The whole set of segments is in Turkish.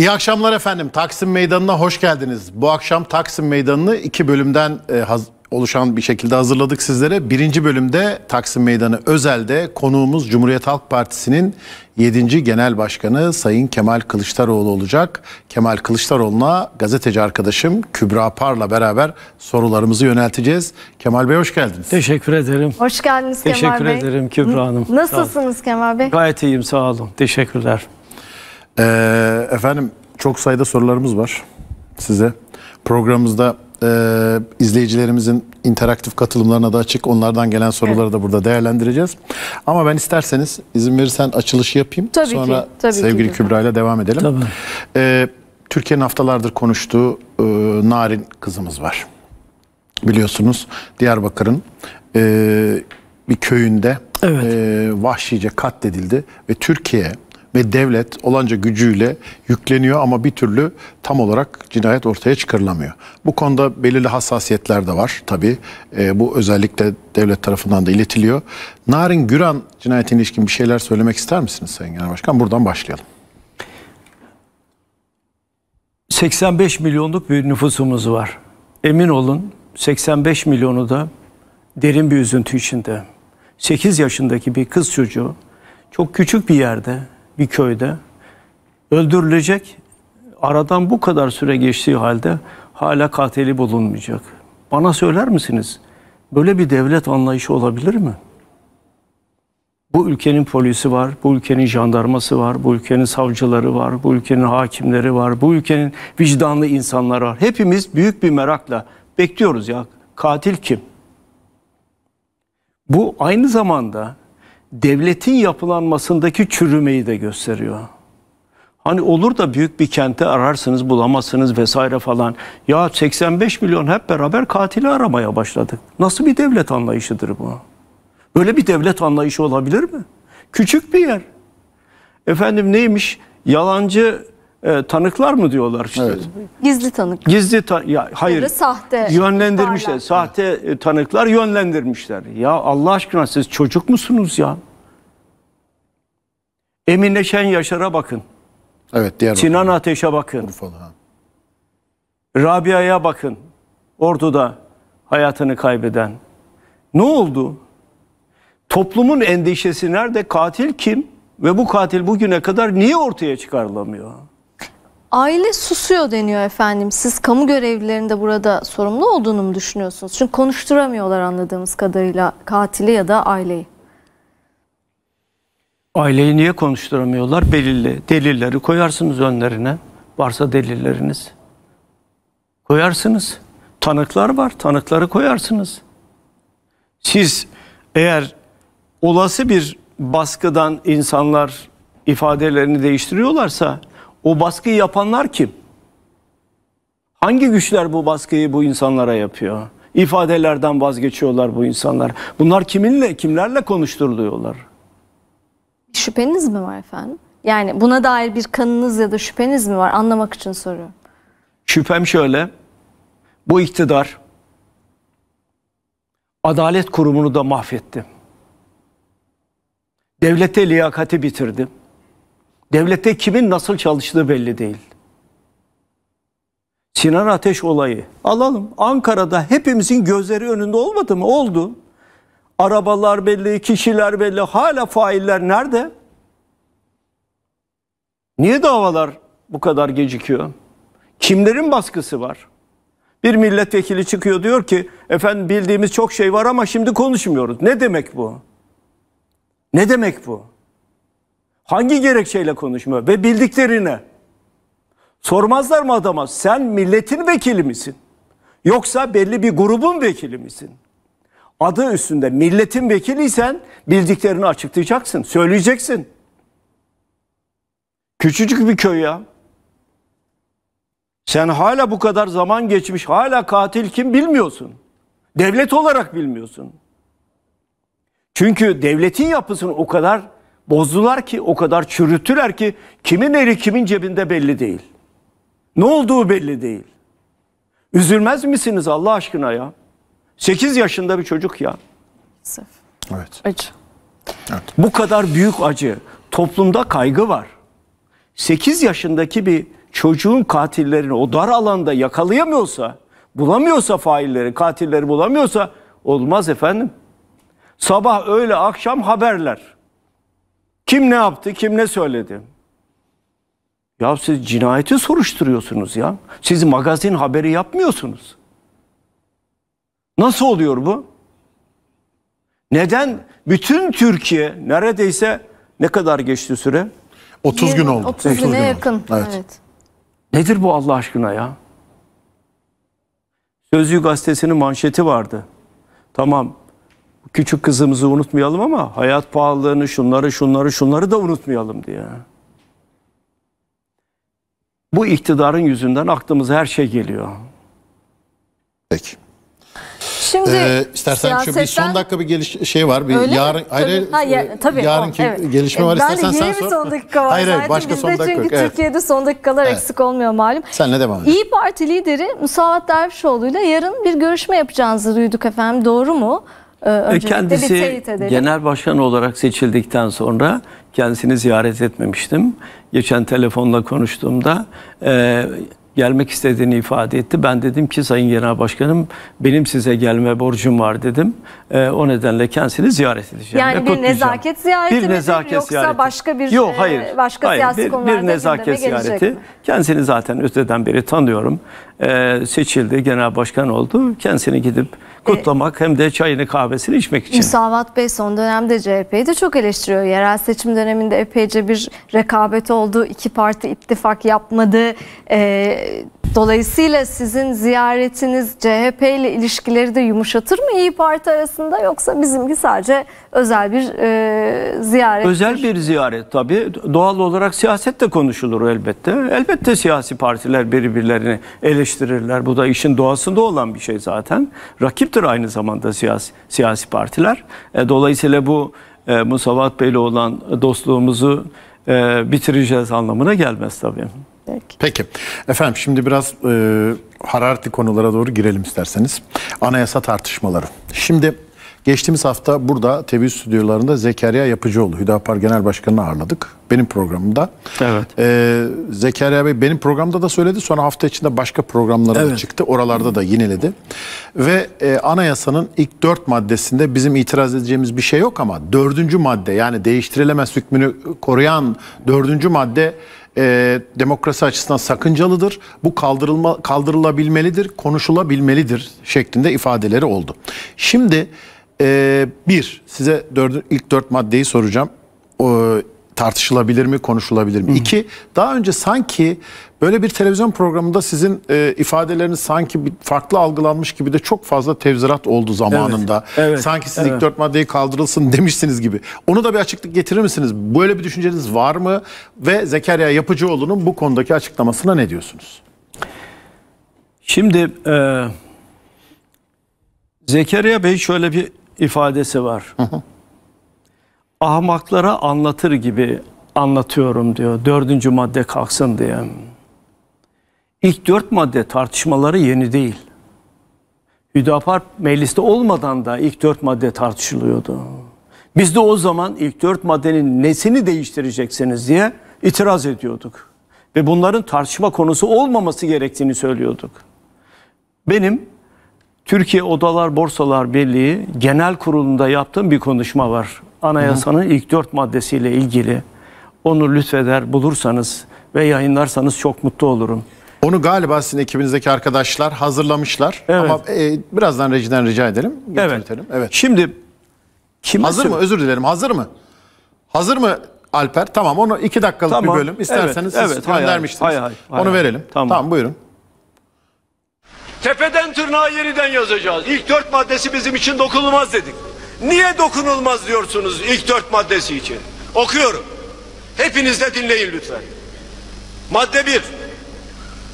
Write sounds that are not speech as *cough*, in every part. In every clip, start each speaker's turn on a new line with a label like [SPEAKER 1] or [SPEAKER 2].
[SPEAKER 1] İyi akşamlar efendim. Taksim Meydanı'na hoş geldiniz. Bu akşam Taksim Meydanı'nı iki bölümden e, oluşan bir şekilde hazırladık sizlere. Birinci bölümde Taksim Meydanı özelde konuğumuz Cumhuriyet Halk Partisi'nin 7. Genel Başkanı Sayın Kemal Kılıçdaroğlu olacak. Kemal Kılıçdaroğlu'na gazeteci arkadaşım Kübra Par'la beraber sorularımızı yönelteceğiz. Kemal Bey hoş geldiniz. Teşekkür ederim.
[SPEAKER 2] Hoş geldiniz Kemal Bey. Teşekkür
[SPEAKER 1] ederim Kübra Hanım. Nasılsınız Kemal Bey? Gayet iyiyim sağ olun. Teşekkürler. Ee, efendim çok sayıda sorularımız var size. Programımızda e, izleyicilerimizin interaktif katılımlarına da açık. Onlardan gelen soruları evet. da burada değerlendireceğiz. Ama ben isterseniz izin verirsen açılışı yapayım. Tabii Sonra ki, tabii sevgili ki. Kübra ile devam edelim. Tabii. Ee, Türkiye'nin haftalardır konuştuğu e, narin kızımız var. Biliyorsunuz Diyarbakır'ın e, bir köyünde evet. e, vahşice katledildi ve Türkiye'ye ve devlet olanca gücüyle yükleniyor ama bir türlü tam olarak cinayet ortaya çıkarılamıyor. Bu konuda belirli hassasiyetler de var tabii. E, bu özellikle devlet tarafından da iletiliyor. Narin Güran cinayetine ilişkin bir şeyler söylemek ister misiniz Sayın Genel Başkan? Buradan başlayalım.
[SPEAKER 3] 85 milyonluk bir nüfusumuz var. Emin olun 85 milyonu da derin bir üzüntü içinde. 8 yaşındaki bir kız çocuğu çok küçük bir yerde bir köyde öldürülecek. Aradan bu kadar süre geçtiği halde hala katili bulunmayacak. Bana söyler misiniz? Böyle bir devlet anlayışı olabilir mi? Bu ülkenin polisi var, bu ülkenin jandarması var, bu ülkenin savcıları var, bu ülkenin hakimleri var, bu ülkenin vicdanlı insanları var. Hepimiz büyük bir merakla bekliyoruz ya katil kim? Bu aynı zamanda devletin yapılanmasındaki çürümeyi de gösteriyor. Hani olur da büyük bir kente ararsınız bulamazsınız vesaire falan. Ya 85 milyon hep beraber katili aramaya başladık. Nasıl bir devlet anlayışıdır bu? Böyle bir devlet anlayışı olabilir mi? Küçük bir yer. Efendim neymiş? Yalancı e, tanıklar mı diyorlar işte. Evet. Gizli tanık. Gizli ta ya hayır. Ya
[SPEAKER 2] sahte.
[SPEAKER 3] Yönlendirmişler. Ihbarlar. Sahte e, tanıklar yönlendirmişler. Ya Allah aşkına siz çocuk musunuz ya? Eminleşen Yaşar'a bakın. Evet, diğer Sinan Ateş'e bakın. Urfa'da. Rabia'ya bakın. Ordu'da hayatını kaybeden. Ne oldu? Toplumun endişesi nerede? Katil kim? Ve bu katil bugüne kadar niye ortaya çıkarılamıyor?
[SPEAKER 2] Aile susuyor deniyor efendim. Siz kamu görevlilerinde burada sorumlu olduğunu mu düşünüyorsunuz? Çünkü konuşturamıyorlar anladığımız kadarıyla katili ya da aileyi.
[SPEAKER 3] Aileyi niye konuşturamıyorlar? Belirli delilleri koyarsınız önlerine. Varsa delilleriniz. Koyarsınız. Tanıklar var. Tanıkları koyarsınız. Siz eğer olası bir baskıdan insanlar ifadelerini değiştiriyorlarsa o baskıyı yapanlar kim? Hangi güçler bu baskıyı bu insanlara yapıyor? İfadelerden vazgeçiyorlar bu insanlar. Bunlar kiminle, kimlerle konuşturuluyorlar?
[SPEAKER 2] Şüpheniz mi var efendim? Yani buna dair bir kanınız ya da şüpheniz mi var? Anlamak için soruyorum.
[SPEAKER 3] Şüphem şöyle. Bu iktidar adalet kurumunu da mahvetti. Devlete liyakati bitirdi Devlette kimin nasıl çalıştığı belli değil. Sinan Ateş olayı alalım. Ankara'da hepimizin gözleri önünde olmadı mı? Oldu. Arabalar belli, kişiler belli. Hala failler nerede? Niye davalar bu kadar gecikiyor? Kimlerin baskısı var? Bir milletvekili çıkıyor diyor ki efendim bildiğimiz çok şey var ama şimdi konuşmuyoruz. Ne demek bu? Ne demek bu? Hangi gerekçeyle konuşmuyor? Ve bildiklerini Sormazlar mı adama sen milletin vekili misin? Yoksa belli bir grubun vekili misin? Adı üstünde milletin vekiliysen bildiklerini açıklayacaksın, söyleyeceksin. Küçücük bir köy ya. Sen hala bu kadar zaman geçmiş, hala katil kim bilmiyorsun. Devlet olarak bilmiyorsun. Çünkü devletin yapısını o kadar bozdular ki o kadar çürüttüler ki kimin eli kimin cebinde belli değil. Ne olduğu belli değil. Üzülmez misiniz Allah aşkına ya? 8 yaşında bir çocuk ya. Evet. Acı. Evet. Bu kadar büyük acı. Toplumda kaygı var. 8 yaşındaki bir çocuğun katillerini o dar alanda yakalayamıyorsa, bulamıyorsa failleri, katilleri bulamıyorsa olmaz efendim. Sabah, öyle, akşam haberler. Kim ne yaptı, kim ne söyledi? Ya siz cinayeti soruşturuyorsunuz ya. Siz magazin haberi yapmıyorsunuz. Nasıl oluyor bu? Neden bütün Türkiye neredeyse ne kadar geçti süre? 30 gün oldu. 30, güne gün yakın. Evet. evet. Nedir bu Allah aşkına ya? Sözcü gazetesinin manşeti vardı. Tamam küçük kızımızı unutmayalım ama hayat pahalılığını şunları şunları şunları da unutmayalım diye. Bu iktidarın yüzünden aklımıza her şey geliyor. Peki.
[SPEAKER 2] Şimdi ee, istersen siyasetten... şu bir son
[SPEAKER 3] dakika bir geliş şey var bir Öyle yarın mi? hayır
[SPEAKER 2] e, tabii, yarınki o, evet. gelişme var e, ben istersen sen sor. Son dakika var. Hayır, hayır başka son dakika. Çünkü evet. Türkiye'de son dakikalar evet. eksik olmuyor malum. Sen ne devam İyi Parti lideri Musavat Dervişoğlu ile yarın bir görüşme yapacağınızı duyduk efendim. Doğru mu? Ee, kendisi
[SPEAKER 3] genel başkan olarak seçildikten sonra kendisini ziyaret etmemiştim. Geçen telefonla konuştuğumda e, gelmek istediğini ifade etti. Ben dedim ki Sayın Genel Başkanım benim size gelme borcum var dedim. E, o nedenle kendisini ziyaret edeceğim. Yani bir nezaket
[SPEAKER 2] ziyareti bir nezaket yoksa ziyareti. başka bir Yok, e, hayır, başka hayır, siyasi bir, konularda bir nezaket ziyareti. Mi?
[SPEAKER 3] Kendisini zaten öteden beri tanıyorum. E, seçildi, genel başkan oldu. Kendisini gidip e, kutlamak hem de çayını kahvesini içmek için.
[SPEAKER 2] Musavat Bey son dönemde CHP'yi de çok eleştiriyor. Yerel seçim döneminde epeyce bir rekabet oldu. İki parti ittifak yapmadı. E, dolayısıyla sizin ziyaretiniz CHP ile ilişkileri de yumuşatır mı İyi Parti arasında yoksa bizimki sadece özel bir e, ziyaret?
[SPEAKER 3] Özel bir ziyaret tabii. Doğal olarak siyaset de konuşulur elbette. Elbette siyasi partiler birbirlerini eleştirirler. Bu da işin doğasında olan bir şey zaten. Rakiptir aynı zamanda siyasi, siyasi partiler. E, dolayısıyla bu e, Musavat ile olan dostluğumuzu e, bitireceğiz anlamına gelmez tabii. Peki.
[SPEAKER 1] Peki. Efendim şimdi biraz e, hararetli konulara doğru girelim isterseniz. Anayasa tartışmaları. Şimdi geçtiğimiz hafta burada TV stüdyolarında Zekeriya Yapıcıoğlu, Hüdapar Genel Başkanı'nı ağırladık. Benim programımda. Evet. E, Zekeriya Bey benim programda da söyledi. Sonra hafta içinde başka programlara evet. da çıktı. Oralarda da yineledi. Ve e, anayasanın ilk dört maddesinde bizim itiraz edeceğimiz bir şey yok ama dördüncü madde yani değiştirilemez hükmünü koruyan dördüncü madde e, demokrasi açısından sakıncalıdır. Bu kaldırılma, kaldırılabilmelidir, konuşulabilmelidir şeklinde ifadeleri oldu. Şimdi e, bir, size dördü, ilk dört maddeyi soracağım. E, tartışılabilir mi, konuşulabilir mi? Hı İki, daha önce sanki böyle bir televizyon programında sizin e, ifadeleriniz sanki bir farklı algılanmış gibi de çok fazla tevzirat oldu zamanında. Evet, evet, sanki siz evet. ilk dört maddeyi kaldırılsın *laughs* demişsiniz gibi. Onu da bir açıklık getirir misiniz? Böyle bir düşünceniz var mı? Ve Zekeriya Yapıcıoğlu'nun bu konudaki açıklamasına
[SPEAKER 3] ne diyorsunuz? Şimdi e, Zekeriya Bey şöyle bir ifadesi var. Hı hı ahmaklara anlatır gibi anlatıyorum diyor. Dördüncü madde kalksın diye. İlk dört madde tartışmaları yeni değil. Hüdapar mecliste olmadan da ilk dört madde tartışılıyordu. Biz de o zaman ilk dört maddenin nesini değiştireceksiniz diye itiraz ediyorduk. Ve bunların tartışma konusu olmaması gerektiğini söylüyorduk. Benim Türkiye Odalar Borsalar Birliği Genel Kurulu'nda yaptığım bir konuşma var. Anayasanın ilk dört maddesiyle ilgili onu lütfeder bulursanız ve yayınlarsanız çok mutlu
[SPEAKER 1] olurum. Onu galiba sizin ekibinizdeki arkadaşlar hazırlamışlar. Evet. Ama e, birazdan rejiden rica edelim. Evet. evet. Şimdi kime hazır mı? Özür dilerim. Hazır mı? Hazır mı Alper? Tamam onu iki dakikalık tamam. bir bölüm. İsterseniz evet, siz evet, göndermiştiniz. Hay, hay, hay, onu verelim. Tamam. tamam buyurun.
[SPEAKER 3] Tepeden tırnağa yeniden yazacağız. İlk dört maddesi bizim için dokunulmaz dedik. Niye dokunulmaz diyorsunuz ilk dört maddesi için? Okuyorum. Hepiniz de dinleyin lütfen. Madde bir.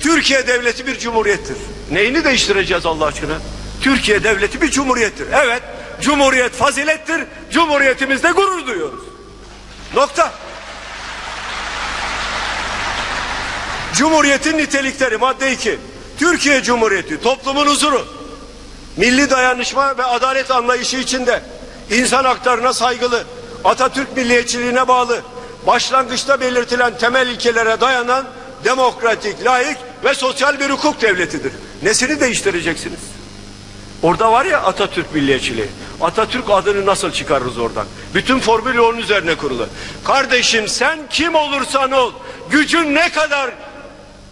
[SPEAKER 3] Türkiye devleti bir cumhuriyettir. Neyini değiştireceğiz Allah aşkına? Türkiye devleti bir cumhuriyettir. Evet, cumhuriyet fazilettir. Cumhuriyetimizde gurur duyuyoruz. Nokta. Cumhuriyetin nitelikleri madde iki Türkiye Cumhuriyeti toplumun huzuru, milli dayanışma ve adalet anlayışı içinde insan haklarına saygılı, Atatürk milliyetçiliğine bağlı, başlangıçta belirtilen temel ilkelere dayanan demokratik, layık ve sosyal bir hukuk devletidir. Nesini değiştireceksiniz? Orada var ya Atatürk milliyetçiliği. Atatürk adını nasıl çıkarırız oradan? Bütün formül onun üzerine kurulu. Kardeşim sen kim olursan ol, gücün ne kadar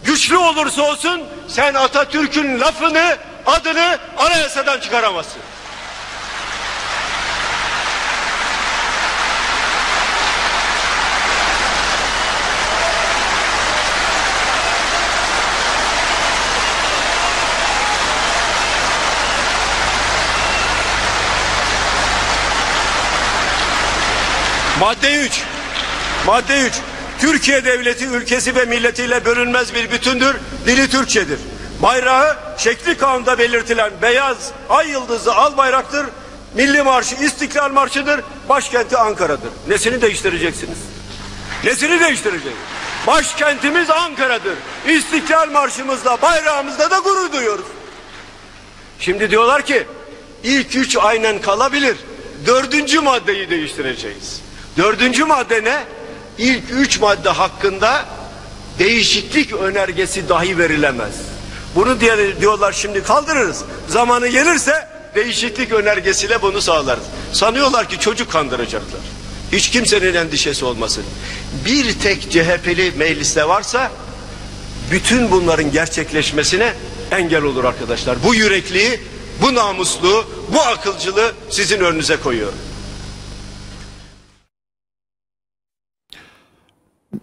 [SPEAKER 3] güçlü olursa olsun sen Atatürk'ün lafını, adını anayasadan çıkaramazsın. Madde 3. Madde 3. Türkiye devleti ülkesi ve milletiyle bölünmez bir bütündür. Dili Türkçedir. Bayrağı şekli kanunda belirtilen beyaz ay yıldızlı al bayraktır. Milli Marşı İstiklal Marşı'dır. Başkenti Ankara'dır. Nesini değiştireceksiniz? Nesini değiştireceksiniz? Başkentimiz Ankara'dır. İstiklal Marşımızla bayrağımızla da gurur duyuyoruz. Şimdi diyorlar ki ilk üç aynen kalabilir. Dördüncü maddeyi değiştireceğiz. Dördüncü madde ne? İlk üç madde hakkında değişiklik önergesi dahi verilemez. Bunu diyorlar şimdi kaldırırız. Zamanı gelirse değişiklik önergesiyle bunu sağlarız. Sanıyorlar ki çocuk kandıracaklar. Hiç kimsenin endişesi olmasın. Bir tek CHP'li mecliste varsa bütün bunların gerçekleşmesine engel olur arkadaşlar. Bu yürekliği, bu namuslu, bu akılcılığı sizin önünüze koyuyorum.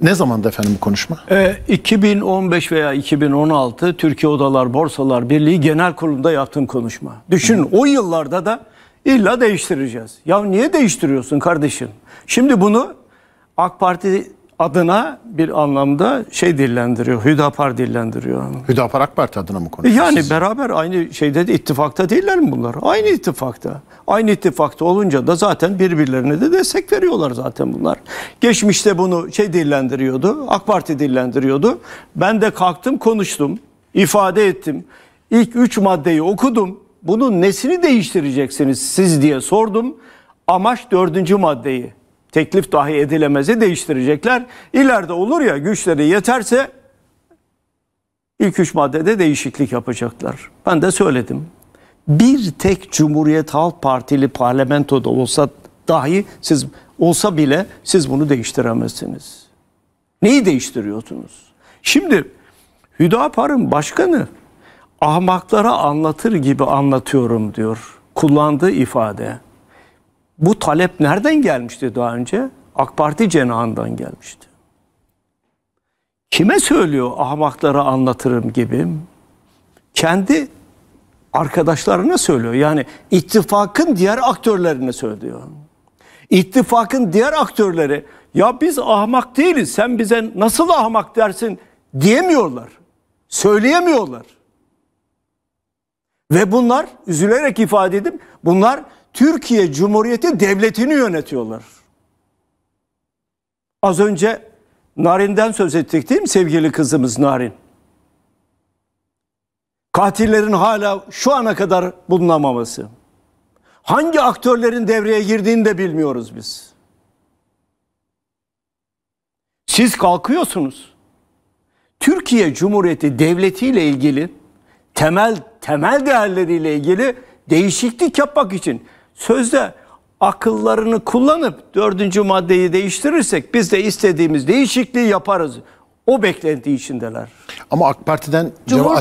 [SPEAKER 1] Ne zamanda efendim bu konuşma?
[SPEAKER 3] E, ee, 2015 veya 2016 Türkiye Odalar Borsalar Birliği Genel Kurulu'nda yaptığım konuşma. Düşün o yıllarda da illa değiştireceğiz. Ya niye değiştiriyorsun kardeşim? Şimdi bunu AK Parti adına bir anlamda şey dillendiriyor. Hüdapar dillendiriyor. Hüdapar AK Parti adına mı konuşuyorsunuz? Yani beraber aynı şeyde de ittifakta değiller mi bunlar? Aynı ittifakta. Aynı ittifakta olunca da zaten birbirlerine de destek veriyorlar zaten bunlar. Geçmişte bunu şey dillendiriyordu. AK Parti dillendiriyordu. Ben de kalktım konuştum. ifade ettim. İlk üç maddeyi okudum. Bunun nesini değiştireceksiniz siz diye sordum. Amaç dördüncü maddeyi teklif dahi edilemezi değiştirecekler. İleride olur ya güçleri yeterse ilk üç maddede değişiklik yapacaklar. Ben de söyledim. Bir tek Cumhuriyet Halk Partili parlamentoda olsa dahi siz olsa bile siz bunu değiştiremezsiniz. Neyi değiştiriyorsunuz? Şimdi Hüdapar'ın başkanı ahmaklara anlatır gibi anlatıyorum diyor. Kullandığı ifade. Bu talep nereden gelmişti daha önce? AK Parti cenahından gelmişti. Kime söylüyor ahmaklara anlatırım gibi? Kendi arkadaşlarına söylüyor. Yani ittifakın diğer aktörlerine söylüyor. İttifakın diğer aktörleri ya biz ahmak değiliz sen bize nasıl ahmak dersin diyemiyorlar. Söyleyemiyorlar. Ve bunlar üzülerek ifade edip bunlar Türkiye Cumhuriyeti Devleti'ni yönetiyorlar. Az önce Narin'den söz ettik değil mi sevgili kızımız Narin? Katillerin hala şu ana kadar bulunamaması. Hangi aktörlerin devreye girdiğini de bilmiyoruz biz. Siz kalkıyorsunuz. Türkiye Cumhuriyeti devletiyle ilgili temel temel değerleriyle ilgili değişiklik yapmak için Sözde akıllarını kullanıp dördüncü maddeyi değiştirirsek biz de istediğimiz değişikliği yaparız. O beklenti içindeler. Ama AK Parti'den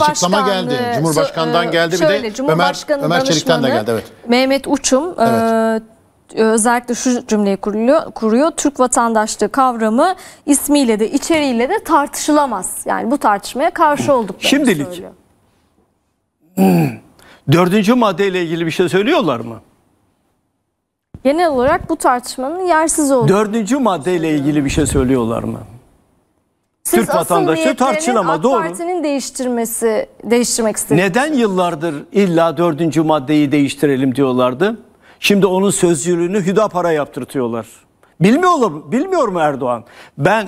[SPEAKER 3] açıklama geldi. Cumhurbaşkanından e, geldi şöyle, de Ömer, Ömer Çelik'ten de
[SPEAKER 1] geldi. Evet.
[SPEAKER 2] Mehmet Uçum e, evet. E, özellikle şu cümleyi kuruyor, kuruyor. Türk vatandaşlığı kavramı ismiyle de içeriğiyle de tartışılamaz. Yani bu tartışmaya karşı olduk. Şimdilik.
[SPEAKER 3] söylüyor. Şimdilik. Hmm. Dördüncü maddeyle ilgili bir şey söylüyorlar mı?
[SPEAKER 2] genel olarak bu tartışmanın yersiz olduğu.
[SPEAKER 3] Dördüncü maddeyle ilgili bir şey söylüyorlar mı? Siz Türk vatandaşı tartışılama AK doğru.
[SPEAKER 2] Parti'nin değiştirmesi değiştirmek istedi.
[SPEAKER 3] Neden yıllardır illa dördüncü maddeyi değiştirelim diyorlardı? Şimdi onun sözcülüğünü Hüdapar'a yaptırtıyorlar. Bilmiyorlar, bilmiyor mu Erdoğan? Ben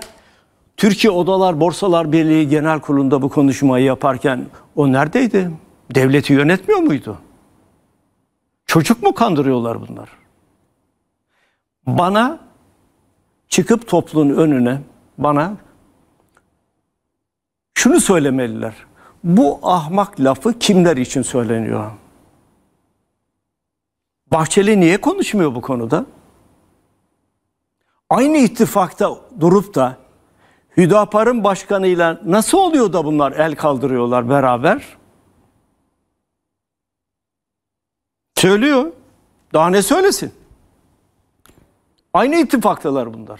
[SPEAKER 3] Türkiye Odalar Borsalar Birliği Genel Kurulu'nda bu konuşmayı yaparken o neredeydi? Devleti yönetmiyor muydu? Çocuk mu kandırıyorlar bunlar? bana çıkıp topluluğun önüne bana şunu söylemeliler. Bu ahmak lafı kimler için söyleniyor? Bahçeli niye konuşmuyor bu konuda? Aynı ittifakta durup da Hüdapar'ın başkanıyla nasıl oluyor da bunlar el kaldırıyorlar beraber? Söylüyor. Daha ne söylesin? Aynı ittifaktalar bunlar.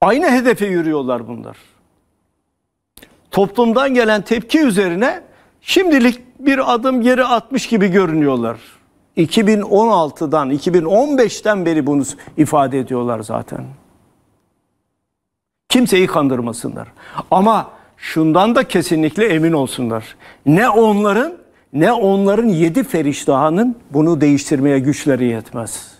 [SPEAKER 3] Aynı hedefe yürüyorlar bunlar. Toplumdan gelen tepki üzerine şimdilik bir adım geri atmış gibi görünüyorlar. 2016'dan, 2015'ten beri bunu ifade ediyorlar zaten. Kimseyi kandırmasınlar. Ama şundan da kesinlikle emin olsunlar. Ne onların ne onların yedi feriştahının bunu değiştirmeye güçleri yetmez.''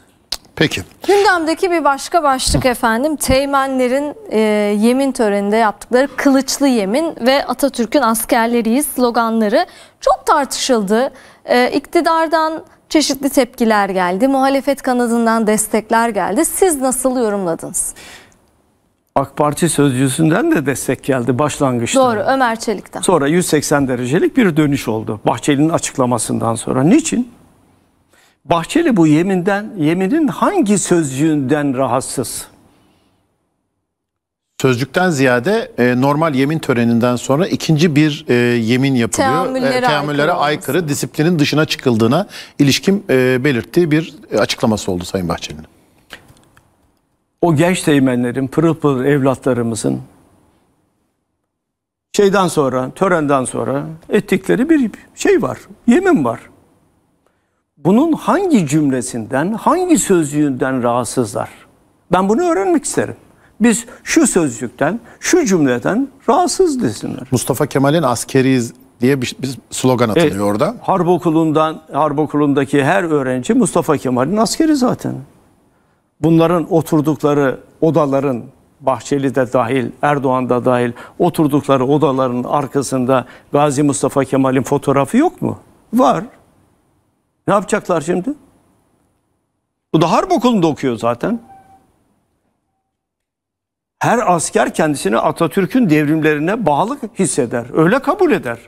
[SPEAKER 3] Peki.
[SPEAKER 2] Gündemdeki bir başka başlık efendim Teğmenlerin e, yemin töreninde yaptıkları kılıçlı yemin ve Atatürk'ün askerleriyiz sloganları çok tartışıldı. E, iktidardan çeşitli tepkiler geldi, muhalefet kanadından destekler geldi. Siz nasıl yorumladınız?
[SPEAKER 3] AK Parti sözcüsünden de destek geldi başlangıçta.
[SPEAKER 2] Doğru Ömer Çelik'ten.
[SPEAKER 3] Sonra 180 derecelik bir dönüş oldu Bahçeli'nin açıklamasından sonra. Niçin? Bahçeli bu yeminden, yeminin hangi sözcüğünden
[SPEAKER 1] rahatsız? Sözcükten ziyade e, normal yemin töreninden sonra ikinci bir e, yemin yapılıyor. Teamüllere, e, teamüllere aykırı, aykırı disiplinin dışına çıkıldığına ilişkin e, belirttiği bir e, açıklaması oldu Sayın Bahçeli'nin.
[SPEAKER 3] O genç değmenlerin, pırıl pırıl evlatlarımızın şeyden sonra, törenden sonra ettikleri bir şey var, yemin var bunun hangi cümlesinden, hangi sözcüğünden rahatsızlar? Ben bunu öğrenmek isterim. Biz şu sözcükten, şu cümleden rahatsız desinler.
[SPEAKER 1] Mustafa Kemal'in askeriyiz diye bir, bir slogan atılıyor evet, orada.
[SPEAKER 3] Harp okulundan, harp okulundaki her öğrenci Mustafa Kemal'in askeri zaten. Bunların oturdukları odaların, Bahçeli de dahil, Erdoğan da dahil oturdukları odaların arkasında Gazi Mustafa Kemal'in fotoğrafı yok mu? Var. Ne yapacaklar şimdi? Bu da harp okulunda okuyor zaten. Her asker kendisini Atatürk'ün devrimlerine bağlı hisseder. Öyle kabul eder.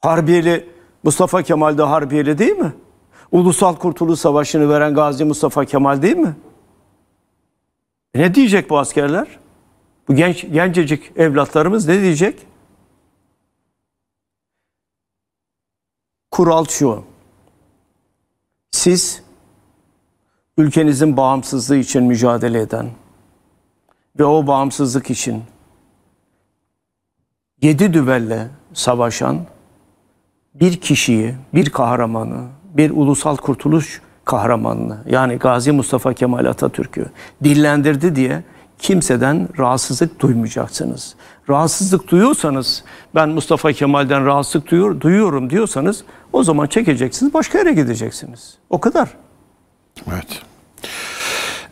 [SPEAKER 3] Harbiyeli Mustafa Kemal de Harbiyeli değil mi? Ulusal Kurtuluş Savaşı'nı veren Gazi Mustafa Kemal değil mi? E ne diyecek bu askerler? Bu genç gencecik evlatlarımız ne diyecek? kural şu. Siz ülkenizin bağımsızlığı için mücadele eden ve o bağımsızlık için yedi düvelle savaşan bir kişiyi, bir kahramanı, bir ulusal kurtuluş kahramanını yani Gazi Mustafa Kemal Atatürk'ü dillendirdi diye kimseden rahatsızlık duymayacaksınız. Rahatsızlık duyuyorsanız ben Mustafa Kemal'den rahatsızlık duyuyor, duyuyorum diyorsanız o zaman çekeceksiniz başka yere gideceksiniz. O kadar.
[SPEAKER 1] Evet.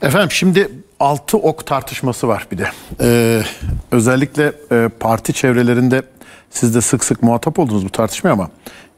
[SPEAKER 1] Efendim şimdi altı ok tartışması var bir de. Ee, özellikle e, parti çevrelerinde siz de sık sık muhatap oldunuz bu tartışmaya ama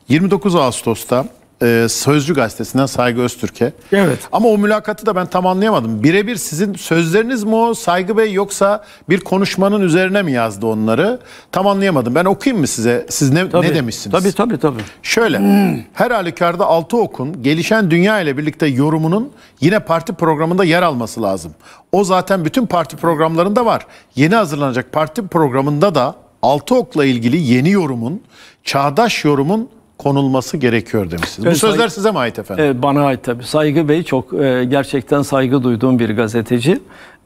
[SPEAKER 1] 29 Ağustos'ta e, Sözcü Gazetesi'nden Saygı Öztürk'e. Evet. Ama o mülakatı da ben tam anlayamadım. Birebir sizin sözleriniz mi o Saygı Bey yoksa bir konuşmanın üzerine mi yazdı onları? Tam anlayamadım. Ben okuyayım mı size? Siz ne, tabii, ne demişsiniz? Tabii tabii tabii. Şöyle. Hmm. Her halükarda altı okun gelişen dünya ile birlikte yorumunun yine parti programında yer alması lazım. O zaten bütün parti programlarında var. Yeni hazırlanacak parti programında da altı okla ilgili yeni yorumun, çağdaş yorumun konulması
[SPEAKER 3] gerekiyor demişsiniz. Evet, Bu sözler size mi ait efendim? Evet, bana ait tabii. Saygı Bey çok e, gerçekten saygı duyduğum bir gazeteci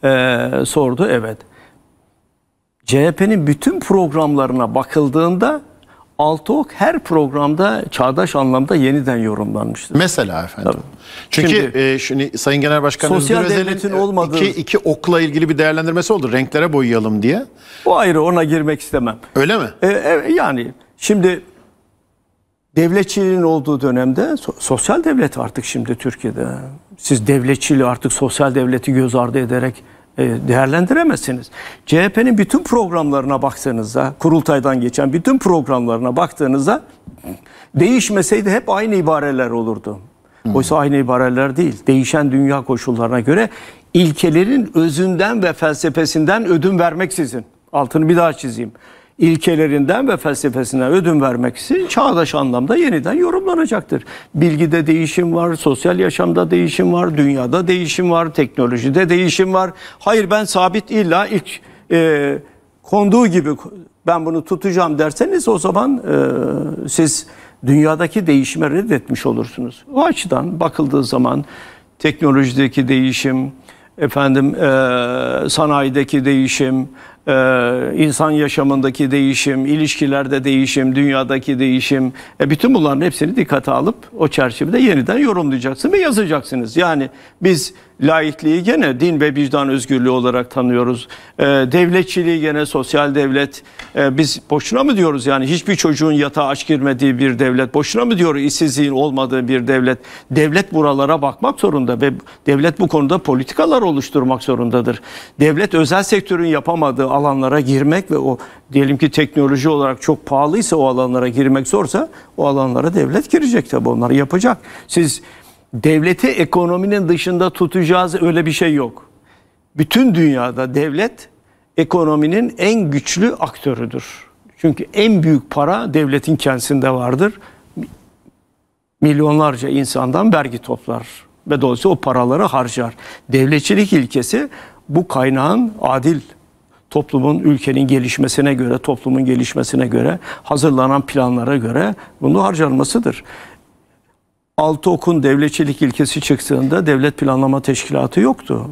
[SPEAKER 3] e, sordu. Evet. CHP'nin bütün programlarına bakıldığında Altok her programda çağdaş anlamda yeniden yorumlanmıştır. Mesela efendim. Tabii. Çünkü şimdi, e, şimdi Sayın Genel Başkan Sosyal devletin olmadığı... iki,
[SPEAKER 1] iki okla ilgili bir değerlendirmesi oldu. Renklere boyayalım diye. Bu ayrı
[SPEAKER 3] ona girmek istemem. Öyle mi? E, e, yani şimdi devletçiliğin olduğu dönemde sosyal devlet artık şimdi Türkiye'de. Siz devletçiliği artık sosyal devleti göz ardı ederek e, değerlendiremezsiniz. CHP'nin bütün programlarına baktığınızda, kurultaydan geçen bütün programlarına baktığınızda değişmeseydi hep aynı ibareler olurdu. Oysa aynı ibareler değil. Değişen dünya koşullarına göre ilkelerin özünden ve felsefesinden ödün vermeksizin. Altını bir daha çizeyim ilkelerinden ve felsefesinden ödün vermeksi çağdaş anlamda yeniden yorumlanacaktır. Bilgide değişim var, sosyal yaşamda değişim var, dünyada değişim var, teknolojide değişim var. Hayır ben sabit illa ilk e, konduğu gibi ben bunu tutacağım derseniz o zaman e, siz dünyadaki değişime reddetmiş olursunuz. O açıdan bakıldığı zaman teknolojideki değişim, efendim e, sanayideki değişim, ee, insan yaşamındaki değişim, ilişkilerde değişim, dünyadaki değişim, e, bütün bunların hepsini dikkate alıp o çerçevede yeniden yorumlayacaksın ve yazacaksınız. Yani biz laikliği gene din ve vicdan özgürlüğü olarak tanıyoruz. Ee, devletçiliği gene sosyal devlet. Ee, biz boşuna mı diyoruz yani hiçbir çocuğun yatağa aç girmediği bir devlet, boşuna mı diyoruz işsizliğin olmadığı bir devlet. Devlet buralara bakmak zorunda ve devlet bu konuda politikalar oluşturmak zorundadır. Devlet özel sektörün yapamadığı alanlara girmek ve o diyelim ki teknoloji olarak çok pahalıysa o alanlara girmek zorsa o alanlara devlet girecek tabii onları yapacak. Siz devleti ekonominin dışında tutacağız öyle bir şey yok. Bütün dünyada devlet ekonominin en güçlü aktörüdür. Çünkü en büyük para devletin kendisinde vardır. Milyonlarca insandan vergi toplar ve dolayısıyla o paraları harcar. Devletçilik ilkesi bu kaynağın adil toplumun, ülkenin gelişmesine göre, toplumun gelişmesine göre, hazırlanan planlara göre bunu harcanmasıdır. Altı okun devletçilik ilkesi çıktığında devlet planlama teşkilatı yoktu.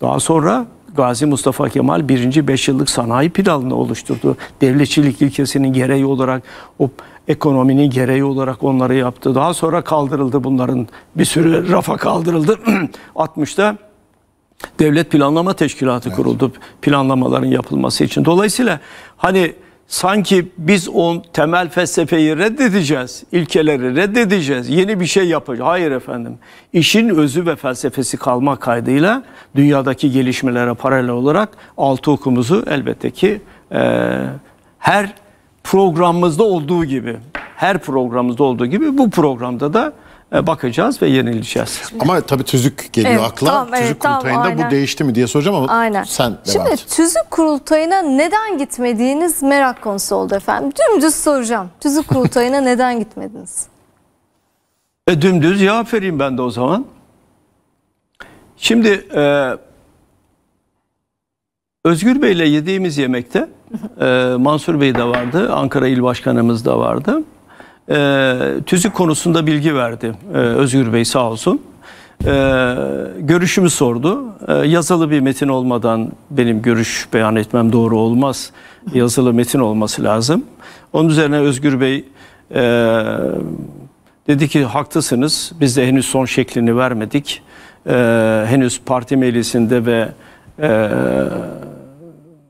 [SPEAKER 3] Daha sonra Gazi Mustafa Kemal birinci beş yıllık sanayi planını oluşturdu. Devletçilik ilkesinin gereği olarak o ekonominin gereği olarak onları yaptı. Daha sonra kaldırıldı bunların bir sürü rafa kaldırıldı. 60'ta *clears throat* Devlet Planlama Teşkilatı evet. kuruldu planlamaların yapılması için. Dolayısıyla hani sanki biz o temel felsefeyi reddedeceğiz, ilkeleri reddedeceğiz, yeni bir şey yapacağız. Hayır efendim. işin özü ve felsefesi kalmak kaydıyla dünyadaki gelişmelere paralel olarak altı okumuzu elbette ki e, her programımızda olduğu gibi, her programımızda olduğu gibi bu programda da e, bakacağız ve yenileceğiz. Ama tabii tüzük geliyor evet, akla. Tam, tüzük tam, kurultayında aynen. bu değişti mi diye soracağım ama aynen. sen devam Şimdi
[SPEAKER 2] et. tüzük kurultayına neden gitmediğiniz merak konusu oldu efendim. Dümdüz soracağım. Tüzük kurultayına *laughs* neden gitmediniz?
[SPEAKER 3] E, dümdüz ya vereyim ben de o zaman. Şimdi e, Özgür Bey'le yediğimiz yemekte e, Mansur Bey de vardı, Ankara İl Başkanımız da vardı e, tüzük konusunda bilgi verdi e, Özgür Bey sağ olsun. E, görüşümü sordu. E, yazılı bir metin olmadan benim görüş beyan etmem doğru olmaz. Yazılı metin olması lazım. Onun üzerine Özgür Bey e, dedi ki haklısınız biz de henüz son şeklini vermedik. E, henüz parti meclisinde ve e,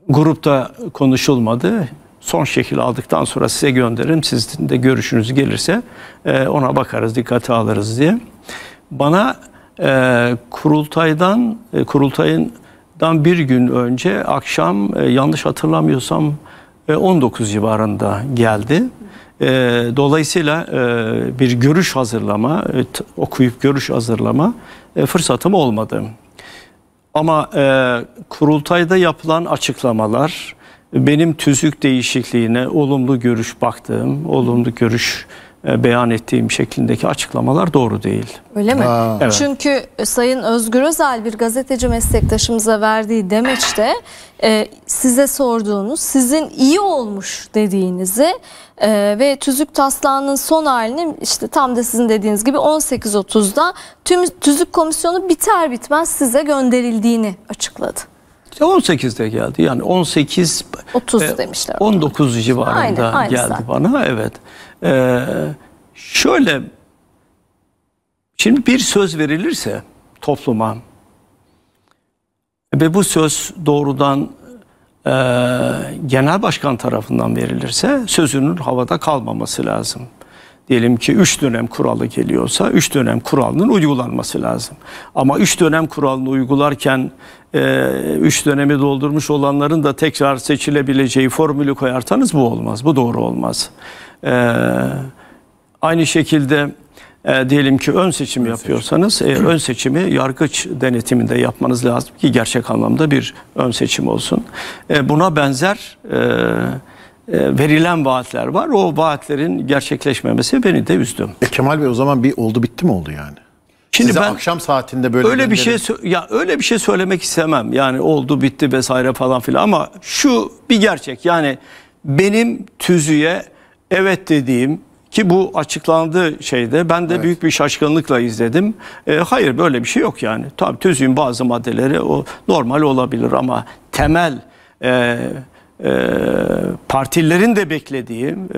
[SPEAKER 3] grupta konuşulmadı son şekil aldıktan sonra size gönderirim. Sizin de görüşünüz gelirse e, ona bakarız, dikkate alırız diye. Bana e, kurultaydan, e, kurultayından bir gün önce akşam e, yanlış hatırlamıyorsam 19 civarında geldi. dolayısıyla bir görüş hazırlama, okuyup görüş hazırlama fırsatım olmadı. Ama kurultayda yapılan açıklamalar, benim tüzük değişikliğine olumlu görüş baktığım, olumlu görüş e, beyan ettiğim şeklindeki açıklamalar doğru değil. Öyle mi? Evet.
[SPEAKER 2] Çünkü e, Sayın Özgür Özel bir gazeteci meslektaşımıza verdiği demeçte e, size sorduğunuz, sizin iyi olmuş dediğinizi e, ve tüzük taslağının son halini işte tam da sizin dediğiniz gibi 18.30'da tüm tüzük komisyonu biter bitmez size gönderildiğini açıkladı.
[SPEAKER 3] 18'de geldi. Yani 18 30 e, demişler. 19 ona. civarında aynen, geldi zaten. bana. Evet. Ee, şöyle şimdi bir söz verilirse topluma ve bu söz doğrudan e, genel başkan tarafından verilirse sözünün havada kalmaması lazım diyelim ki üç dönem kuralı geliyorsa üç dönem kuralının uygulanması lazım. Ama üç dönem kuralını uygularken e, üç dönemi doldurmuş olanların da tekrar seçilebileceği formülü koyarsanız bu olmaz. Bu doğru olmaz. E, aynı şekilde e, diyelim ki ön seçim yapıyorsanız e, ön seçimi yargıç denetiminde yapmanız lazım ki gerçek anlamda bir ön seçim olsun. E, buna benzer e, e, verilen vaatler var. O vaatlerin gerçekleşmemesi beni de üzdü.
[SPEAKER 1] E Kemal Bey o zaman bir oldu bitti mi oldu yani? Şimdi Size ben
[SPEAKER 3] akşam saatinde böyle öyle bir şey ya öyle bir şey söylemek istemem. Yani oldu bitti vesaire falan filan ama şu bir gerçek. Yani benim tüzüğe evet dediğim ki bu açıklandığı şeyde ben de evet. büyük bir şaşkınlıkla izledim. E, hayır böyle bir şey yok yani. Tabii tüzüğün bazı maddeleri o normal olabilir ama temel e, ee, partilerin de beklediği e,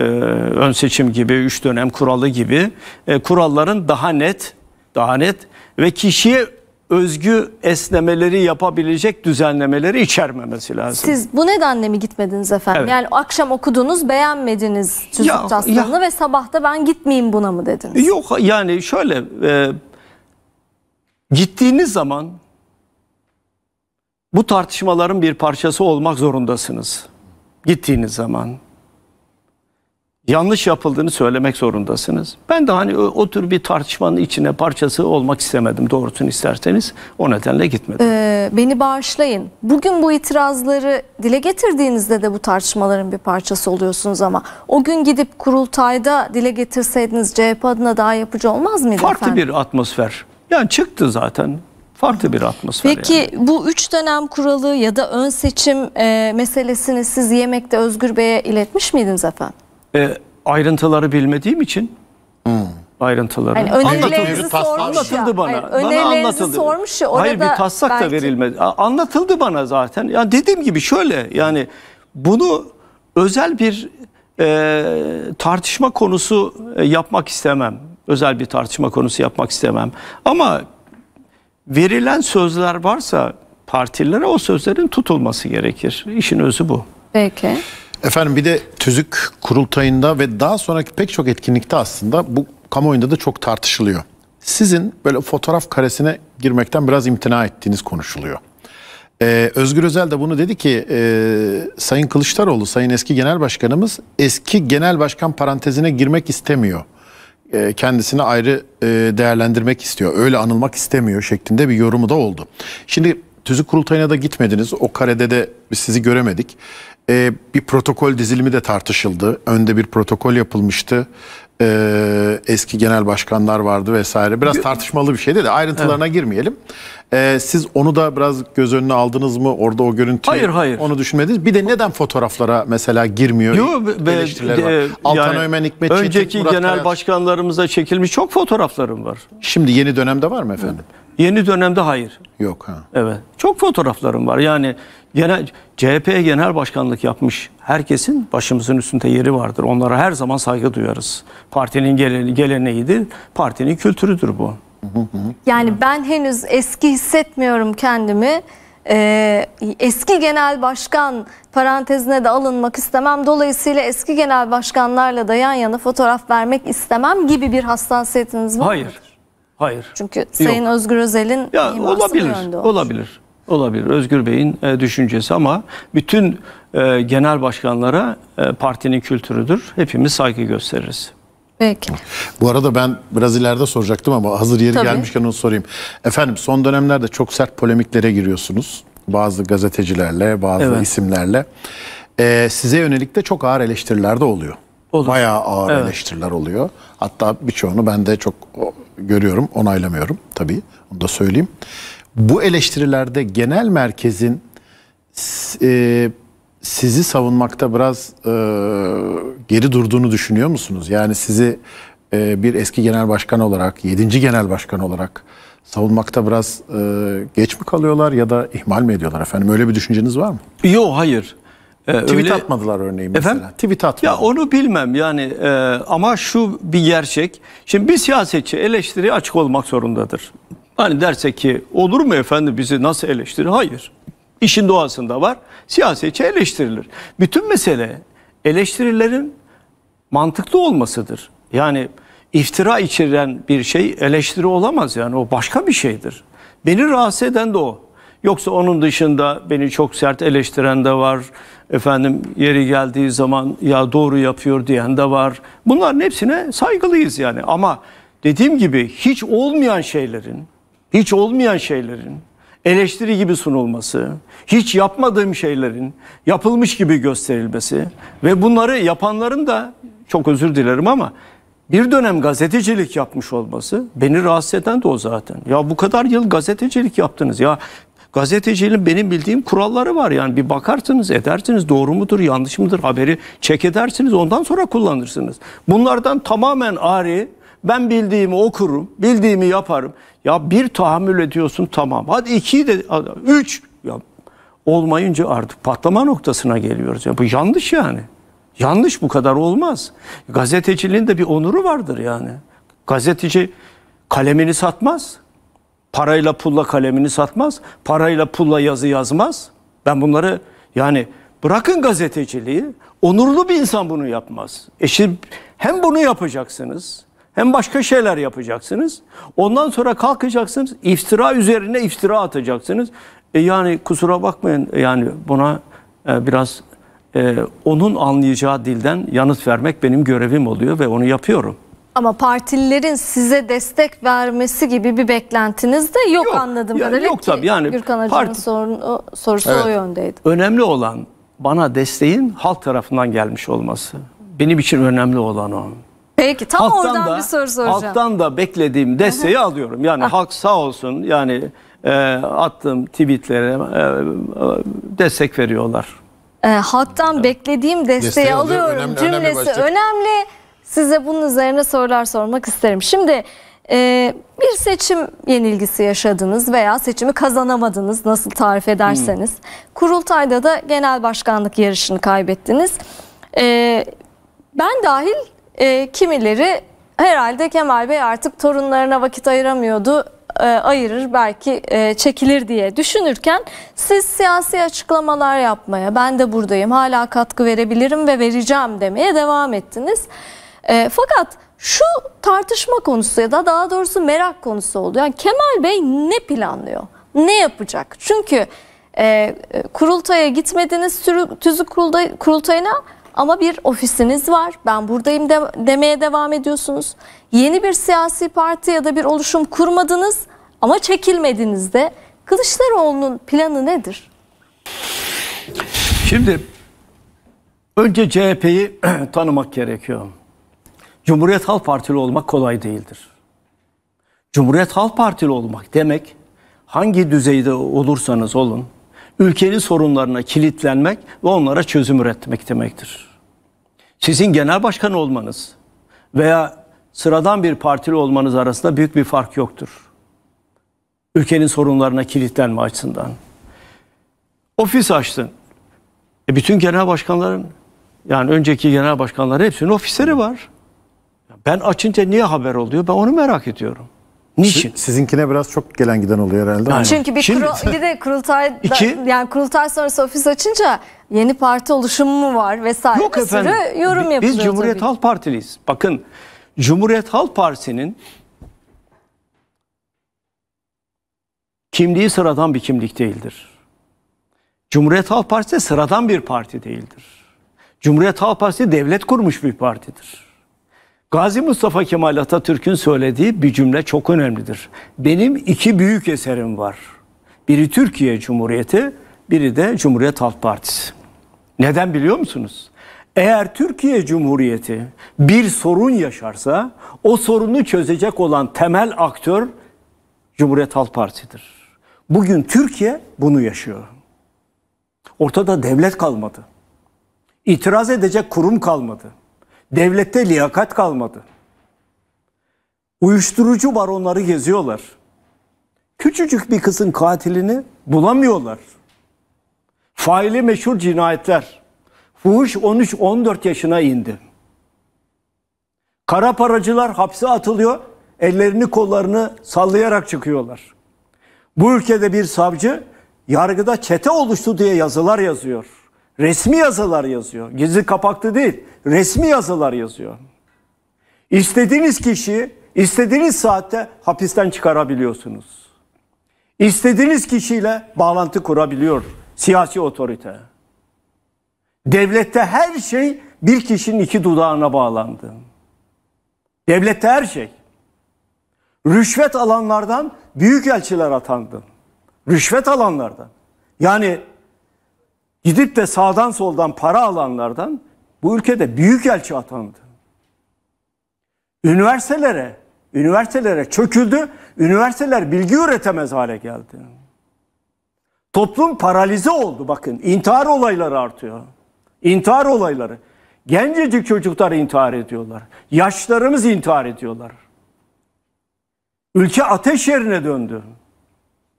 [SPEAKER 3] ön seçim gibi üç dönem kuralı gibi e, kuralların daha net daha net ve kişiye özgü esnemeleri yapabilecek düzenlemeleri içermemesi lazım. Siz
[SPEAKER 2] bu nedenle mi gitmediniz efendim? Evet. Yani akşam okudunuz beğenmediniz Tüzük Aslan'ı ve sabahta ben gitmeyeyim buna mı dediniz?
[SPEAKER 3] Yok yani şöyle e, gittiğiniz zaman bu tartışmaların bir parçası olmak zorundasınız gittiğiniz zaman yanlış yapıldığını söylemek zorundasınız. Ben de hani o, o tür bir tartışmanın içine parçası olmak istemedim doğrusunu isterseniz. O nedenle gitmedim.
[SPEAKER 2] Ee, beni bağışlayın. Bugün bu itirazları dile getirdiğinizde de bu tartışmaların bir parçası oluyorsunuz ama o gün gidip kurultayda dile getirseydiniz CHP adına daha yapıcı olmaz mıydı Farklı efendim?
[SPEAKER 3] bir atmosfer. Yani çıktı zaten farklı bir atmosfer. Peki yani.
[SPEAKER 2] bu üç dönem kuralı ya da ön seçim e, meselesini siz yemekte Özgür Bey'e iletmiş miydiniz efendim?
[SPEAKER 3] E, ayrıntıları bilmediğim için hmm. ayrıntıları. Hani önerilerinizi sormuş anlatıldı ya. bana. Hayır, bana önerilerinizi anlatıldı.
[SPEAKER 2] sormuş ya. Hayır bir taslak belki... da
[SPEAKER 3] verilmedi. Anlatıldı bana zaten. Yani dediğim gibi şöyle yani bunu özel bir e, tartışma konusu e, yapmak istemem. Özel bir tartışma konusu yapmak istemem. Ama verilen sözler varsa partilere o sözlerin tutulması gerekir. İşin özü bu.
[SPEAKER 2] Peki.
[SPEAKER 1] Efendim bir de tüzük kurultayında ve daha sonraki pek çok etkinlikte aslında bu kamuoyunda da çok tartışılıyor. Sizin böyle fotoğraf karesine girmekten biraz imtina ettiğiniz konuşuluyor. Ee, Özgür Özel de bunu dedi ki e, Sayın Kılıçdaroğlu, Sayın eski genel başkanımız eski genel başkan parantezine girmek istemiyor. E, kendisini ayrı e, değerlendirmek istiyor. Öyle anılmak istemiyor şeklinde bir yorumu da oldu. Şimdi tüzük kurultayına da gitmediniz. O karede de biz sizi göremedik. E, bir protokol dizilimi de tartışıldı. Önde bir protokol yapılmıştı e, eski genel başkanlar vardı vesaire. Biraz tartışmalı bir şeydi de ayrıntılarına evet. girmeyelim. E, siz onu da biraz göz önüne aldınız mı? Orada o görüntü hayır, hayır. onu düşünmediniz. Bir de neden fotoğraflara mesela girmiyor? Yo, be, eleştirileri be, var. E, Altan yani, Ömen, Hikmet Önceki Murat genel Kaya...
[SPEAKER 3] başkanlarımıza çekilmiş çok fotoğraflarım var. Şimdi yeni dönemde var mı efendim? Evet. Yeni dönemde hayır. Yok ha. Evet. Çok fotoğraflarım var. Yani genel CHP genel başkanlık yapmış herkesin başımızın üstünde yeri vardır. Onlara her zaman saygı duyarız. Partinin gele, geleneğidir. Partinin kültürüdür bu.
[SPEAKER 2] Yani ben henüz eski hissetmiyorum kendimi. Ee, eski genel başkan parantezine de alınmak istemem. Dolayısıyla eski genel başkanlarla da yan yana fotoğraf vermek istemem gibi bir hassasiyetiniz var mı?
[SPEAKER 3] Hayır. Hayır. Çünkü Sayın
[SPEAKER 2] Yok. Özgür Özel'in ya, olabilir,
[SPEAKER 3] olabilir. Olabilir. Özgür Bey'in e, düşüncesi ama bütün e, genel başkanlara e, partinin kültürüdür. Hepimiz saygı gösteririz. Peki. Bu arada
[SPEAKER 1] ben biraz ileride soracaktım ama hazır yeri Tabii. gelmişken onu sorayım. Efendim son dönemlerde çok sert polemiklere giriyorsunuz. Bazı gazetecilerle, bazı evet. isimlerle. Ee, size yönelik de çok ağır eleştiriler de oluyor. Olur. Bayağı ağır evet. eleştiriler oluyor. Hatta birçoğunu ben de çok görüyorum, onaylamıyorum tabii. Onu da söyleyeyim. Bu eleştirilerde genel merkezin e, sizi savunmakta biraz e, geri durduğunu düşünüyor musunuz? Yani sizi e, bir eski genel başkan olarak, yedinci genel başkan olarak savunmakta biraz e, geç mi kalıyorlar ya da ihmal mi ediyorlar efendim? Öyle bir düşünceniz var mı?
[SPEAKER 3] Yok hayır. Ee, Tweet öyle... atmadılar örneğin mesela. Efendim? Tweet atmadılar. Ya onu bilmem yani e, ama şu bir gerçek. Şimdi bir siyasetçi eleştiri açık olmak zorundadır. Hani derse ki olur mu efendi bizi nasıl eleştirir? Hayır. İşin doğasında var. Siyasetçi eleştirilir. Bütün mesele eleştirilerin mantıklı olmasıdır. Yani iftira içeren bir şey eleştiri olamaz yani o başka bir şeydir. Beni rahatsız eden de o. Yoksa onun dışında beni çok sert eleştiren de var efendim yeri geldiği zaman ya doğru yapıyor diyen de var. Bunların hepsine saygılıyız yani ama dediğim gibi hiç olmayan şeylerin, hiç olmayan şeylerin eleştiri gibi sunulması, hiç yapmadığım şeylerin yapılmış gibi gösterilmesi ve bunları yapanların da çok özür dilerim ama bir dönem gazetecilik yapmış olması beni rahatsız eden de o zaten. Ya bu kadar yıl gazetecilik yaptınız ya gazeteciliğin benim bildiğim kuralları var. Yani bir bakarsınız, edersiniz, doğru mudur, yanlış mıdır haberi çek edersiniz, ondan sonra kullanırsınız. Bunlardan tamamen ari, ben bildiğimi okurum, bildiğimi yaparım. Ya bir tahammül ediyorsun tamam. Hadi iki de, üç. Ya olmayınca artık patlama noktasına geliyoruz. Ya bu yanlış yani. Yanlış bu kadar olmaz. Gazeteciliğin de bir onuru vardır yani. Gazeteci kalemini satmaz. Parayla pulla kalemini satmaz. Parayla pulla yazı yazmaz. Ben bunları yani bırakın gazeteciliği. Onurlu bir insan bunu yapmaz. E şimdi hem bunu yapacaksınız hem başka şeyler yapacaksınız. Ondan sonra kalkacaksınız iftira üzerine iftira atacaksınız. E yani kusura bakmayın e yani buna e, biraz e, onun anlayacağı dilden yanıt vermek benim görevim oluyor ve onu yapıyorum.
[SPEAKER 2] Ama partililerin size destek vermesi gibi bir beklentiniz de yok, yok anladığım ya, Yok ki, tabii yani. Gürkan Hoca'nın parti... sorusu evet. o yöndeydi.
[SPEAKER 3] Önemli olan bana desteğin halk tarafından gelmiş olması. Benim için önemli olan o.
[SPEAKER 2] Peki tam halktan oradan da, bir soru
[SPEAKER 3] soracağım. Halktan da beklediğim desteği Aha. alıyorum. Yani Aha. halk sağ olsun yani e, attığım tweetlere e, e destek veriyorlar.
[SPEAKER 2] E, halktan evet. beklediğim desteği, desteği alıyorum. Önemli, Cümlesi önemli. önemli size bunun üzerine sorular sormak isterim. Şimdi e, bir seçim yenilgisi yaşadınız veya seçimi kazanamadınız nasıl tarif ederseniz. Hmm. Kurultayda da genel başkanlık yarışını kaybettiniz. E, ben dahil e, kimileri herhalde Kemal Bey artık torunlarına vakit ayıramıyordu e, ayırır belki e, çekilir diye düşünürken siz siyasi açıklamalar yapmaya ben de buradayım hala katkı verebilirim ve vereceğim demeye devam ettiniz. E, fakat şu tartışma konusu ya da daha doğrusu merak konusu oldu. Yani Kemal Bey ne planlıyor? Ne yapacak? Çünkü e, e kurultaya gitmediniz sürü, tüzük kurulda, kurultayına ama bir ofisiniz var. Ben buradayım de, demeye devam ediyorsunuz. Yeni bir siyasi parti ya da bir oluşum kurmadınız ama çekilmediniz de. Kılıçdaroğlu'nun planı nedir?
[SPEAKER 3] Şimdi önce CHP'yi *clears throat* tanımak gerekiyor. Cumhuriyet Halk Partili olmak kolay değildir. Cumhuriyet Halk Partili olmak demek hangi düzeyde olursanız olun ülkenin sorunlarına kilitlenmek ve onlara çözüm üretmek demektir. Sizin genel başkan olmanız veya sıradan bir partili olmanız arasında büyük bir fark yoktur. Ülkenin sorunlarına kilitlenme açısından. Ofis açtın. E bütün genel başkanların yani önceki genel başkanların hepsinin ofisleri var. Ben açınca niye haber oluyor? Ben onu merak ediyorum. Niçin?
[SPEAKER 1] Sizinkine biraz çok gelen giden oluyor herhalde. Yani. Çünkü bir, Şimdi, kurul, bir
[SPEAKER 2] de kurultay iki, yani kurultay sonrası ofis açınca yeni parti oluşumu mu var vesaire yok bir efendim, sürü yorum yapılıyor. Biz Cumhuriyet tabii.
[SPEAKER 3] Halk Partiliyiz. Bakın Cumhuriyet Halk Partisi'nin kimliği sıradan bir kimlik değildir. Cumhuriyet Halk Partisi sıradan bir parti değildir. Cumhuriyet Halk Partisi devlet kurmuş bir partidir. Gazi Mustafa Kemal Atatürk'ün söylediği bir cümle çok önemlidir. Benim iki büyük eserim var. Biri Türkiye Cumhuriyeti, biri de Cumhuriyet Halk Partisi. Neden biliyor musunuz? Eğer Türkiye Cumhuriyeti bir sorun yaşarsa o sorunu çözecek olan temel aktör Cumhuriyet Halk Partisi'dir. Bugün Türkiye bunu yaşıyor. Ortada devlet kalmadı. İtiraz edecek kurum kalmadı. Devlette liyakat kalmadı. Uyuşturucu baronları geziyorlar. Küçücük bir kızın katilini bulamıyorlar. Faili meşhur cinayetler. Fuhuş 13-14 yaşına indi. Kara paracılar hapse atılıyor, ellerini kollarını sallayarak çıkıyorlar. Bu ülkede bir savcı yargıda çete oluştu diye yazılar yazıyor. Resmi yazılar yazıyor. Gizli kapaklı değil. Resmi yazılar yazıyor. İstediğiniz kişiyi istediğiniz saatte hapisten çıkarabiliyorsunuz. İstediğiniz kişiyle bağlantı kurabiliyor siyasi otorite. Devlette her şey bir kişinin iki dudağına bağlandı. Devlette her şey. Rüşvet alanlardan büyük elçiler atandı. Rüşvet alanlardan. Yani gidip de sağdan soldan para alanlardan bu ülkede büyük elçi atandı. Üniversitelere, üniversitelere çöküldü. Üniversiteler bilgi üretemez hale geldi. Toplum paralize oldu bakın. İntihar olayları artıyor. İntihar olayları. Gencecik çocuklar intihar ediyorlar. Yaşlarımız intihar ediyorlar. Ülke ateş yerine döndü.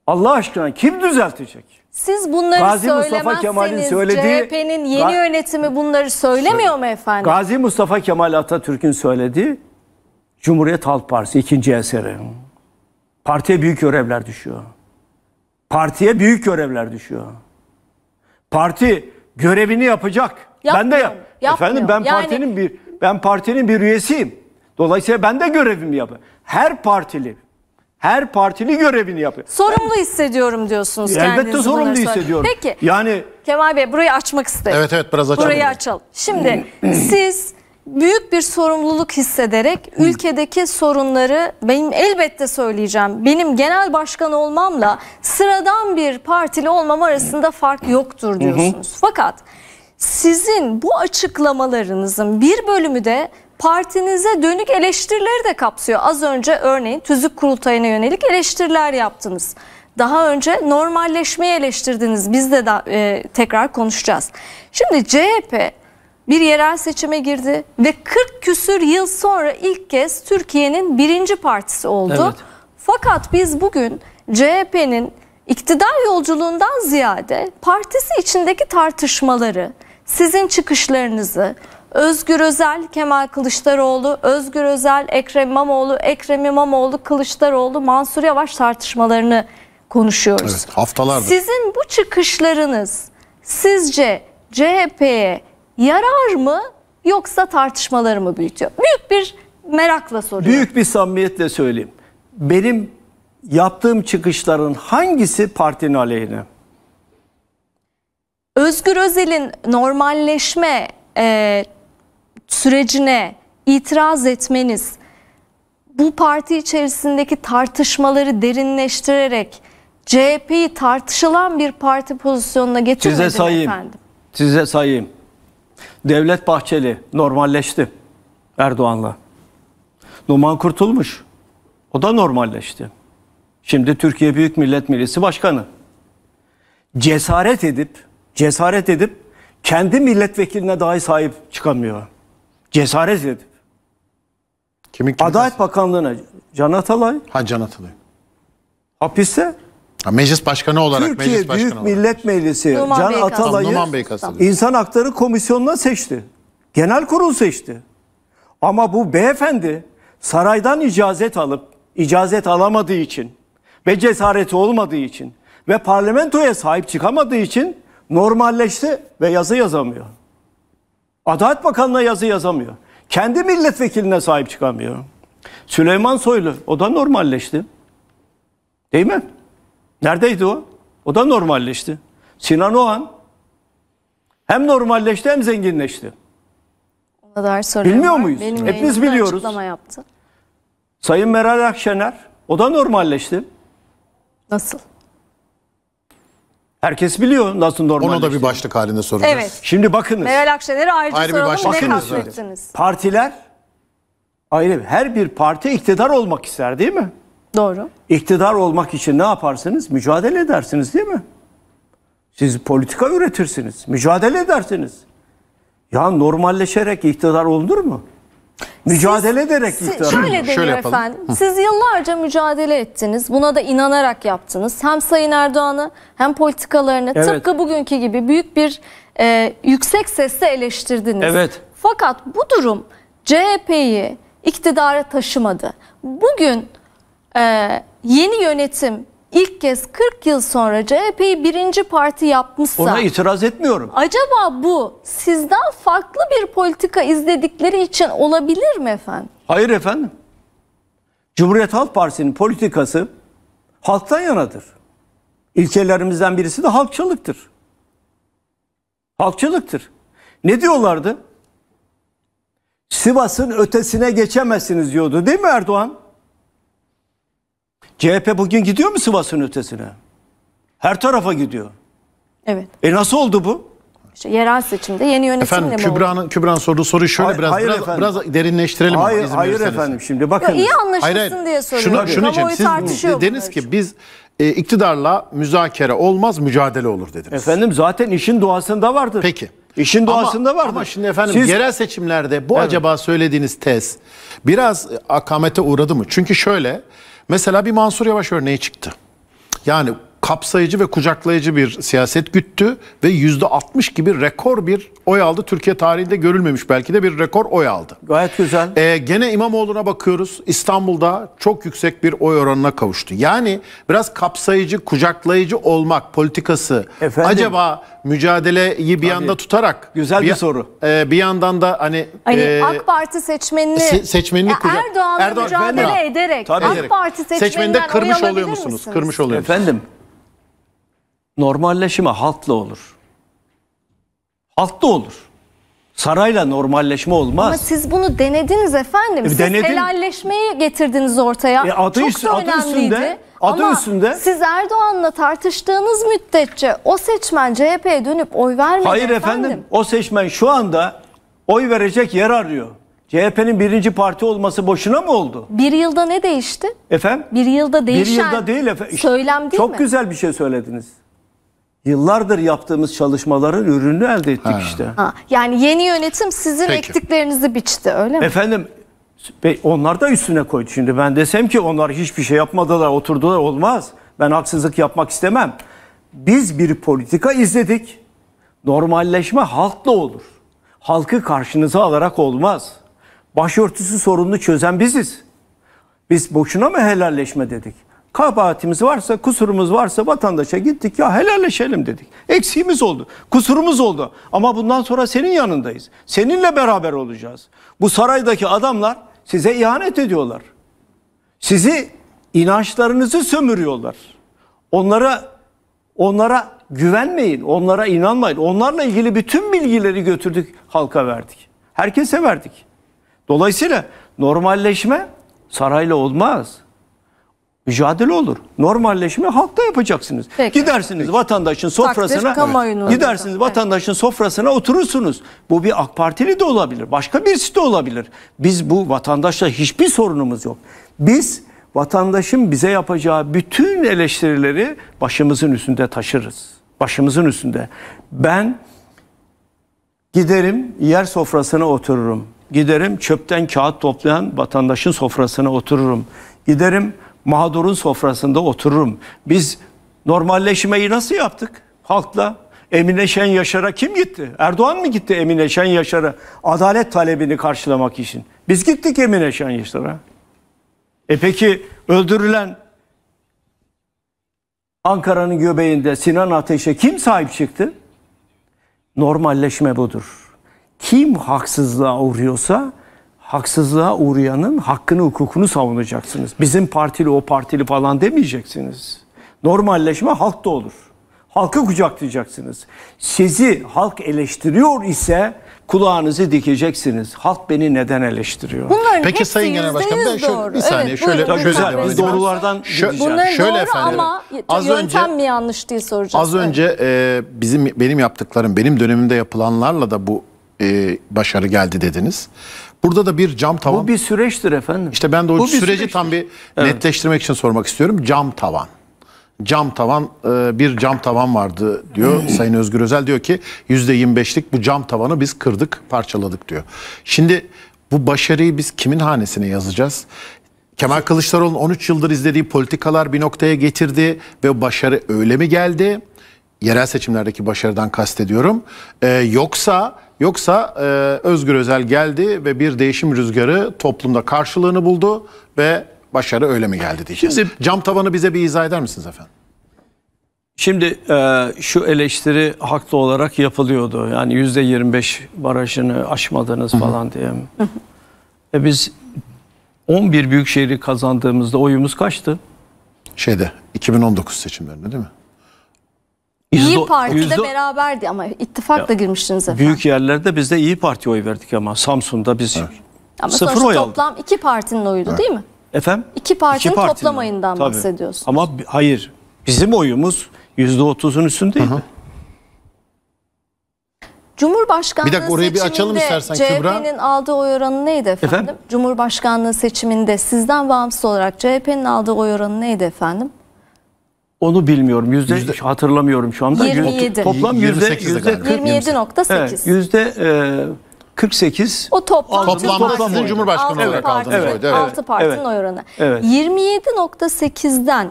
[SPEAKER 3] Allah aşkına kim düzeltecek?
[SPEAKER 2] Siz bunları Gazi Mustafa Kemal'in söylediği CHP'nin yeni Ga yönetimi bunları söylemiyor mu efendim?
[SPEAKER 3] Gazi Mustafa Kemal Atatürk'ün söylediği Cumhuriyet Halk Partisi ikinci eseri. Partiye büyük görevler düşüyor. Partiye büyük görevler düşüyor. Parti görevini yapacak. Yapmıyor, ben de yap. Yapmıyor. Efendim ben yani... partinin bir ben partinin bir üyesiyim. Dolayısıyla ben de görevimi yapıyorum. Her partili her partili görevini yapıyor. Sorumlu
[SPEAKER 2] hissediyorum diyorsunuz Elbette kendinizi. Elbette sorumlu hissediyorum. Peki. Yani Kemal Bey burayı açmak istedim. Evet evet biraz açalım. Burayı açalım. Şimdi *clears throat* siz büyük bir sorumluluk hissederek ülkedeki sorunları benim elbette söyleyeceğim. Benim genel başkan olmamla sıradan bir partili olmam arasında fark yoktur diyorsunuz. Fakat sizin bu açıklamalarınızın bir bölümü de partinize dönük eleştirileri de kapsıyor. Az önce örneğin tüzük kurultayına yönelik eleştiriler yaptınız. Daha önce normalleşmeyi eleştirdiniz. Biz de da, e, tekrar konuşacağız. Şimdi CHP bir yerel seçime girdi ve 40 küsür yıl sonra ilk kez Türkiye'nin birinci partisi oldu. Evet. Fakat biz bugün CHP'nin iktidar yolculuğundan ziyade partisi içindeki tartışmaları, sizin çıkışlarınızı, Özgür Özel, Kemal Kılıçdaroğlu, Özgür Özel, Ekrem İmamoğlu, Ekrem İmamoğlu, Kılıçdaroğlu, Mansur Yavaş tartışmalarını konuşuyoruz.
[SPEAKER 1] Evet, haftalardır.
[SPEAKER 2] Sizin bu çıkışlarınız sizce CHP'ye yarar mı yoksa tartışmaları mı büyütüyor? Büyük bir merakla soruyorum.
[SPEAKER 3] Büyük bir samimiyetle söyleyeyim. Benim yaptığım çıkışların hangisi partinin aleyhine?
[SPEAKER 2] Özgür Özel'in normalleşme e, sürecine itiraz etmeniz, bu parti içerisindeki tartışmaları derinleştirerek CHP'yi tartışılan bir parti pozisyonuna getirmedi size sayayım, efendim?
[SPEAKER 3] Size sayayım. Devlet Bahçeli normalleşti Erdoğan'la. Numan Kurtulmuş. O da normalleşti. Şimdi Türkiye Büyük Millet Meclisi Başkanı. Cesaret edip, cesaret edip kendi milletvekiline dahi sahip çıkamıyor. Cesaret edip. Kimi, kimi Adalet Bakanlığı'na Can Atalay. Ha Can Atalay. Hapiste. Ha, meclis Başkanı olarak. Türkiye meclis başkanı Büyük olarak. Millet Meclisi Numan Can Atalay'ı İnsan Hakları Komisyonu'na seçti. Genel kurul seçti. Ama bu beyefendi saraydan icazet alıp icazet alamadığı için ve cesareti olmadığı için ve parlamentoya sahip çıkamadığı için normalleşti ve yazı yazamıyor. Adalet Bakanı'na yazı yazamıyor. Kendi milletvekiline sahip çıkamıyor. Süleyman Soylu o da normalleşti. Değil mi? Neredeydi o? O da normalleşti. Sinan Oğan hem normalleşti hem zenginleşti.
[SPEAKER 2] O kadar soru Bilmiyor var. muyuz? Benim Hepimiz biliyoruz. Açıklama yaptı.
[SPEAKER 3] Sayın Meral Akşener o da normalleşti. Nasıl? Herkes biliyor nasıl normalleşti. Onu da bir başlık halinde soracağız. Evet. Şimdi bakınız. Meral
[SPEAKER 2] Akşener'e ayrıca Ayrı soralım başlık. ne Bakınız. kastettiniz?
[SPEAKER 3] Partiler ayrı her bir parti iktidar olmak ister değil mi? Doğru. İktidar olmak için ne yaparsınız? Mücadele edersiniz değil mi? Siz politika üretirsiniz, mücadele edersiniz. Ya normalleşerek iktidar olunur mu? Mücadele siz, ederek siz, iktidar. Şöyle deniyor şöyle yapalım. efendim.
[SPEAKER 2] Siz yıllarca mücadele ettiniz. Buna da inanarak yaptınız. Hem Sayın Erdoğan'ı hem politikalarını evet. tıpkı bugünkü gibi büyük bir e, yüksek sesle eleştirdiniz. Evet. Fakat bu durum CHP'yi iktidara taşımadı. Bugün e, yeni yönetim ilk kez 40 yıl sonra CHP'yi birinci parti yapmışsa... Ona itiraz etmiyorum. Acaba bu sizden farklı bir politika izledikleri için olabilir mi efendim?
[SPEAKER 3] Hayır efendim. Cumhuriyet Halk Partisi'nin politikası halktan yanadır. İlkelerimizden birisi de halkçılıktır. Halkçılıktır. Ne diyorlardı? Sivas'ın ötesine geçemezsiniz diyordu değil mi Erdoğan? CHP bugün gidiyor mu Sivas'ın ötesine? Her tarafa gidiyor. Evet. E nasıl oldu bu?
[SPEAKER 2] İşte yerel seçimde yeni yönetimle efendim, mi
[SPEAKER 3] Kübra'nın Kübra'nın sorduğu soruyu şöyle hayır, biraz hayır biraz, efendim. biraz derinleştirelim. Hayır, hayır efendim şimdi bakın. İyi iyi anlaşılsın
[SPEAKER 1] hayır, hayır. diye soruyorum. Şunu, şunu diyeceğim. Siz dediniz ki biz e, iktidarla müzakere olmaz mücadele olur dediniz.
[SPEAKER 3] Efendim zaten işin doğasında vardır. Peki.
[SPEAKER 1] İşin doğasında
[SPEAKER 3] ama, vardır. Ama şimdi efendim Siz... yerel
[SPEAKER 1] seçimlerde bu evet. acaba söylediğiniz tez biraz akamete uğradı mı? Çünkü şöyle Mesela bir Mansur Yavaş örneği çıktı. Yani kapsayıcı ve kucaklayıcı bir siyaset güttü ve yüzde 60 gibi rekor bir oy aldı. Türkiye tarihinde görülmemiş belki de bir rekor oy aldı. Gayet güzel. Ee, gene İmamoğlu'na bakıyoruz. İstanbul'da çok yüksek bir oy oranına kavuştu. Yani biraz kapsayıcı, kucaklayıcı olmak politikası. Efendim? Acaba mücadeleyi bir yanda tutarak güzel bir, bir soru. E, bir yandan da hani, hani e, AK
[SPEAKER 2] Parti seçmenini se seçmenini ya Erdoğan'la Erdoğan, mücadele ederek Tabii. AK Parti seçmenini kırmış oluyor musunuz? Kırmış
[SPEAKER 3] oluyor. Efendim normalleşme halkla olur. Halkla olur. Sarayla normalleşme olmaz. Ama
[SPEAKER 2] siz bunu denediniz efendim. E, siz denedim. helalleşmeyi getirdiniz ortaya. E, adı Çok üstü, da adı önemliydi. Üstünde, adı Ama üstünde. siz Erdoğan'la tartıştığınız müddetçe o seçmen CHP'ye dönüp oy vermedi Hayır efendim. efendim.
[SPEAKER 3] O seçmen şu anda oy verecek yer arıyor. CHP'nin birinci parti olması boşuna mı oldu?
[SPEAKER 2] Bir yılda ne değişti? Efendim? Bir yılda değişen bir yılda değil efendim. söylem değil çok mi? Çok güzel
[SPEAKER 3] bir şey söylediniz yıllardır yaptığımız çalışmaların ürünü elde ettik ha. işte. Ha,
[SPEAKER 2] yani yeni yönetim sizin Peki. ektiklerinizi biçti öyle mi?
[SPEAKER 3] Efendim onlar da üstüne koydu. Şimdi ben desem ki onlar hiçbir şey yapmadılar oturdular olmaz. Ben haksızlık yapmak istemem. Biz bir politika izledik. Normalleşme halkla olur. Halkı karşınıza alarak olmaz. Başörtüsü sorununu çözen biziz. Biz boşuna mı helalleşme dedik? Kabahatimiz varsa, kusurumuz varsa vatandaşa gittik ya helalleşelim dedik. Eksiğimiz oldu, kusurumuz oldu. Ama bundan sonra senin yanındayız. Seninle beraber olacağız. Bu saraydaki adamlar size ihanet ediyorlar. Sizi inançlarınızı sömürüyorlar. Onlara onlara güvenmeyin, onlara inanmayın. Onlarla ilgili bütün bilgileri götürdük, halka verdik. Herkese verdik. Dolayısıyla normalleşme sarayla olmaz mücadele olur. Normalleşme halkta yapacaksınız. Peki. Gidersiniz Peki. vatandaşın sofrasına Takdir, gidersiniz evet. vatandaşın sofrasına oturursunuz. Bu bir AK Partili de olabilir. Başka birisi de olabilir. Biz bu vatandaşla hiçbir sorunumuz yok. Biz vatandaşın bize yapacağı bütün eleştirileri başımızın üstünde taşırız. Başımızın üstünde. Ben giderim yer sofrasına otururum. Giderim çöpten kağıt toplayan vatandaşın sofrasına otururum. Giderim mağdurun sofrasında otururum. Biz normalleşmeyi nasıl yaptık halkla? Emine Şen Yaşar'a kim gitti? Erdoğan mı gitti Emine Şen Yaşar'a adalet talebini karşılamak için? Biz gittik Emine Şen Yaşar'a. E peki öldürülen Ankara'nın göbeğinde Sinan Ateş'e kim sahip çıktı? Normalleşme budur. Kim haksızlığa uğruyorsa haksızlığa uğrayanın hakkını hukukunu savunacaksınız. Bizim partili o partili falan demeyeceksiniz. Normalleşme halkta olur. Halkı kucaklayacaksınız. Sizi halk eleştiriyor ise kulağınızı dikeceksiniz. Halk beni neden eleştiriyor? Bunların Peki Sayın Genel Başkan ben şöyle bir saniye evet, şöyle buyurun, şöyle güzel biz doğrulardan Şö Bunların şöyle doğru efendim, ama az yöntem önce,
[SPEAKER 2] mi yanlış diye soracağız. Az önce
[SPEAKER 1] e, bizim benim yaptıklarım benim dönemimde yapılanlarla da bu e, başarı geldi dediniz. Burada da bir cam tavan. Bu bir süreçtir efendim. İşte ben de o Bu süreci süreçtir. tam bir evet. netleştirmek için sormak istiyorum. Cam tavan cam tavan e, bir cam tavan vardı diyor *clears throat* Sayın Özgür Özel diyor ki %25'lik bu cam tavanı biz kırdık parçaladık diyor. Şimdi bu başarıyı biz kimin hanesine yazacağız? Kemal Kılıçdaroğlu'nun 13 yıldır izlediği politikalar bir noktaya getirdi ve başarı öyle mi geldi? Yerel seçimlerdeki başarıdan kastediyorum. Ee, yoksa Yoksa e, Özgür Özel geldi ve bir değişim rüzgarı toplumda karşılığını buldu ve başarı öyle mi geldi diyeceğiz. Şimdi, Cam tavanı bize bir izah eder misiniz efendim?
[SPEAKER 3] Şimdi e, şu eleştiri haklı olarak yapılıyordu. Yani yüzde 25 barajını aşmadınız falan diye. e biz 11 büyükşehri kazandığımızda oyumuz kaçtı? Şeyde 2019 seçimlerinde değil mi? İyi parti de
[SPEAKER 2] beraberdi ama ittifak da girmiştiniz efendim.
[SPEAKER 3] Büyük yerlerde biz de İyi Parti oy verdik ama Samsun'da biz evet. sıfır oy aldık.
[SPEAKER 2] toplam iki partinin oyuydu evet. değil mi?
[SPEAKER 3] Efendim? İki partinin, iki partinin toplam Tabii. bahsediyorsunuz. Ama hayır bizim oyumuz yüzde otuzun üstündeydi. Hı hı.
[SPEAKER 2] Cumhurbaşkanlığı bir dakika, orayı bir açalım istersen CHP'nin aldığı oy oranı neydi efendim? efendim? Cumhurbaşkanlığı seçiminde sizden bağımsız olarak CHP'nin aldığı oy oranı neydi efendim?
[SPEAKER 3] Onu bilmiyorum. Yüzde, yüzde hatırlamıyorum şu anda. 27. Toplam yüzde, yüzde
[SPEAKER 2] 27.8. Evet,
[SPEAKER 3] yüzde e, 48. O toplam, toplam partinin Cumhurbaşkanı altı olarak partinin, aldığınız evet, oydu. Evet. 6 partinin evet, oy oranı. Evet.
[SPEAKER 2] 27.8'den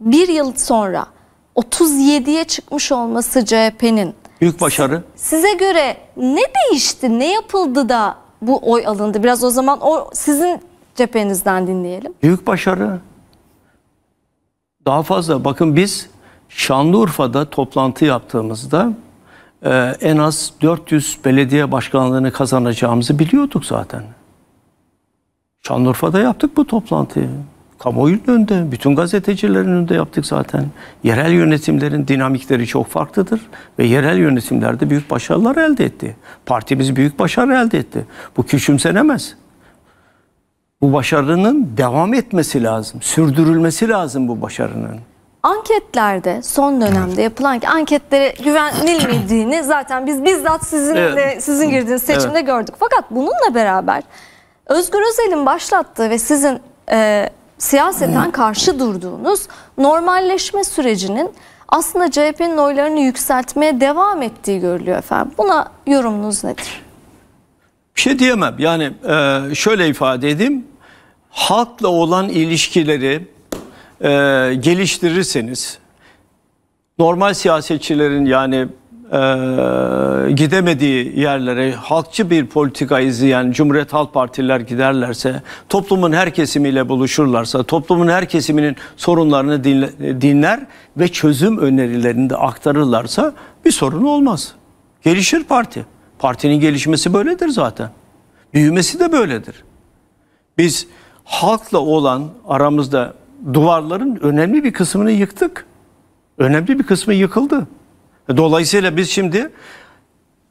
[SPEAKER 2] bir yıl sonra 37'ye çıkmış olması CHP'nin
[SPEAKER 3] büyük başarı.
[SPEAKER 2] Size göre ne değişti, ne yapıldı da bu oy alındı? Biraz o zaman o sizin cephenizden dinleyelim.
[SPEAKER 3] Büyük başarı daha fazla bakın biz Şanlıurfa'da toplantı yaptığımızda e, en az 400 belediye başkanlığını kazanacağımızı biliyorduk zaten. Şanlıurfa'da yaptık bu toplantıyı. Kamuoyunun önünde, bütün gazetecilerin önünde yaptık zaten. Yerel yönetimlerin dinamikleri çok farklıdır ve yerel yönetimlerde büyük başarılar elde etti. Partimiz büyük başarı elde etti. Bu küçümsenemez. Bu başarının devam etmesi lazım. Sürdürülmesi lazım bu başarının.
[SPEAKER 2] Anketlerde son dönemde yapılan anketlere güvenilmediğini *coughs* zaten biz bizzat sizinle evet. sizin girdiğiniz seçimde evet. gördük. Fakat bununla beraber Özgür Özel'in başlattığı ve sizin e, siyaseten karşı durduğunuz normalleşme sürecinin aslında CHP'nin oylarını yükseltmeye devam ettiği görülüyor efendim. Buna yorumunuz nedir?
[SPEAKER 3] Bir şey diyemem. Yani e, şöyle ifade edeyim halkla olan ilişkileri e, geliştirirseniz normal siyasetçilerin yani e, gidemediği yerlere halkçı bir politika izleyen Cumhuriyet Halk Partiler giderlerse, toplumun her kesimiyle buluşurlarsa, toplumun her kesiminin sorunlarını dinler ve çözüm önerilerini de aktarırlarsa bir sorun olmaz. Gelişir parti. Partinin gelişmesi böyledir zaten. Büyümesi de böyledir. Biz halkla olan aramızda duvarların önemli bir kısmını yıktık. Önemli bir kısmı yıkıldı. Dolayısıyla biz şimdi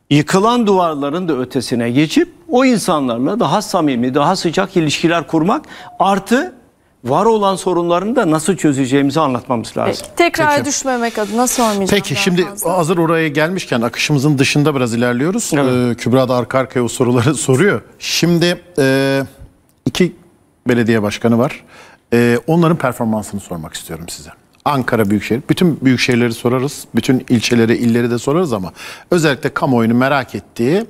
[SPEAKER 3] yıkılan duvarların da ötesine geçip o insanlarla daha samimi, daha sıcak ilişkiler kurmak artı var olan sorunlarını da nasıl çözeceğimizi anlatmamız lazım. Peki,
[SPEAKER 2] tekrar Peki. düşmemek adına sormayacağım.
[SPEAKER 1] Peki şimdi fazla. hazır oraya gelmişken akışımızın dışında biraz ilerliyoruz. Evet. Ee, Kübra da arka arkaya o soruları *laughs* soruyor. Şimdi e, iki belediye başkanı var. E, onların performansını sormak istiyorum size. Ankara Büyükşehir, bütün büyükşehirleri sorarız, bütün ilçeleri, illeri de sorarız ama özellikle kamuoyunu merak ettiği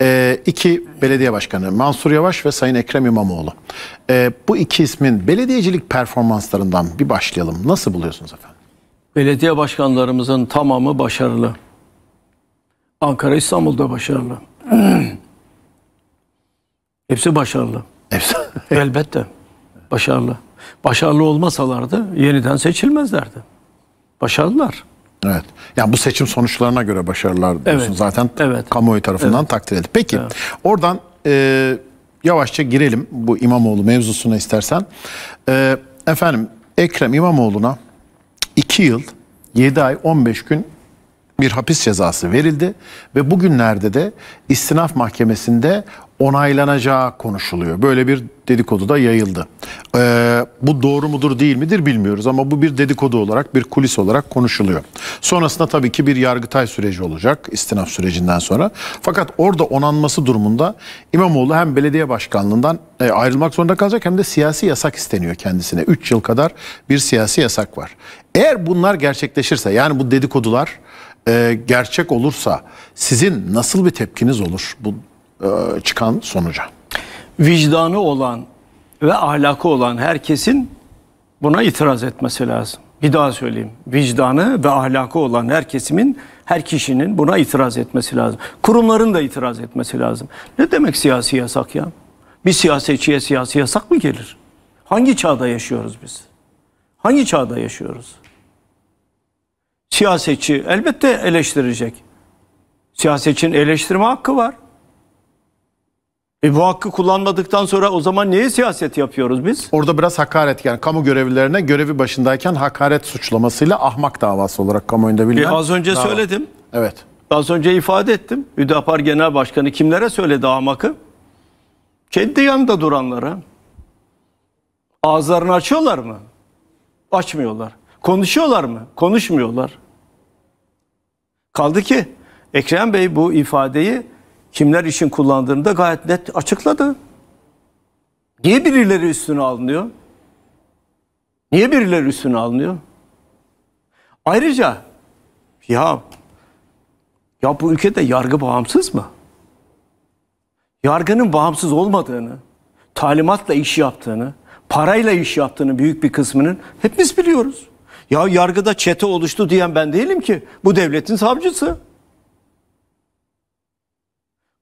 [SPEAKER 1] e, iki belediye başkanı Mansur Yavaş ve Sayın Ekrem İmamoğlu. E, bu iki ismin belediyecilik performanslarından bir başlayalım. Nasıl buluyorsunuz efendim?
[SPEAKER 3] Belediye başkanlarımızın tamamı başarılı. Ankara, İstanbul'da başarılı. *clears throat* Hepsi başarılı. Efsane. *laughs* Elbette. Başarılı. Başarılı olmasalardı yeniden seçilmezlerdi. Başarılılar.
[SPEAKER 1] Evet. Yani bu seçim sonuçlarına göre başarılılar diyorsun evet. zaten evet. kamuoyu tarafından evet. takdir edildi. Peki evet. oradan e, yavaşça girelim bu İmamoğlu mevzusuna istersen. E, efendim Ekrem İmamoğlu'na 2 yıl 7 ay 15 gün bir hapis cezası verildi ve bugünlerde de istinaf mahkemesinde onaylanacağı konuşuluyor. Böyle bir dedikodu da yayıldı. Ee, bu doğru mudur değil midir bilmiyoruz ama bu bir dedikodu olarak bir kulis olarak konuşuluyor. Sonrasında tabii ki bir yargıtay süreci olacak istinaf sürecinden sonra. Fakat orada onanması durumunda İmamoğlu hem belediye başkanlığından e, ayrılmak zorunda kalacak hem de siyasi yasak isteniyor kendisine. 3 yıl kadar bir siyasi yasak var. Eğer bunlar gerçekleşirse yani bu dedikodular e, gerçek olursa sizin nasıl bir tepkiniz olur? Bu e,
[SPEAKER 3] çıkan sonuca. Vicdanı olan ve ahlakı olan herkesin buna itiraz etmesi lazım. Bir daha söyleyeyim. Vicdanı ve ahlakı olan her kesimin, her kişinin buna itiraz etmesi lazım. Kurumların da itiraz etmesi lazım. Ne demek siyasi yasak ya? Bir siyasetçiye siyasi yasak mı gelir? Hangi çağda yaşıyoruz biz? Hangi çağda yaşıyoruz? Siyasetçi elbette eleştirecek. Siyasetçinin eleştirme hakkı var. E bu hakkı kullanmadıktan sonra o zaman niye siyaset yapıyoruz biz? Orada biraz hakaret
[SPEAKER 1] yani kamu görevlilerine görevi başındayken hakaret suçlamasıyla ahmak davası olarak kamuoyunda bilinen. E az önce dava. söyledim.
[SPEAKER 3] Evet. Az önce ifade ettim. Hüdapar Genel Başkanı kimlere söyledi ahmakı? Kendi yanında duranlara. Ağızlarını açıyorlar mı? Açmıyorlar. Konuşuyorlar mı? Konuşmuyorlar. Kaldı ki Ekrem Bey bu ifadeyi kimler için kullandığını da gayet net açıkladı. Niye birileri üstüne alınıyor? Niye birileri üstüne alınıyor? Ayrıca ya ya bu ülkede yargı bağımsız mı? Yargının bağımsız olmadığını, talimatla iş yaptığını, parayla iş yaptığını büyük bir kısmının hepimiz biliyoruz. Ya yargıda çete oluştu diyen ben değilim ki. Bu devletin savcısı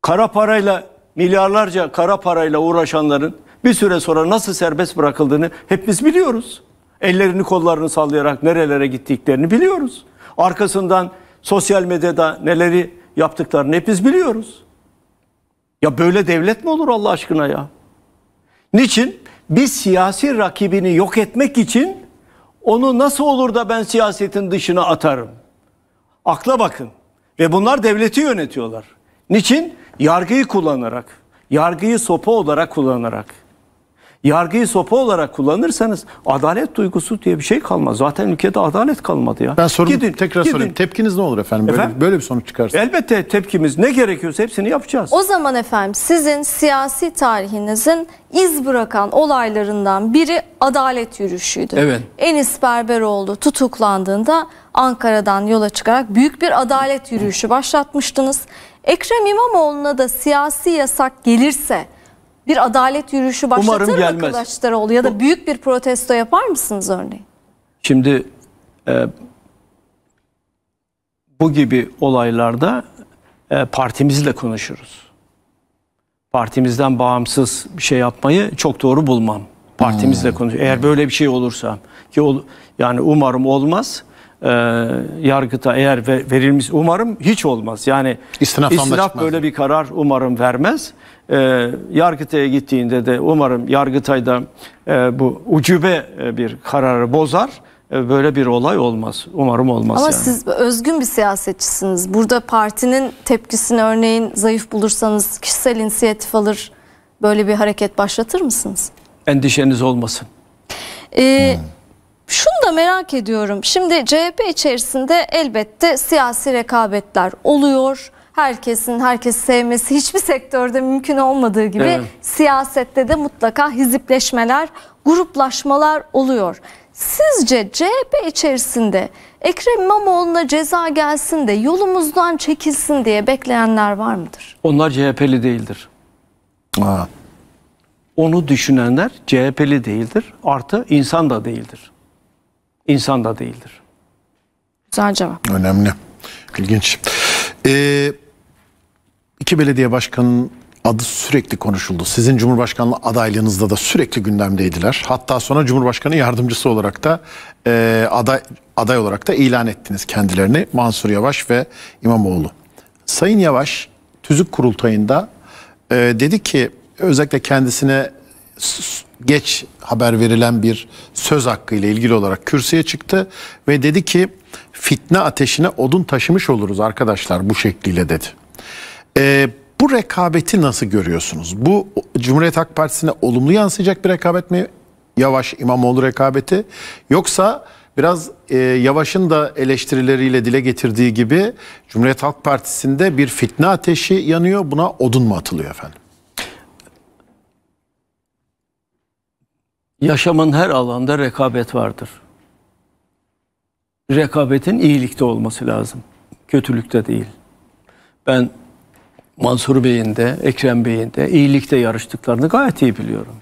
[SPEAKER 3] kara parayla milyarlarca kara parayla uğraşanların bir süre sonra nasıl serbest bırakıldığını hepimiz biliyoruz. Ellerini kollarını sallayarak nerelere gittiklerini biliyoruz. Arkasından sosyal medyada neleri yaptıklarını hepimiz biliyoruz. Ya böyle devlet mi olur Allah aşkına ya? Niçin? Bir siyasi rakibini yok etmek için onu nasıl olur da ben siyasetin dışına atarım? Akla bakın. Ve bunlar devleti yönetiyorlar. Niçin? yargıyı kullanarak, yargıyı sopa olarak kullanarak, yargıyı sopa olarak kullanırsanız adalet duygusu diye bir şey kalmaz. Zaten ülkede adalet kalmadı ya. Ben sorumu gidin, tekrar gidin. sorayım. Tepkiniz ne olur efendim? Böyle, böyle bir sonuç çıkarsa. Elbette tepkimiz ne gerekiyorsa hepsini yapacağız. O
[SPEAKER 2] zaman efendim sizin siyasi tarihinizin iz bırakan olaylarından biri adalet yürüyüşüydü. Evet. Enis Berberoğlu tutuklandığında Ankara'dan yola çıkarak büyük bir adalet yürüyüşü başlatmıştınız. Ekrem İmamoğlu'na da siyasi yasak gelirse bir adalet yürüyüşü başlatır Umarım gelmez. mı Kılıçdaroğlu ya da büyük bir protesto yapar mısınız örneğin?
[SPEAKER 3] Şimdi e, bu gibi olaylarda e, partimizle konuşuruz. Partimizden bağımsız bir şey yapmayı çok doğru bulmam. Partimizle hmm. konuş. Eğer böyle bir şey olursa ki ol, yani umarım olmaz e, yargıta eğer verilmiş umarım hiç olmaz. Yani istinaf, istinaf böyle yani. bir karar umarım vermez. E, yargıtaya gittiğinde de umarım yargıtayda e, bu ucube e, bir kararı bozar e, böyle bir olay olmaz. Umarım olmaz Ama yani.
[SPEAKER 2] siz özgün bir siyasetçisiniz. Burada partinin tepkisini örneğin zayıf bulursanız kişisel inisiyatif alır böyle bir hareket başlatır mısınız?
[SPEAKER 3] Endişeniz olmasın.
[SPEAKER 2] Ee, hmm. Şunu da merak ediyorum. Şimdi CHP içerisinde elbette siyasi rekabetler oluyor. Herkesin herkes sevmesi hiçbir sektörde mümkün olmadığı gibi evet. siyasette de mutlaka hizipleşmeler, gruplaşmalar oluyor. Sizce CHP içerisinde Ekrem İmamoğlu'na ceza gelsin de yolumuzdan çekilsin diye bekleyenler var mıdır?
[SPEAKER 3] Onlar CHP'li değildir. Aa. Onu düşünenler CHP'li değildir. Artı insan da değildir insan değildir.
[SPEAKER 2] Güzel cevap.
[SPEAKER 1] Önemli. İlginç. Ee, iki belediye başkanının adı sürekli konuşuldu. Sizin Cumhurbaşkanlığı adaylığınızda da sürekli gündemdeydiler. Hatta sonra Cumhurbaşkanı yardımcısı olarak da e, aday, aday olarak da ilan ettiniz kendilerini Mansur Yavaş ve İmamoğlu. Sayın Yavaş tüzük kurultayında e, dedi ki özellikle kendisine geç haber verilen bir söz hakkıyla ilgili olarak kürsüye çıktı ve dedi ki fitne ateşine odun taşımış oluruz arkadaşlar bu şekliyle dedi. Ee, bu rekabeti nasıl görüyorsunuz? Bu Cumhuriyet Halk Partisi'ne olumlu yansıyacak bir rekabet mi? Yavaş İmamoğlu rekabeti yoksa biraz e, Yavaş'ın da eleştirileriyle dile getirdiği gibi Cumhuriyet Halk Partisi'nde bir fitne ateşi yanıyor buna odun mu atılıyor efendim?
[SPEAKER 3] yaşamın her alanda rekabet vardır. Rekabetin iyilikte olması lazım. Kötülükte değil. Ben Mansur Bey'in de Ekrem Bey'in de iyilikte yarıştıklarını gayet iyi biliyorum.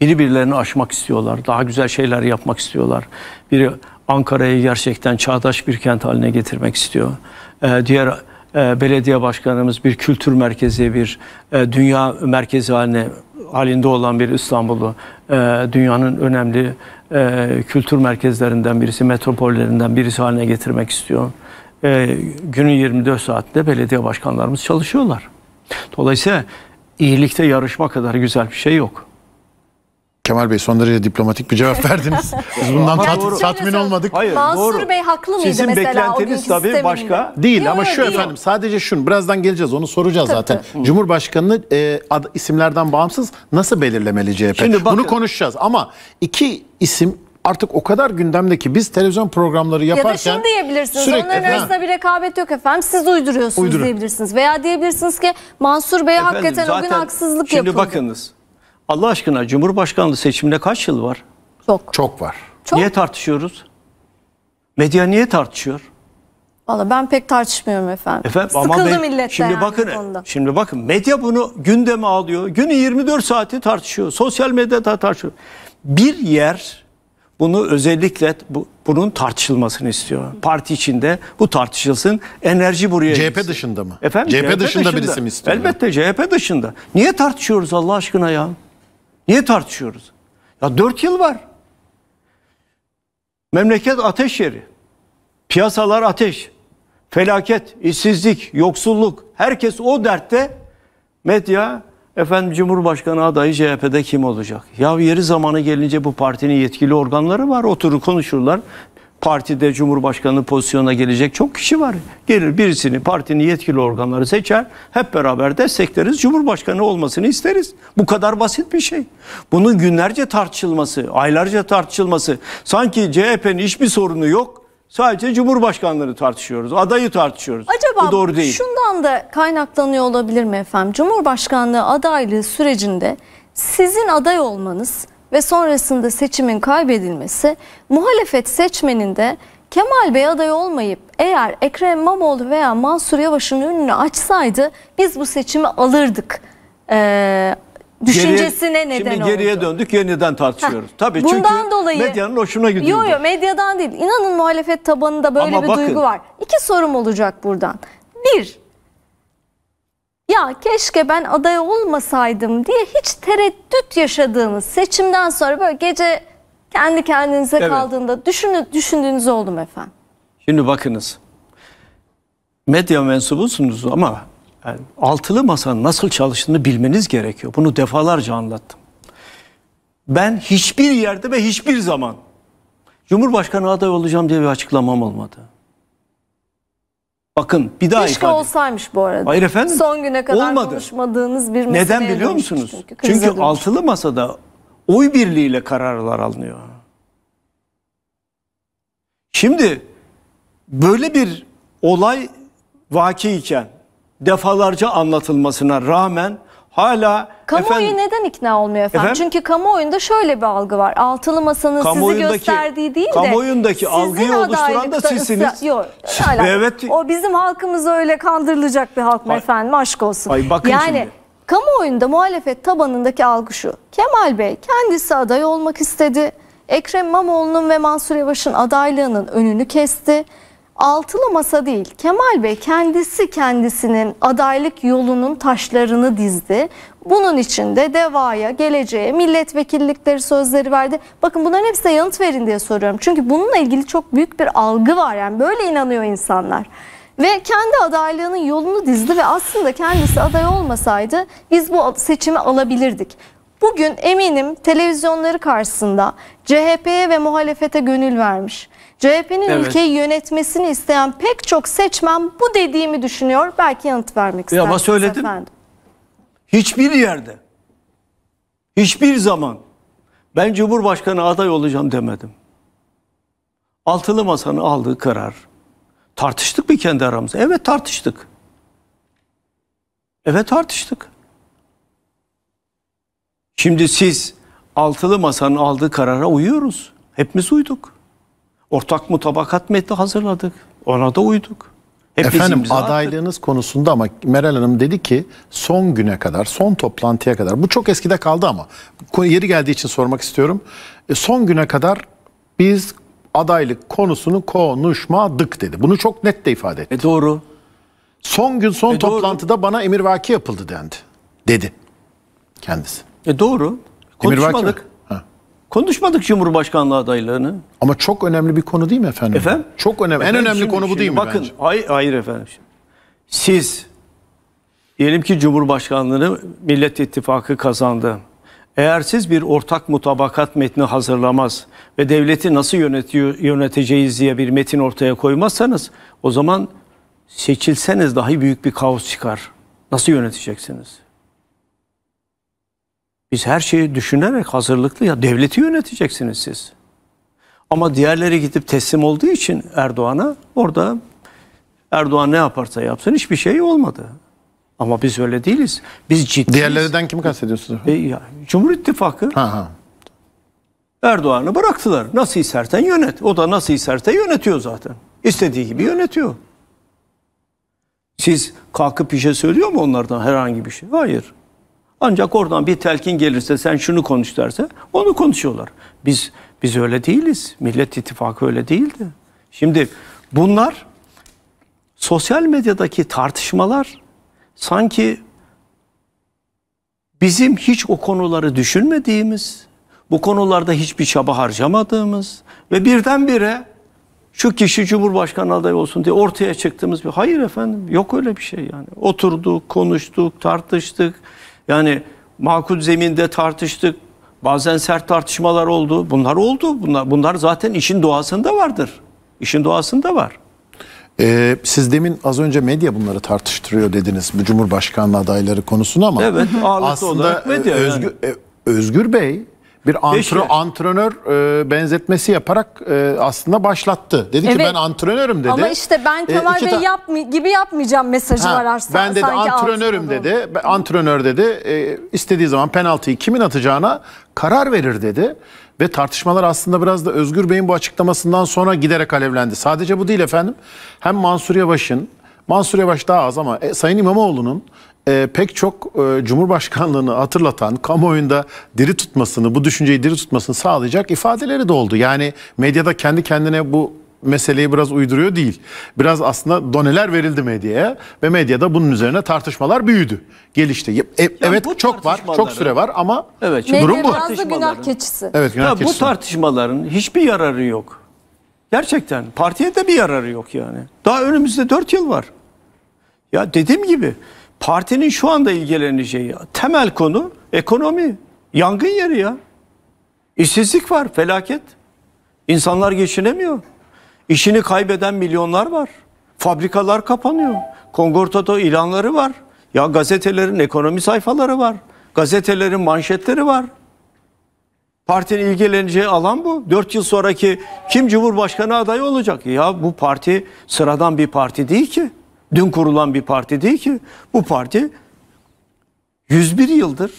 [SPEAKER 3] Biri birilerini aşmak istiyorlar. Daha güzel şeyler yapmak istiyorlar. Biri Ankara'yı gerçekten çağdaş bir kent haline getirmek istiyor. Ee, diğer e, belediye başkanımız bir kültür merkezi, bir e, dünya merkezi haline halinde olan bir İstanbul'u e, dünyanın önemli e, kültür merkezlerinden birisi, metropollerinden birisi haline getirmek istiyor. E, günün 24 saatinde belediye başkanlarımız çalışıyorlar. Dolayısıyla iyilikte yarışma kadar güzel bir şey yok. Kemal Bey son derece diplomatik bir
[SPEAKER 1] cevap *laughs* verdiniz. Biz bundan tat, doğru. tatmin olmadık. Hayır, Mansur doğru. Bey haklı mıydı Sizin mesela beklentiniz tabii sisteminde? başka. Değil yok, ama şu değil. efendim sadece şun, birazdan geleceğiz onu soracağız tabii, zaten. Tabii. Cumhurbaşkanını e, ad, isimlerden bağımsız nasıl belirlemeli CHP? Şimdi Bunu konuşacağız ama iki isim artık o kadar gündemde ki biz televizyon programları yaparken... Ya da şunu
[SPEAKER 2] diyebilirsiniz. Sürekli, onların efendim, arasında bir rekabet yok efendim. Siz uyduruyorsunuz Uydurun. diyebilirsiniz. Veya diyebilirsiniz ki Mansur Bey'e hakikaten o gün haksızlık şimdi yapıldı. Şimdi
[SPEAKER 3] bakınız Allah aşkına Cumhurbaşkanlığı seçiminde kaç yıl var? Çok. Çok var. Çok. Niye tartışıyoruz? Medya niye tartışıyor?
[SPEAKER 2] Valla ben pek tartışmıyorum efendim. efendim Sıkıldı ama ben, millette şimdi yani bakın,
[SPEAKER 3] Şimdi bakın medya bunu gündeme alıyor. Günü 24 saati tartışıyor. Sosyal medya da tartışıyor. Bir yer bunu özellikle bu, bunun tartışılmasını istiyor. Parti içinde bu tartışılsın. Enerji buraya CHP gitsin. dışında mı? Efendim, CHP, CHP dışında, dışında birisi mi istiyor? Elbette CHP dışında. Niye tartışıyoruz Allah aşkına ya? Niye tartışıyoruz? Ya dört yıl var. Memleket ateş yeri. Piyasalar ateş. Felaket, işsizlik, yoksulluk. Herkes o dertte. Medya, efendim Cumhurbaşkanı adayı CHP'de kim olacak? Ya yeri zamanı gelince bu partinin yetkili organları var. Oturur konuşurlar partide Cumhurbaşkanı pozisyonuna gelecek çok kişi var. Gelir birisini partinin yetkili organları seçer. Hep beraber destekleriz. Cumhurbaşkanı olmasını isteriz. Bu kadar basit bir şey. Bunun günlerce tartışılması, aylarca tartışılması. Sanki CHP'nin hiçbir sorunu yok. Sadece Cumhurbaşkanları tartışıyoruz, adayı tartışıyoruz. Acaba Bu doğru değil.
[SPEAKER 2] şundan da kaynaklanıyor olabilir mi efendim? Cumhurbaşkanlığı adaylığı sürecinde sizin aday olmanız ve sonrasında seçimin kaybedilmesi muhalefet seçmeninde Kemal Bey aday olmayıp eğer Ekrem İmamoğlu veya Mansur Yavaş'ın önünü açsaydı biz bu seçimi alırdık ee, düşüncesine Geri, neden şimdi geriye
[SPEAKER 3] döndük yeniden tartışıyoruz. Heh, Tabii bundan çünkü dolayı, medyanın hoşuna gidiyor. Yok yok
[SPEAKER 2] medyadan değil. İnanın muhalefet tabanında böyle Ama bir bakın, duygu var. İki sorum olacak buradan. Bir, ya keşke ben aday olmasaydım diye hiç tereddüt yaşadığınız seçimden sonra böyle gece kendi kendinize evet. kaldığında düşünü, düşündüğünüz oldu mu efendim?
[SPEAKER 3] Şimdi bakınız medya mensubusunuz ama yani altılı masanın nasıl çalıştığını bilmeniz gerekiyor. Bunu defalarca anlattım. Ben hiçbir yerde ve hiçbir zaman Cumhurbaşkanı aday olacağım diye bir açıklamam olmadı. Bakın bir daha Keşke ifade.
[SPEAKER 2] olsaymış bu arada. Hayır efendim. Son güne kadar olmadı. konuşmadığınız bir mesele. Neden biliyor musunuz?
[SPEAKER 3] Çünkü, çünkü altılı masada oy birliğiyle kararlar alınıyor. Şimdi böyle bir olay vaki iken defalarca anlatılmasına rağmen Hala Kamuoyu efendim,
[SPEAKER 2] neden ikna olmuyor efendim? efendim? Çünkü kamuoyunda şöyle bir algı var. Altılı masanın sizi gösterdiği değil de kamuoyundaki
[SPEAKER 3] algıyı oluşturan da sizsiniz. Yok.
[SPEAKER 2] Evet. O bizim halkımız öyle kandırılacak bir halk mı efendim? Aşk olsun. Ay bakın yani şimdi. kamuoyunda muhalefet tabanındaki algı şu. Kemal Bey kendisi aday olmak istedi. Ekrem İmamoğlu'nun ve Mansur Yavaş'ın adaylığının önünü kesti altılı masa değil. Kemal Bey kendisi kendisinin adaylık yolunun taşlarını dizdi. Bunun için de DEVA'ya, geleceğe, milletvekillikleri sözleri verdi. Bakın bunların hepsine yanıt verin diye soruyorum. Çünkü bununla ilgili çok büyük bir algı var. Yani böyle inanıyor insanlar. Ve kendi adaylığının yolunu dizdi ve aslında kendisi aday olmasaydı biz bu seçimi alabilirdik. Bugün eminim televizyonları karşısında CHP'ye ve muhalefete gönül vermiş CHP'nin evet. ülkeyi yönetmesini isteyen pek çok seçmen bu dediğimi düşünüyor. Belki yanıt vermek e, istersiniz Ama söyledim. Efendim.
[SPEAKER 3] Hiçbir yerde, hiçbir zaman ben Cumhurbaşkanı aday olacağım demedim. Altılı Masa'nın aldığı karar. Tartıştık mı kendi aramızda? Evet tartıştık. Evet tartıştık. Şimdi siz altılı masanın aldığı karara uyuyoruz. Hepimiz uyduk ortak mutabakat metni hazırladık. Ona da uyduk. Hep Efendim adaylığınız
[SPEAKER 1] attık. konusunda ama Meral Hanım dedi ki son güne kadar, son toplantıya kadar. Bu çok eskide kaldı ama yeri geldiği için sormak istiyorum. E, son güne kadar biz adaylık konusunu konuşmadık dedi. Bunu çok net de ifade etti. E doğru. Son gün son e toplantıda doğru. bana emirvaki yapıldı dendi. Dedi
[SPEAKER 3] kendisi. E doğru. Konuşmadık. Konuşmadık Cumhurbaşkanlığı adaylarını.
[SPEAKER 1] Ama çok önemli bir konu değil mi efendim? Efendim?
[SPEAKER 3] Çok önemli. Efendim, en önemli şimdi, konu bu değil mi bakın, bence? Hayır, hayır efendim. Siz diyelim ki Cumhurbaşkanlığını Millet İttifakı kazandı. Eğer siz bir ortak mutabakat metni hazırlamaz ve devleti nasıl yönetiyor, yöneteceğiz diye bir metin ortaya koymazsanız o zaman seçilseniz dahi büyük bir kaos çıkar. Nasıl yöneteceksiniz? Biz her şeyi düşünerek hazırlıklı ya devleti yöneteceksiniz siz. Ama diğerleri gidip teslim olduğu için Erdoğan'a orada Erdoğan ne yaparsa yapsın hiçbir şey olmadı. Ama biz öyle değiliz. Biz ciddiyiz. Diğerlerinden kimi kastediyorsunuz? E, ya, Cumhur İttifakı. Ha, ha. Erdoğan'ı bıraktılar. Nasıl istersen yönet. O da nasıl isterse yönetiyor zaten. İstediği gibi yönetiyor. Siz kalkıp bir şey söylüyor mu onlardan herhangi bir şey? Hayır. Ancak oradan bir telkin gelirse sen şunu konuş derse onu konuşuyorlar. Biz biz öyle değiliz. Millet İttifakı öyle değildi. Şimdi bunlar sosyal medyadaki tartışmalar sanki bizim hiç o konuları düşünmediğimiz, bu konularda hiçbir çaba harcamadığımız ve birdenbire şu kişi Cumhurbaşkanı adayı olsun diye ortaya çıktığımız bir hayır efendim yok öyle bir şey yani. Oturduk, konuştuk, tartıştık. Yani makul zeminde tartıştık. Bazen sert tartışmalar oldu. Bunlar oldu. Bunlar, bunlar zaten işin doğasında vardır. İşin doğasında var.
[SPEAKER 1] Ee, siz demin az önce medya bunları tartıştırıyor dediniz bu Cumhurbaşkanlığı adayları konusunu ama evet, aslında olarak medya özgür, e, yani. Özgür e, Bey bir antro, antrenör e, benzetmesi yaparak e, aslında başlattı. Dedi evet. ki ben antrenörüm dedi. Ama işte ben e, Kemal e, Bey
[SPEAKER 2] yapma, gibi yapmayacağım mesajı ha, var aslında. Ben dedi sanki
[SPEAKER 1] antrenörüm dedi. Ben, antrenör dedi e, istediği zaman penaltıyı kimin atacağına karar verir dedi. Ve tartışmalar aslında biraz da Özgür Bey'in bu açıklamasından sonra giderek alevlendi. Sadece bu değil efendim. Hem Mansur Yavaş'ın Mansur Yavaş daha az ama e, Sayın İmamoğlu'nun e, pek çok e, Cumhurbaşkanlığını hatırlatan, kamuoyunda diri tutmasını, bu düşünceyi diri tutmasını sağlayacak ifadeleri de oldu. Yani medyada kendi kendine bu meseleyi biraz uyduruyor değil. Biraz aslında doneler verildi medyaya ve medyada bunun üzerine tartışmalar büyüdü. Gelişti. E, evet
[SPEAKER 3] çok var, çok süre var ama evet, durum bu. Medya günah
[SPEAKER 2] keçisi. Evet, günah ya, keçisi. Bu
[SPEAKER 3] tartışmaların hiçbir yararı yok. Gerçekten partiye de bir yararı yok yani. Daha önümüzde 4 yıl var. Ya dediğim gibi partinin şu anda ilgileneceği temel konu ekonomi. Yangın yeri ya. İşsizlik var, felaket. İnsanlar geçinemiyor. İşini kaybeden milyonlar var. Fabrikalar kapanıyor. Kongortato ilanları var. Ya gazetelerin ekonomi sayfaları var. Gazetelerin manşetleri var. Partinin ilgileneceği alan bu. Dört yıl sonraki kim cumhurbaşkanı adayı olacak? Ya bu parti sıradan bir parti değil ki. Dün kurulan bir parti değil ki. Bu parti 101 yıldır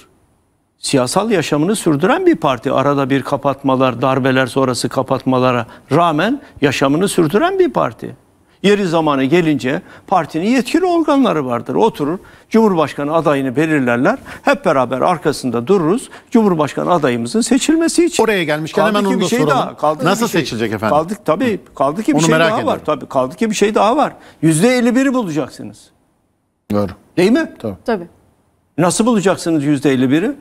[SPEAKER 3] siyasal yaşamını sürdüren bir parti. Arada bir kapatmalar, darbeler sonrası kapatmalara rağmen yaşamını sürdüren bir parti. Yeri zamanı gelince partinin yetkili organları vardır. Oturur, Cumhurbaşkanı adayını belirlerler. Hep beraber arkasında dururuz. Cumhurbaşkanı adayımızın seçilmesi için. Oraya gelmişken kaldı hemen onu da şey soralım. Daha, kaldı Nasıl bir şey, seçilecek efendim? Kaldı, tabii kaldı ki bir onu şey daha ediyorum. var. Tabii kaldı ki bir şey daha var. %51'i bulacaksınız. Doğru. Değil mi? Tabii. tabii. Nasıl bulacaksınız yüzde %51'i?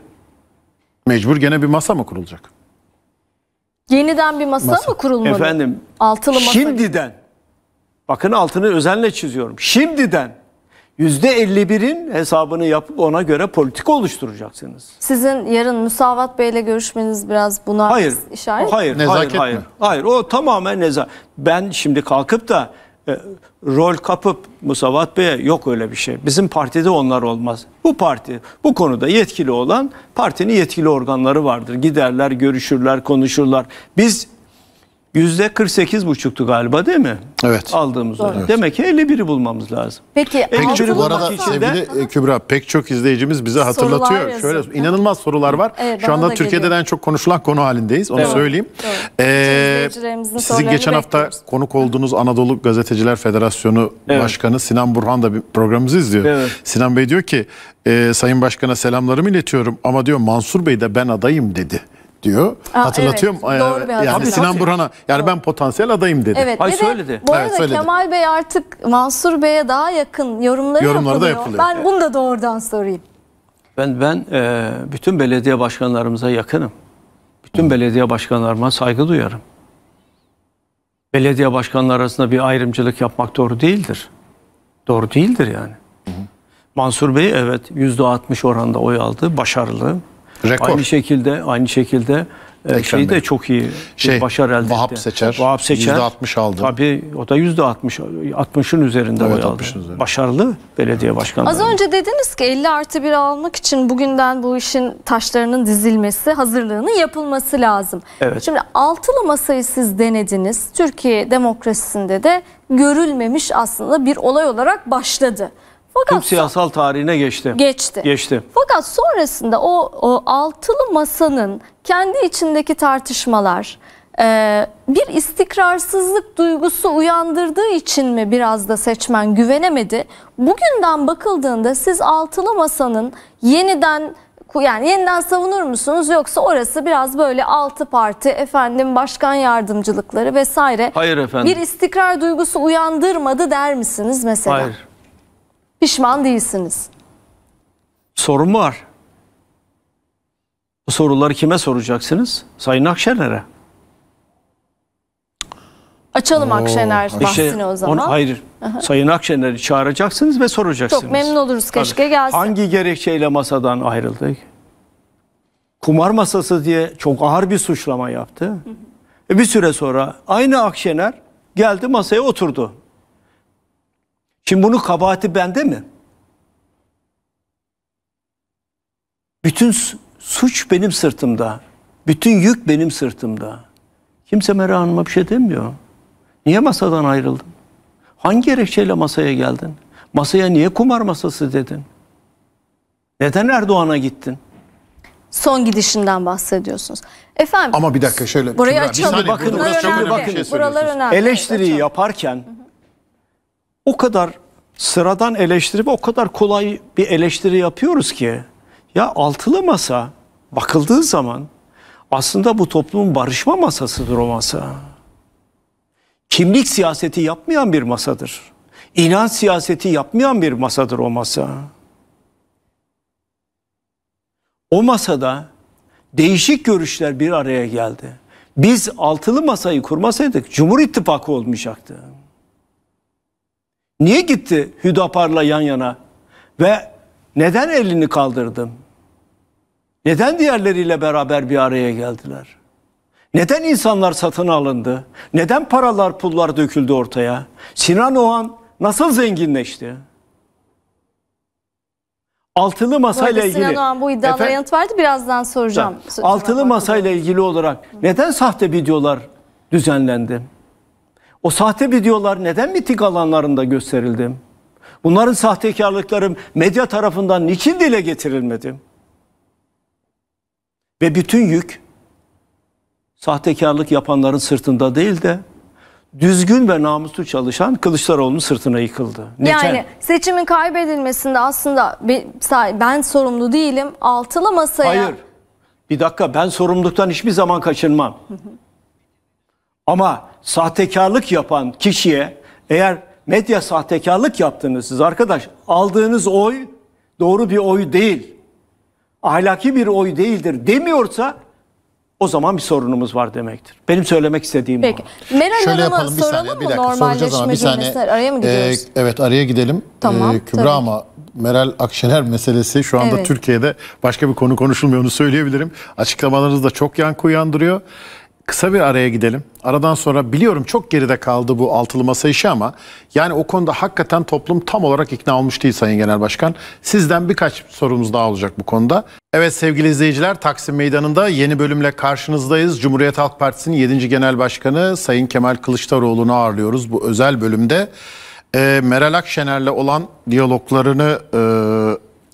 [SPEAKER 3] Mecbur gene bir masa mı kurulacak?
[SPEAKER 2] Yeniden bir masa, masa. mı kurulmalı? Efendim. Altılı masa.
[SPEAKER 3] Şimdiden. Bakın altını özenle çiziyorum. Şimdiden %51'in hesabını yapıp ona göre politika oluşturacaksınız.
[SPEAKER 2] Sizin yarın Müsavat Bey'le görüşmeniz biraz buna hayır, işaret. Hayır, nezaket hayır,
[SPEAKER 3] Mi? Hayır, o tamamen nezaket. Ben şimdi kalkıp da e, rol kapıp Musavat Bey'e yok öyle bir şey. Bizim partide onlar olmaz. Bu parti bu konuda yetkili olan partinin yetkili organları vardır. Giderler, görüşürler, konuşurlar. Biz Yüzde 48 buçuktu galiba değil mi? Evet. Aldığımız Doğru. Evet. Demek ki 51'i bulmamız lazım.
[SPEAKER 2] Peki, e, pek çok, bu arada sevgili
[SPEAKER 3] e, Kübra pek çok izleyicimiz bize hatırlatıyor.
[SPEAKER 2] Sorular Şöyle
[SPEAKER 1] yazın. inanılmaz sorular var. Evet, Şu anda Türkiye'de en çok konuşulan konu halindeyiz. Onu evet. söyleyeyim. Evet. Ee, sizin geçen hafta bekliyoruz. konuk olduğunuz Anadolu Gazeteciler Federasyonu evet. Başkanı Sinan Burhan da bir programımızı izliyor. Evet. Sinan Bey diyor ki e, Sayın Başkan'a selamlarımı iletiyorum ama diyor Mansur Bey de ben adayım dedi diyor. Aa, Hatırlatıyorum. Evet, doğru bir e, yani hatırladım. Sinan Burhan'a yani ben potansiyel adayım dedi. Evet. Hayır, de, söyledi. Bu arada evet, söyledi.
[SPEAKER 2] Kemal Bey artık Mansur Bey'e daha yakın yorumları Yorumları yapılıyor. da yapılıyor. Ben evet. bunu da doğrudan sorayım.
[SPEAKER 3] Ben ben e, bütün belediye başkanlarımıza yakınım. Bütün belediye başkanlarıma saygı duyarım. Belediye başkanları arasında bir ayrımcılık yapmak doğru değildir. Doğru değildir yani. Hı Mansur Bey evet %60 oranda oy aldı. Başarılı. Rekor. Aynı şekilde aynı şekilde e, şey de çok iyi şey, başarı elde Vahap etti. Seçer, Vahap Seçer %60 aldı. Tabii o da %60 60'ın üzerinde evet, oy aldı. Üzerinde. Başarılı belediye başkanı. Az
[SPEAKER 2] önce dediniz ki 50 artı 1 almak için bugünden bu işin taşlarının dizilmesi, hazırlığının yapılması lazım. Evet. Şimdi altılı masayı siz denediniz. Türkiye demokrasisinde de görülmemiş aslında bir olay olarak başladı.
[SPEAKER 3] Fakat Tüm siyasal tarihine geçti. Geçti. Geçti.
[SPEAKER 2] Fakat sonrasında o, o altılı masanın kendi içindeki tartışmalar e, bir istikrarsızlık duygusu uyandırdığı için mi biraz da seçmen güvenemedi? Bugünden bakıldığında siz altılı masanın yeniden yani yeniden savunur musunuz yoksa orası biraz böyle altı parti efendim başkan yardımcılıkları vesaire Hayır efendim. bir istikrar duygusu uyandırmadı der misiniz
[SPEAKER 3] mesela? Hayır
[SPEAKER 2] Pişman değilsiniz.
[SPEAKER 3] Sorun var. Bu soruları kime soracaksınız? Sayın Akşener'e.
[SPEAKER 2] Açalım Oo, Akşener şey- bahsini şey, o zaman. Onu, hayır. Sayın
[SPEAKER 3] Akşener'i çağıracaksınız ve soracaksınız. Çok memnun
[SPEAKER 2] oluruz keşke Tabii. gelsin.
[SPEAKER 3] Hangi gerekçeyle masadan ayrıldık? Kumar masası diye çok ağır bir suçlama yaptı. Hı hı. E bir süre sonra aynı Akşener geldi masaya oturdu. Şimdi bunun kabahati bende mi? Bütün suç benim sırtımda. Bütün yük benim sırtımda. Kimse Meral Hanım'a bir şey demiyor. Niye masadan ayrıldın? Hangi gerekçeyle masaya geldin? Masaya niye kumar masası dedin? Neden Erdoğan'a gittin?
[SPEAKER 2] Son gidişinden bahsediyorsunuz. Efendim. Ama
[SPEAKER 3] bir dakika şöyle. Burayı Kübra, açalım. Bakın, burası çok önemli. Bakın, şey Buralar önemli. Eleştiriyi yaparken hı hı o kadar sıradan eleştiri ve o kadar kolay bir eleştiri yapıyoruz ki ya altılı masa bakıldığı zaman aslında bu toplumun barışma masasıdır o masa. Kimlik siyaseti yapmayan bir masadır. İnan siyaseti yapmayan bir masadır o masa. O masada değişik görüşler bir araya geldi. Biz altılı masayı kurmasaydık Cumhur İttifakı olmayacaktı. Niye gitti Hüdapar'la yan yana? Ve neden elini kaldırdım? Neden diğerleriyle beraber bir araya geldiler? Neden insanlar satın alındı? Neden paralar pullar döküldü ortaya? Sinan Oğan nasıl zenginleşti? Altılı masayla ilgili. Sinan Oğan bu iddialara efendim, yanıt
[SPEAKER 2] verdi. Birazdan soracağım. altılı
[SPEAKER 3] masayla ilgili olarak neden sahte videolar düzenlendi? O sahte videolar neden miting alanlarında gösterildi? Bunların sahtekarlıkları medya tarafından niçin dile getirilmedi? Ve bütün yük sahtekarlık yapanların sırtında değil de düzgün ve namuslu çalışan Kılıçdaroğlu'nun sırtına yıkıldı. Neden? Yani
[SPEAKER 2] seçimin kaybedilmesinde aslında ben sorumlu değilim. Altılı masaya... Hayır.
[SPEAKER 3] Bir dakika ben sorumluluktan hiçbir zaman kaçınmam. Hı hı. Ama sahtekarlık yapan kişiye eğer medya sahtekarlık yaptınız siz arkadaş aldığınız oy doğru bir oy değil. Ahlaki bir oy değildir demiyorsa o zaman bir sorunumuz var demektir. Benim söylemek istediğim Peki.
[SPEAKER 2] bu. Meral Şöyle Hanım'a yapalım bir saniye bir dakika soracağız ama bir saniye. Araya mı ee, gidiyoruz?
[SPEAKER 1] Ee, evet araya gidelim. Tamam. Ee, Kübra tabii. ama Meral Akşener meselesi şu anda evet. Türkiye'de başka bir konu konuşulmuyor onu söyleyebilirim. Açıklamalarınız da çok yankı uyandırıyor. Kısa bir araya gidelim. Aradan sonra biliyorum çok geride kaldı bu altılı masa işi ama yani o konuda hakikaten toplum tam olarak ikna olmuş değil Sayın Genel Başkan. Sizden birkaç sorumuz daha olacak bu konuda. Evet sevgili izleyiciler Taksim Meydanı'nda yeni bölümle karşınızdayız. Cumhuriyet Halk Partisi'nin 7. Genel Başkanı Sayın Kemal Kılıçdaroğlu'nu ağırlıyoruz bu özel bölümde. E, Meral Akşener'le olan diyaloglarını e,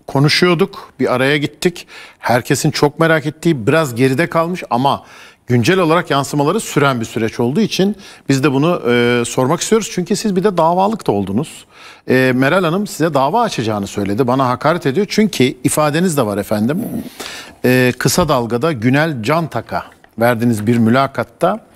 [SPEAKER 1] konuşuyorduk. Bir araya gittik. Herkesin çok merak ettiği biraz geride kalmış ama güncel olarak yansımaları süren bir süreç olduğu için biz de bunu e, sormak istiyoruz. Çünkü siz bir de davalık da oldunuz. E, Meral Hanım size dava açacağını söyledi. Bana hakaret ediyor. Çünkü ifadeniz de var efendim. E, kısa dalgada Günel Cantak'a verdiğiniz bir mülakatta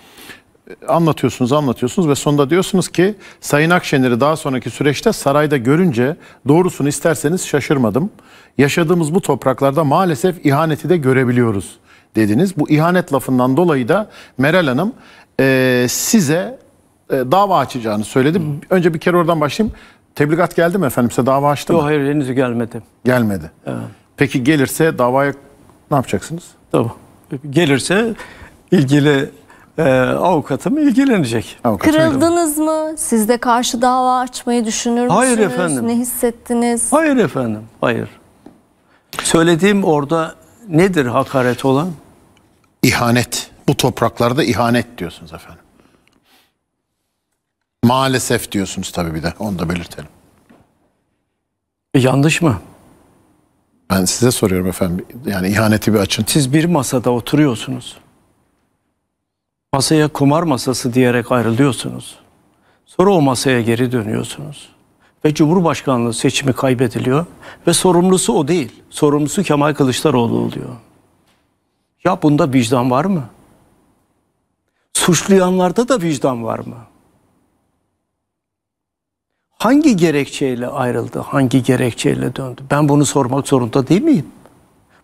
[SPEAKER 1] e, anlatıyorsunuz anlatıyorsunuz ve sonunda diyorsunuz ki Sayın Akşener'i daha sonraki süreçte sarayda görünce doğrusunu isterseniz şaşırmadım. Yaşadığımız bu topraklarda maalesef ihaneti de görebiliyoruz dediniz. Bu ihanet lafından dolayı da Meral Hanım e, size e, dava açacağını söyledi. Hı. Önce bir kere oradan başlayayım. Tebligat geldi mi efendim size dava açtı Yok, mı?
[SPEAKER 3] Yok hayır henüz gelmedi.
[SPEAKER 1] Gelmedi. Evet.
[SPEAKER 3] Peki gelirse davaya ne yapacaksınız? Tamam. Gelirse ilgili e, avukatım ilgilenecek. Avukatım Kırıldınız
[SPEAKER 2] mı? Siz de karşı dava açmayı düşünür müsünüz? Hayır efendim. Ne hissettiniz?
[SPEAKER 3] Hayır efendim. Hayır. Söylediğim orada Nedir hakaret olan? İhanet. Bu topraklarda ihanet
[SPEAKER 1] diyorsunuz efendim. Maalesef diyorsunuz tabii bir de. Onu da belirtelim. E, yanlış mı? Ben size soruyorum efendim.
[SPEAKER 3] Yani ihaneti bir açın. Siz bir masada oturuyorsunuz. Masaya kumar masası diyerek ayrılıyorsunuz. Sonra o masaya geri dönüyorsunuz ve Cumhurbaşkanlığı seçimi kaybediliyor ve sorumlusu o değil. Sorumlusu Kemal Kılıçdaroğlu oluyor. Ya bunda vicdan var mı? Suçlayanlarda da vicdan var mı? Hangi gerekçeyle ayrıldı? Hangi gerekçeyle döndü? Ben bunu sormak zorunda değil miyim?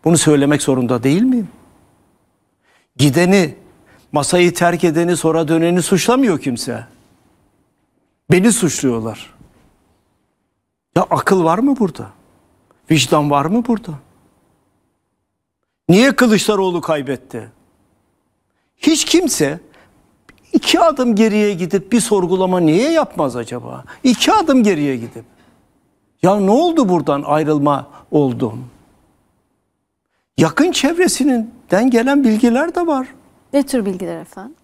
[SPEAKER 3] Bunu söylemek zorunda değil miyim? Gideni, masayı terk edeni, sonra döneni suçlamıyor kimse. Beni suçluyorlar. Ya akıl var mı burada? Vicdan var mı burada? Niye Kılıçdaroğlu kaybetti? Hiç kimse iki adım geriye gidip bir sorgulama niye yapmaz acaba? İki adım geriye gidip. Ya ne oldu buradan ayrılma oldum? Yakın çevresinden gelen bilgiler de var. Ne tür bilgiler efendim?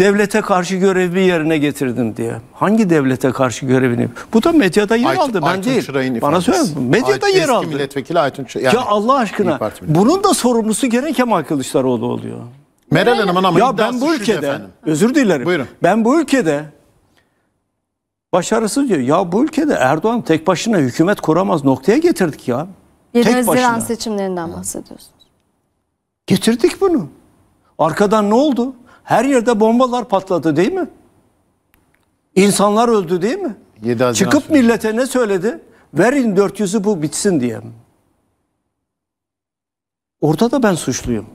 [SPEAKER 3] devlete karşı görevimi yerine getirdim diye. Hangi devlete karşı görevini? Bu da medyada yer aldı. Ben Aytun değil. Şıray'ın Bana söyle. Medyada Aytun, yer aldı. milletvekili
[SPEAKER 1] Aytun Şıray. Yani, ya Allah
[SPEAKER 3] aşkına. Bunun da sorumlusu gene Kemal Kılıçdaroğlu oluyor. Meral Hanım'ın ama ya ben bu ülkede özür dilerim. Buyurun. Ben bu ülkede başarısız diyor. Ya bu ülkede Erdoğan tek başına hükümet kuramaz noktaya getirdik ya. 7 tek Haziran başına.
[SPEAKER 2] seçimlerinden bahsediyorsunuz.
[SPEAKER 3] Getirdik bunu. Arkadan ne oldu? Her yerde bombalar patladı değil mi? İnsanlar öldü değil mi? Çıkıp millete ne söyledi? Verin 400'ü bu bitsin diye. Orada da ben suçluyum.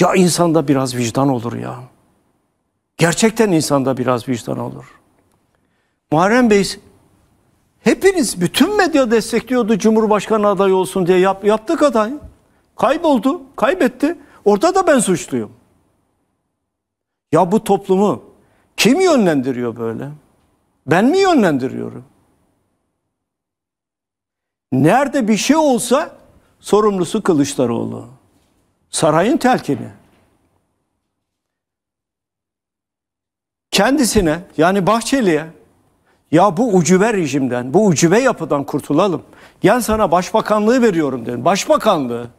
[SPEAKER 3] Ya insanda biraz vicdan olur ya. Gerçekten insanda biraz vicdan olur. Muharrem Bey hepiniz bütün medya destekliyordu Cumhurbaşkanı adayı olsun diye yap, yaptık adayı. Kayboldu, kaybetti. Orada da ben suçluyum. Ya bu toplumu kim yönlendiriyor böyle? Ben mi yönlendiriyorum? Nerede bir şey olsa sorumlusu Kılıçdaroğlu. Sarayın telkini. Kendisine yani Bahçeli'ye ya bu ucube rejimden, bu ucube yapıdan kurtulalım. Gel sana başbakanlığı veriyorum dedim. Başbakanlığı.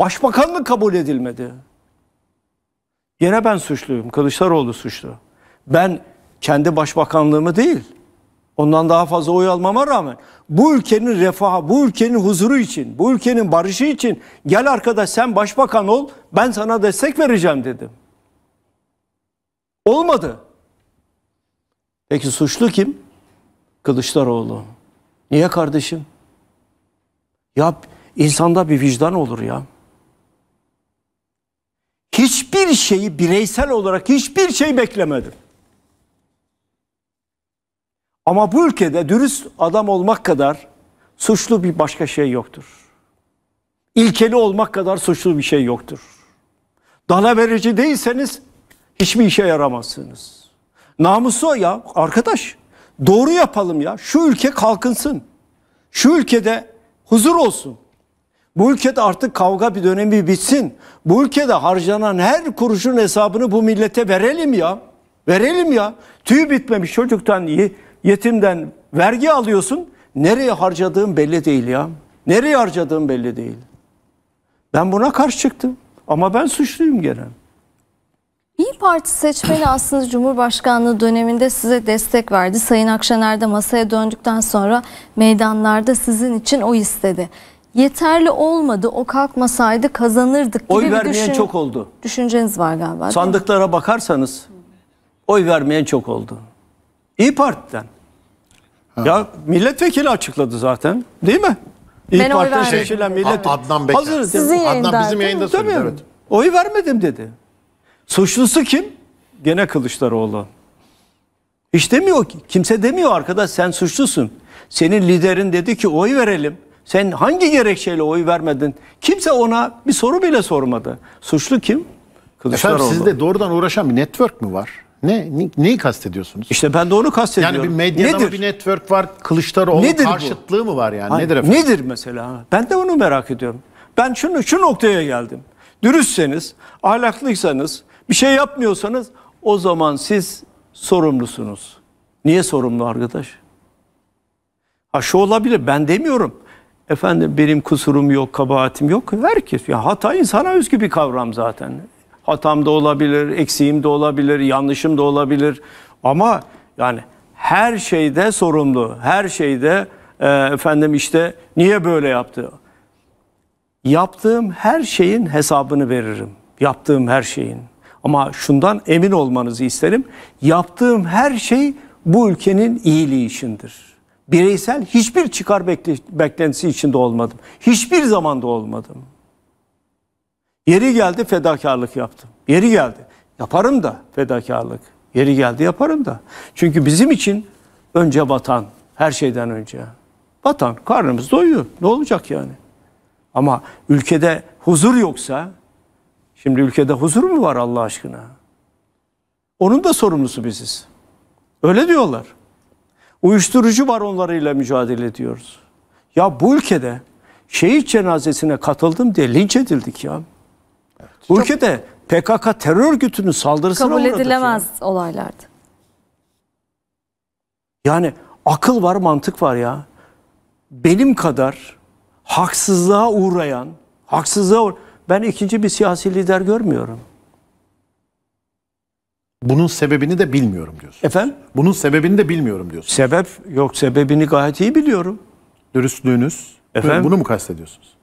[SPEAKER 3] Başbakanlık kabul edilmedi. Yine ben suçluyum. Kılıçdaroğlu suçlu. Ben kendi başbakanlığımı değil, ondan daha fazla oy almama rağmen bu ülkenin refahı, bu ülkenin huzuru için, bu ülkenin barışı için gel arkadaş sen başbakan ol, ben sana destek vereceğim dedim. Olmadı. Peki suçlu kim? Kılıçdaroğlu. Niye kardeşim? Ya insanda bir vicdan olur ya hiçbir şeyi bireysel olarak hiçbir şey beklemedim. Ama bu ülkede dürüst adam olmak kadar suçlu bir başka şey yoktur. İlkeli olmak kadar suçlu bir şey yoktur. Dana verici değilseniz hiçbir işe yaramazsınız. Namusu ya arkadaş doğru yapalım ya. Şu ülke kalkınsın. Şu ülkede huzur olsun. Bu ülkede artık kavga bir dönemi bitsin. Bu ülkede harcanan her kuruşun hesabını bu millete verelim ya. Verelim ya. Tüy bitmemiş çocuktan, yetimden vergi alıyorsun. Nereye harcadığın belli değil ya. Nereye harcadığın belli değil. Ben buna karşı çıktım. Ama ben suçluyum gene.
[SPEAKER 2] İyi Parti seçmeni aslında Cumhurbaşkanlığı döneminde size destek verdi. Sayın Akşener de masaya döndükten sonra meydanlarda sizin için o istedi yeterli olmadı. O kalkmasaydı kazanırdık gibi Oy vermeyen düşün, çok oldu. Düşünceniz var galiba. Sandıklara
[SPEAKER 3] bakarsanız oy vermeyen çok oldu. İyi Parti'den. Ha. Ya milletvekili açıkladı zaten değil mi? İyi ben Parti'den oy seçilen milletvekili. Adnan Bekler. Hazırız. Sizin yani. yayında. bizim yayında söyledi evet. Oy vermedim dedi. Suçlusu kim? Gene Kılıçdaroğlu. İşte demiyor ki. Kimse demiyor arkadaş sen suçlusun. Senin liderin dedi ki oy verelim. Sen hangi gerekçeyle oy vermedin? Kimse ona bir soru bile sormadı. Suçlu kim? Kılıçdaroğlu. Efendim sizde doğrudan uğraşan bir network mü var? Ne, ne neyi
[SPEAKER 1] kastediyorsunuz? İşte ben de onu kastediyorum.
[SPEAKER 3] Yani bir medyada nedir? bir
[SPEAKER 1] network var, Kılıçdaroğlu nedir karşıtlığı bu? mı var
[SPEAKER 3] yani? Hani, nedir efendim? Nedir mesela? Ben de onu merak ediyorum. Ben şunu şu noktaya geldim. Dürüstseniz, ahlaklıysanız, bir şey yapmıyorsanız o zaman siz sorumlusunuz. Niye sorumlu arkadaş? Ha şu olabilir ben demiyorum. Efendim benim kusurum yok, kabahatim yok. Herkes ya hata insana özgü bir kavram zaten. Hatam da olabilir, eksiğim de olabilir, yanlışım da olabilir. Ama yani her şeyde sorumlu, her şeyde e, efendim işte niye böyle yaptı? Yaptığım her şeyin hesabını veririm. Yaptığım her şeyin. Ama şundan emin olmanızı isterim. Yaptığım her şey bu ülkenin iyiliği içindir bireysel hiçbir çıkar beklentisi içinde olmadım. Hiçbir zamanda olmadım. Yeri geldi fedakarlık yaptım. Yeri geldi. Yaparım da fedakarlık. Yeri geldi yaparım da. Çünkü bizim için önce vatan her şeyden önce. Vatan karnımız doyuyor. Ne olacak yani? Ama ülkede huzur yoksa şimdi ülkede huzur mu var Allah aşkına? Onun da sorumlusu biziz. Öyle diyorlar. Uyuşturucu baronlarıyla mücadele ediyoruz. Ya bu ülkede şehit cenazesine katıldım diye linç edildik ya. Evet. Bu Çok ülkede PKK terör örgütünün saldırısına Kabul
[SPEAKER 2] edilemez ya. olaylardı.
[SPEAKER 3] Yani akıl var mantık var ya. Benim kadar haksızlığa uğrayan, haksızlığa uğrayan, ben ikinci bir siyasi lider görmüyorum.
[SPEAKER 1] Bunun sebebini de bilmiyorum diyorsun. Efendim? Bunun sebebini de bilmiyorum diyorsun. Sebep yok sebebini gayet iyi biliyorum.
[SPEAKER 3] Dürüstlüğünüz. Efendim? Bunu mu kastediyorsunuz?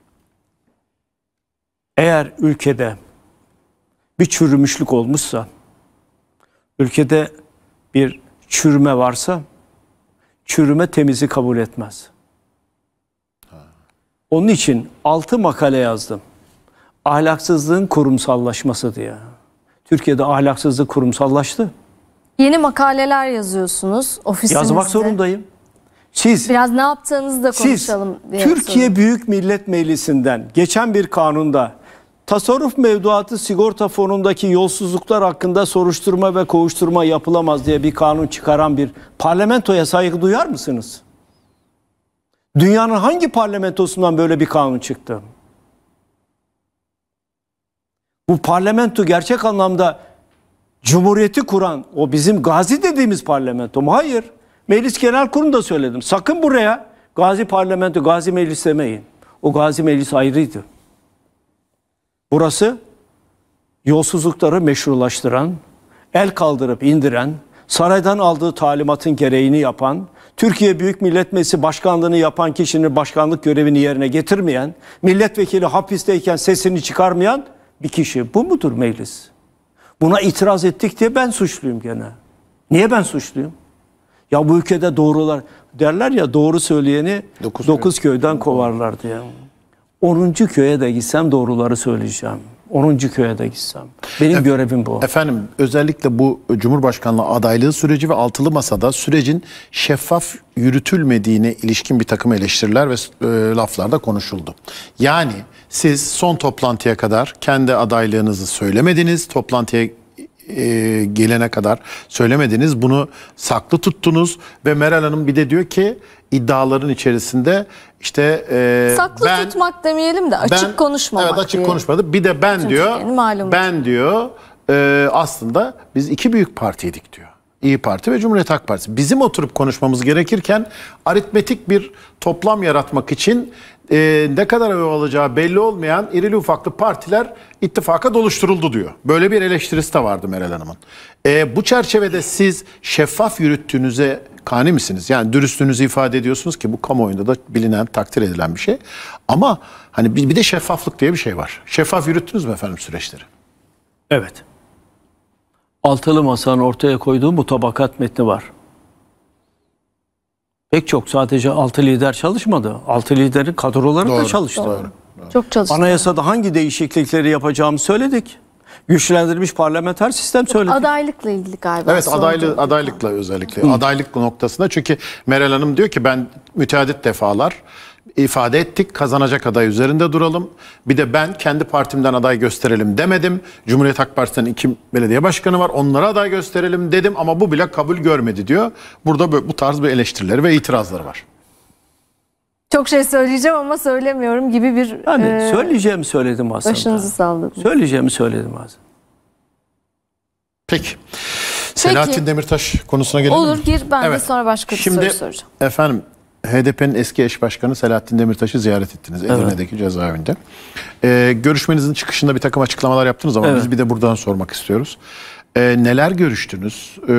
[SPEAKER 3] Eğer ülkede bir çürümüşlük olmuşsa, ülkede bir çürüme varsa, çürüme temizi kabul etmez. Onun için altı makale yazdım. Ahlaksızlığın kurumsallaşması diye. Türkiye'de ahlaksızlık kurumsallaştı.
[SPEAKER 2] Yeni makaleler yazıyorsunuz ofisinizde. Yazmak zorundayım. Siz biraz ne yaptığınızı da konuşalım siz, diye Türkiye
[SPEAKER 3] sorayım. Büyük Millet Meclisi'nden geçen bir kanunda tasarruf mevduatı sigorta fonundaki yolsuzluklar hakkında soruşturma ve kovuşturma yapılamaz diye bir kanun çıkaran bir parlamentoya saygı duyar mısınız? Dünyanın hangi parlamentosundan böyle bir kanun çıktı? Bu parlamento gerçek anlamda cumhuriyeti kuran o bizim gazi dediğimiz parlamento mu? Hayır. Meclis Genel da söyledim. Sakın buraya gazi parlamento, gazi meclis demeyin. O gazi meclis ayrıydı. Burası yolsuzlukları meşrulaştıran, el kaldırıp indiren, saraydan aldığı talimatın gereğini yapan, Türkiye Büyük Millet Meclisi başkanlığını yapan kişinin başkanlık görevini yerine getirmeyen, milletvekili hapisteyken sesini çıkarmayan bir kişi. Bu mudur meclis? Buna itiraz ettik diye ben suçluyum gene. Niye ben suçluyum? Ya bu ülkede doğrular derler ya doğru söyleyeni dokuz, dokuz köyden kovarlar diye. Onuncu köye de gitsem doğruları söyleyeceğim. 10. köye de gitsem.
[SPEAKER 1] Benim e görevim bu. Efendim özellikle bu e, Cumhurbaşkanlığı adaylığı süreci ve altılı masada sürecin şeffaf yürütülmediğine ilişkin bir takım eleştiriler ve e, laflar da konuşuldu. Yani siz son toplantıya kadar kendi adaylığınızı söylemediniz. Toplantıya e, gelene kadar söylemediniz. Bunu saklı tuttunuz ve Meral Hanım bir de diyor ki iddiaların içerisinde işte e, saklı ben,
[SPEAKER 2] tutmak demeyelim de açık ben, konuşmamak. Evet açık diye.
[SPEAKER 1] konuşmadı. Bir de ben Bütün diyor. Ben diyor e, aslında biz iki büyük partiydik diyor. İyi Parti ve Cumhuriyet Halk Partisi. Bizim oturup konuşmamız gerekirken aritmetik bir toplam yaratmak için e, ne kadar oy alacağı belli olmayan irili ufaklı partiler ittifaka doluşturuldu diyor. Böyle bir eleştirisi de vardı Meral Hanım'ın. E, bu çerçevede siz şeffaf yürüttüğünüze kani misiniz? Yani dürüstlüğünüzü ifade ediyorsunuz ki bu kamuoyunda da bilinen, takdir edilen bir şey. Ama hani bir, bir de şeffaflık diye bir şey var. Şeffaf yürüttünüz mü efendim
[SPEAKER 3] süreçleri? Evet altılı masanın ortaya koyduğu mutabakat metni var. Pek çok sadece altı lider çalışmadı. Altı liderin kadroları da çalıştı. Doğru,
[SPEAKER 2] doğru. Çok çalıştı. Anayasada
[SPEAKER 3] hangi değişiklikleri yapacağımı söyledik. Güçlendirilmiş parlamenter sistem söyledik.
[SPEAKER 2] Adaylıkla ilgili galiba. Evet adaylı,
[SPEAKER 3] adaylıkla
[SPEAKER 1] özellikle. Hı. Adaylık noktasında çünkü Meral Hanım diyor ki ben müteadit defalar ifade ettik. Kazanacak aday üzerinde duralım. Bir de ben kendi partimden aday gösterelim demedim. Cumhuriyet Halk Partisi'nin iki belediye başkanı var. Onlara aday gösterelim dedim ama bu bile kabul görmedi diyor. Burada bu tarz bir eleştirileri ve itirazları var. Çok
[SPEAKER 2] şey söyleyeceğim ama söylemiyorum gibi bir... Yani e,
[SPEAKER 3] söyleyeceğimi söyledim aslında. Başınızı salladım. Söyleyeceğimi söyledim aslında. Peki. Peki. Selahattin Demirtaş
[SPEAKER 1] konusuna gelelim Olur mi? gir ben evet. de
[SPEAKER 2] sonra başka bir Şimdi, soru soracağım.
[SPEAKER 1] Efendim HDP'nin eski eş başkanı Selahattin Demirtaş'ı ziyaret ettiniz Edirne'deki evet. cezaevinde. Ee, görüşmenizin çıkışında bir takım açıklamalar yaptınız ama evet. biz bir de buradan sormak istiyoruz. Ee, neler görüştünüz? Ee,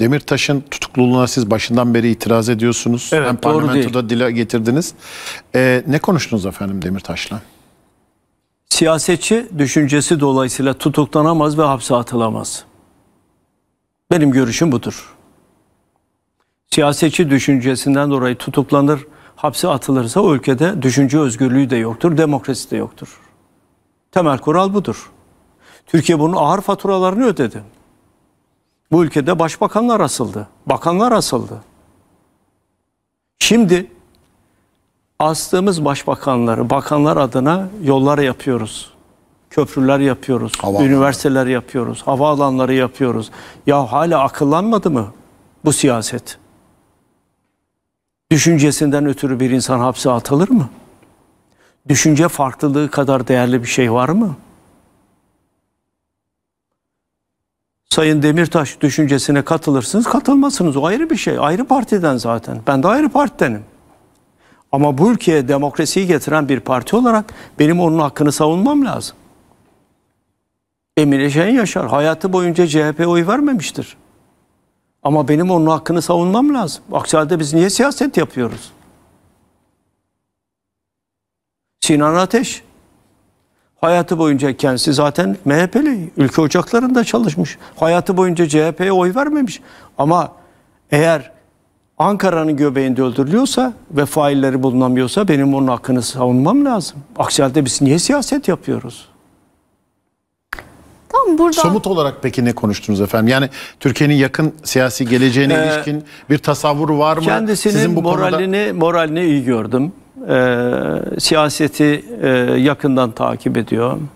[SPEAKER 1] Demirtaş'ın tutukluluğuna siz başından beri itiraz ediyorsunuz. Evet, Hem parlamentoda dile getirdiniz. Ee, ne konuştunuz efendim Demirtaş'la?
[SPEAKER 3] Siyasetçi düşüncesi dolayısıyla tutuklanamaz ve hapse atılamaz. Benim görüşüm budur siyasetçi düşüncesinden dolayı tutuklanır, hapse atılırsa o ülkede düşünce özgürlüğü de yoktur, demokrasi de yoktur. Temel kural budur. Türkiye bunun ağır faturalarını ödedi. Bu ülkede başbakanlar asıldı, bakanlar asıldı. Şimdi astığımız başbakanları, bakanlar adına yollar yapıyoruz. Köprüler yapıyoruz, Hava üniversiteler yapıyoruz, havaalanları yapıyoruz. Ya hala akıllanmadı mı bu siyaset? Düşüncesinden ötürü bir insan hapse atılır mı? Düşünce farklılığı kadar değerli bir şey var mı? Sayın Demirtaş düşüncesine katılırsınız, katılmazsınız O ayrı bir şey. Ayrı partiden zaten. Ben de ayrı partidenim. Ama bu ülkeye demokrasiyi getiren bir parti olarak benim onun hakkını savunmam lazım. Emine Şen Yaşar hayatı boyunca CHP oy vermemiştir. Ama benim onun hakkını savunmam lazım. Aksi halde biz niye siyaset yapıyoruz? Sinan Ateş. Hayatı boyunca kendisi zaten MHP'li. Ülke ocaklarında çalışmış. Hayatı boyunca CHP'ye oy vermemiş. Ama eğer Ankara'nın göbeğinde öldürülüyorsa ve failleri bulunamıyorsa benim onun hakkını savunmam lazım. Aksi halde biz niye siyaset yapıyoruz? Buradan... Somut
[SPEAKER 1] olarak peki ne konuştunuz efendim? Yani Türkiye'nin yakın siyasi
[SPEAKER 3] geleceğine ee, ilişkin
[SPEAKER 1] bir tasavvur var mı? Kendisinin Sizin bu moralini,
[SPEAKER 3] konuda... moralini iyi gördüm. Ee, siyaseti e, yakından takip ediyorum.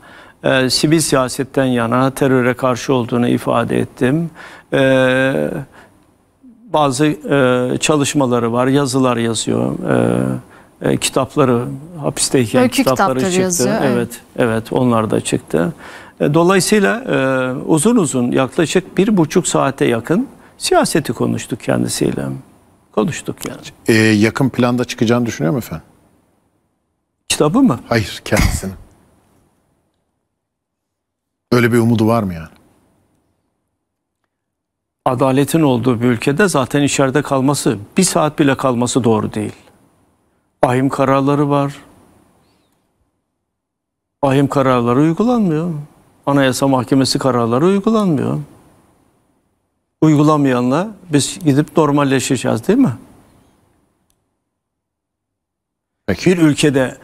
[SPEAKER 3] Ee, sivil siyasetten yana teröre karşı olduğunu ifade ettim. Ee, bazı e, çalışmaları var, yazılar yazıyor. Ee, e, kitapları hapisteyken Öykü kitapları, kitapları çıktı. Yazıyor, evet. evet, evet onlar da çıktı. E, dolayısıyla e, uzun uzun yaklaşık bir buçuk saate yakın siyaseti konuştuk kendisiyle. Konuştuk yani.
[SPEAKER 1] Ee, yakın planda çıkacağını düşünüyor mu efendim? Kitabı mı? Hayır kendisini. Öyle bir umudu var mı yani?
[SPEAKER 3] Adaletin olduğu bir ülkede zaten içeride kalması, bir saat bile kalması doğru değil. Ahim kararları var. Ahim kararları uygulanmıyor. Anayasa Mahkemesi kararları uygulanmıyor. Uygulamayanla biz gidip normalleşeceğiz değil mi? Peki. Bir ülkede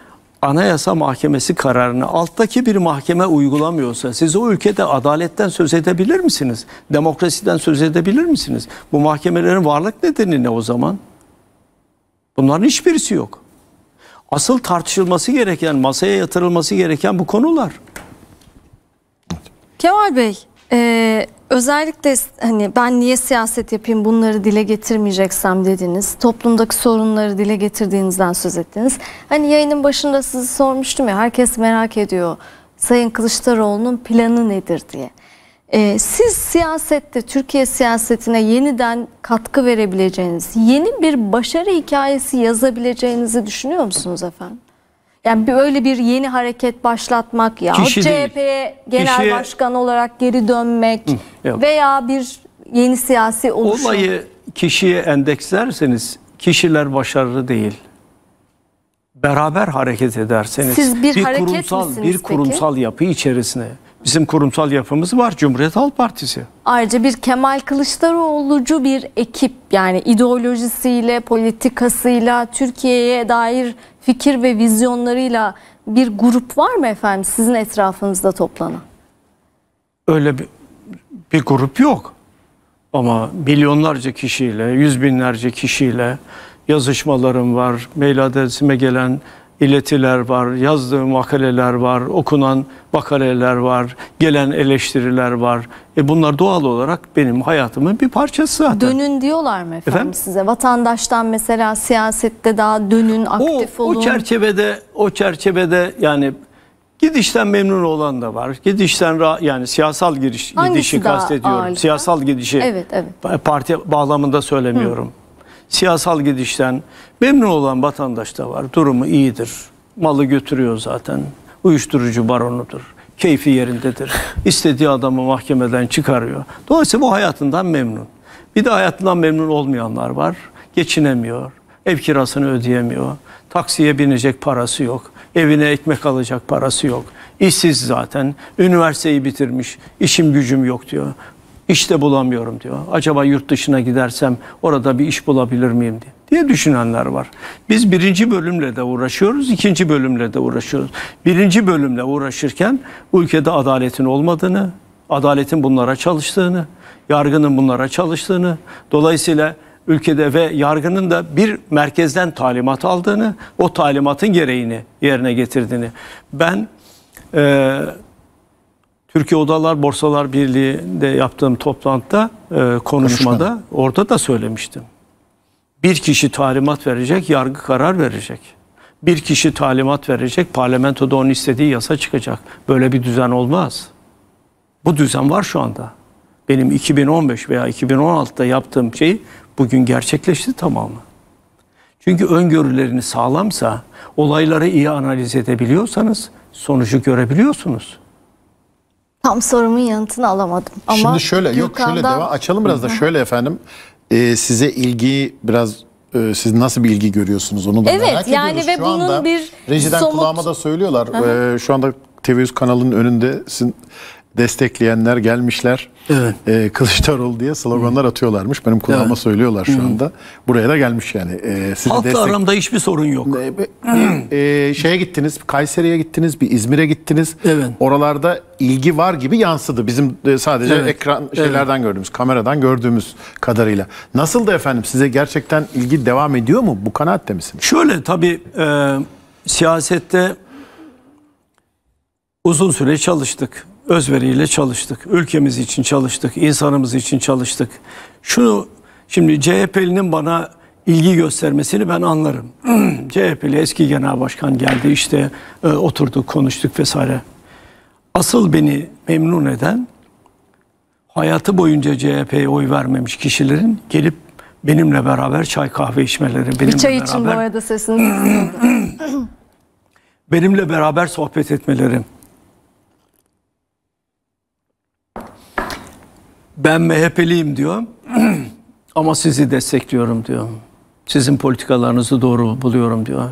[SPEAKER 3] Anayasa Mahkemesi kararını alttaki bir mahkeme uygulamıyorsa siz o ülkede adaletten söz edebilir misiniz? Demokrasiden söz edebilir misiniz? Bu mahkemelerin varlık nedeni ne o zaman? Bunların hiçbirisi yok. Asıl tartışılması gereken, masaya yatırılması gereken bu konular.
[SPEAKER 2] Kemal Bey, e, özellikle hani ben niye siyaset yapayım bunları dile getirmeyeceksem dediniz. Toplumdaki sorunları dile getirdiğinizden söz ettiniz. Hani yayının başında sizi sormuştum ya herkes merak ediyor. Sayın Kılıçdaroğlu'nun planı nedir diye. E, siz siyasette, Türkiye siyasetine yeniden katkı verebileceğiniz, yeni bir başarı hikayesi yazabileceğinizi düşünüyor musunuz efendim? Yani böyle bir yeni hareket başlatmak ya CHP'ye genel kişi... başkan olarak geri dönmek Hı, veya bir yeni siyasi oluşum. Olayı
[SPEAKER 3] kişiye endekslerseniz kişiler başarılı değil. Beraber hareket ederseniz Siz bir, bir hareket kurumsal bir kurumsal peki? yapı içerisine Bizim kurumsal yapımız var Cumhuriyet Halk Partisi.
[SPEAKER 2] Ayrıca bir Kemal Kılıçdaroğlu'cu bir ekip yani ideolojisiyle, politikasıyla, Türkiye'ye dair fikir ve vizyonlarıyla bir grup var mı efendim sizin etrafınızda toplanan?
[SPEAKER 3] Öyle bir, bir grup yok. Ama milyonlarca kişiyle, yüz binlerce kişiyle yazışmalarım var. Mail adresime gelen iletiler var, yazdığı makaleler var, okunan makaleler var, gelen eleştiriler var. E bunlar doğal olarak benim hayatımın bir parçası zaten.
[SPEAKER 2] Dönün diyorlar mı efendim, efendim? size? Vatandaştan mesela siyasette daha dönün, aktif o, olun. O
[SPEAKER 3] çerçevede, o çerçevede yani gidişten memnun olan da var. Gidişten yani siyasal giriş, gidişi kastediyorum. Ağırlıklı? Siyasal gidişi evet, evet. parti bağlamında söylemiyorum. Hı siyasal gidişten memnun olan vatandaş da var. Durumu iyidir. Malı götürüyor zaten. Uyuşturucu baronudur. Keyfi yerindedir. *laughs* İstediği adamı mahkemeden çıkarıyor. Dolayısıyla bu hayatından memnun. Bir de hayatından memnun olmayanlar var. Geçinemiyor. Ev kirasını ödeyemiyor. Taksiye binecek parası yok. Evine ekmek alacak parası yok. İşsiz zaten. Üniversiteyi bitirmiş. İşim gücüm yok diyor. İşte bulamıyorum diyor. Acaba yurt dışına gidersem orada bir iş bulabilir miyim diye diye düşünenler var. Biz birinci bölümle de uğraşıyoruz, ikinci bölümle de uğraşıyoruz. Birinci bölümle uğraşırken ülkede adaletin olmadığını, adaletin bunlara çalıştığını, yargının bunlara çalıştığını, dolayısıyla ülkede ve yargının da bir merkezden talimat aldığını, o talimatın gereğini yerine getirdiğini. Ben e, Türkiye Odalar Borsalar Birliği'nde yaptığım toplantıda e, konuşmada Konuşma. orada da söylemiştim. Bir kişi talimat verecek, yargı karar verecek. Bir kişi talimat verecek, parlamentoda onun istediği yasa çıkacak. Böyle bir düzen olmaz. Bu düzen var şu anda. Benim 2015 veya 2016'da yaptığım şey bugün gerçekleşti tamamı. Çünkü öngörülerini sağlamsa, olayları iyi analiz edebiliyorsanız sonucu görebiliyorsunuz.
[SPEAKER 2] Tam sorumun yanıtını alamadım. Ama Şimdi şöyle Gürkan'dan... yok şöyle devam açalım biraz da şöyle
[SPEAKER 3] efendim.
[SPEAKER 1] E, size ilgiyi biraz e, siz nasıl bir ilgi görüyorsunuz onu da evet, merak yani ediyoruz. Evet yani ve bunun anda, bir rejiden somut... kulağıma da söylüyorlar. E, şu anda TV100 kanalının önünde sizin destekleyenler gelmişler. Evet. E, Kılıçdaroğlu diye sloganlar atıyorlarmış. Benim kulağıma evet. söylüyorlar şu anda. Buraya da gelmiş yani. E, sizi Halkla destek...
[SPEAKER 3] aramda hiçbir sorun yok. E,
[SPEAKER 1] e, *clears throat* şeye gittiniz, Kayseri'ye gittiniz, bir İzmir'e gittiniz. Evet. Oralarda ilgi var gibi yansıdı. Bizim e, sadece evet. ekran şeylerden evet. gördüğümüz, kameradan gördüğümüz kadarıyla. Nasıl da efendim size gerçekten ilgi devam ediyor mu? Bu kanaatte misiniz?
[SPEAKER 3] Şöyle tabii e, siyasette uzun süre çalıştık özveriyle çalıştık. Ülkemiz için çalıştık, insanımız için çalıştık. Şunu şimdi CHP'linin bana ilgi göstermesini ben anlarım. CHP'li *clears throat* eski genel başkan geldi işte e, oturduk konuştuk vesaire. Asıl beni memnun eden hayatı boyunca CHP'ye oy vermemiş kişilerin gelip benimle beraber çay kahve içmeleri. Benimle bir çay için beraber, bu
[SPEAKER 2] arada sesiniz. *clears throat*
[SPEAKER 3] benimle beraber sohbet etmelerim. ben MHP'liyim diyor *clears throat* ama sizi destekliyorum diyor. Sizin politikalarınızı doğru buluyorum diyor.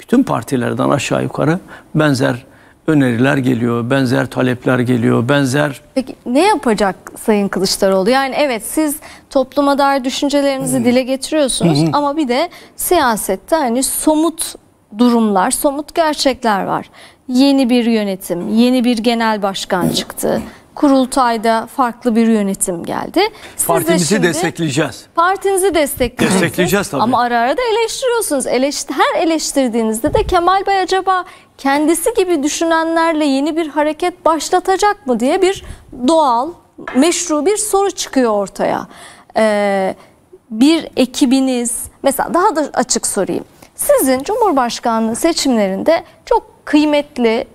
[SPEAKER 3] Bütün partilerden aşağı yukarı benzer öneriler geliyor, benzer talepler geliyor, benzer...
[SPEAKER 2] Peki ne yapacak Sayın Kılıçdaroğlu? Yani evet siz topluma dair düşüncelerinizi hmm. dile getiriyorsunuz hmm. ama bir de siyasette hani somut durumlar, somut gerçekler var. Yeni bir yönetim, yeni bir genel başkan çıktı kurultayda farklı bir yönetim geldi. Siz partinizi de şimdi, destekleyeceğiz. Partinizi destekleyeceğiz.
[SPEAKER 3] Destekleyeceğiz tabii. Ama
[SPEAKER 2] ara ara da eleştiriyorsunuz. Eleşt her eleştirdiğinizde de Kemal Bey acaba kendisi gibi düşünenlerle yeni bir hareket başlatacak mı diye bir doğal, meşru bir soru çıkıyor ortaya. Ee, bir ekibiniz, mesela daha da açık sorayım. Sizin Cumhurbaşkanlığı seçimlerinde çok kıymetli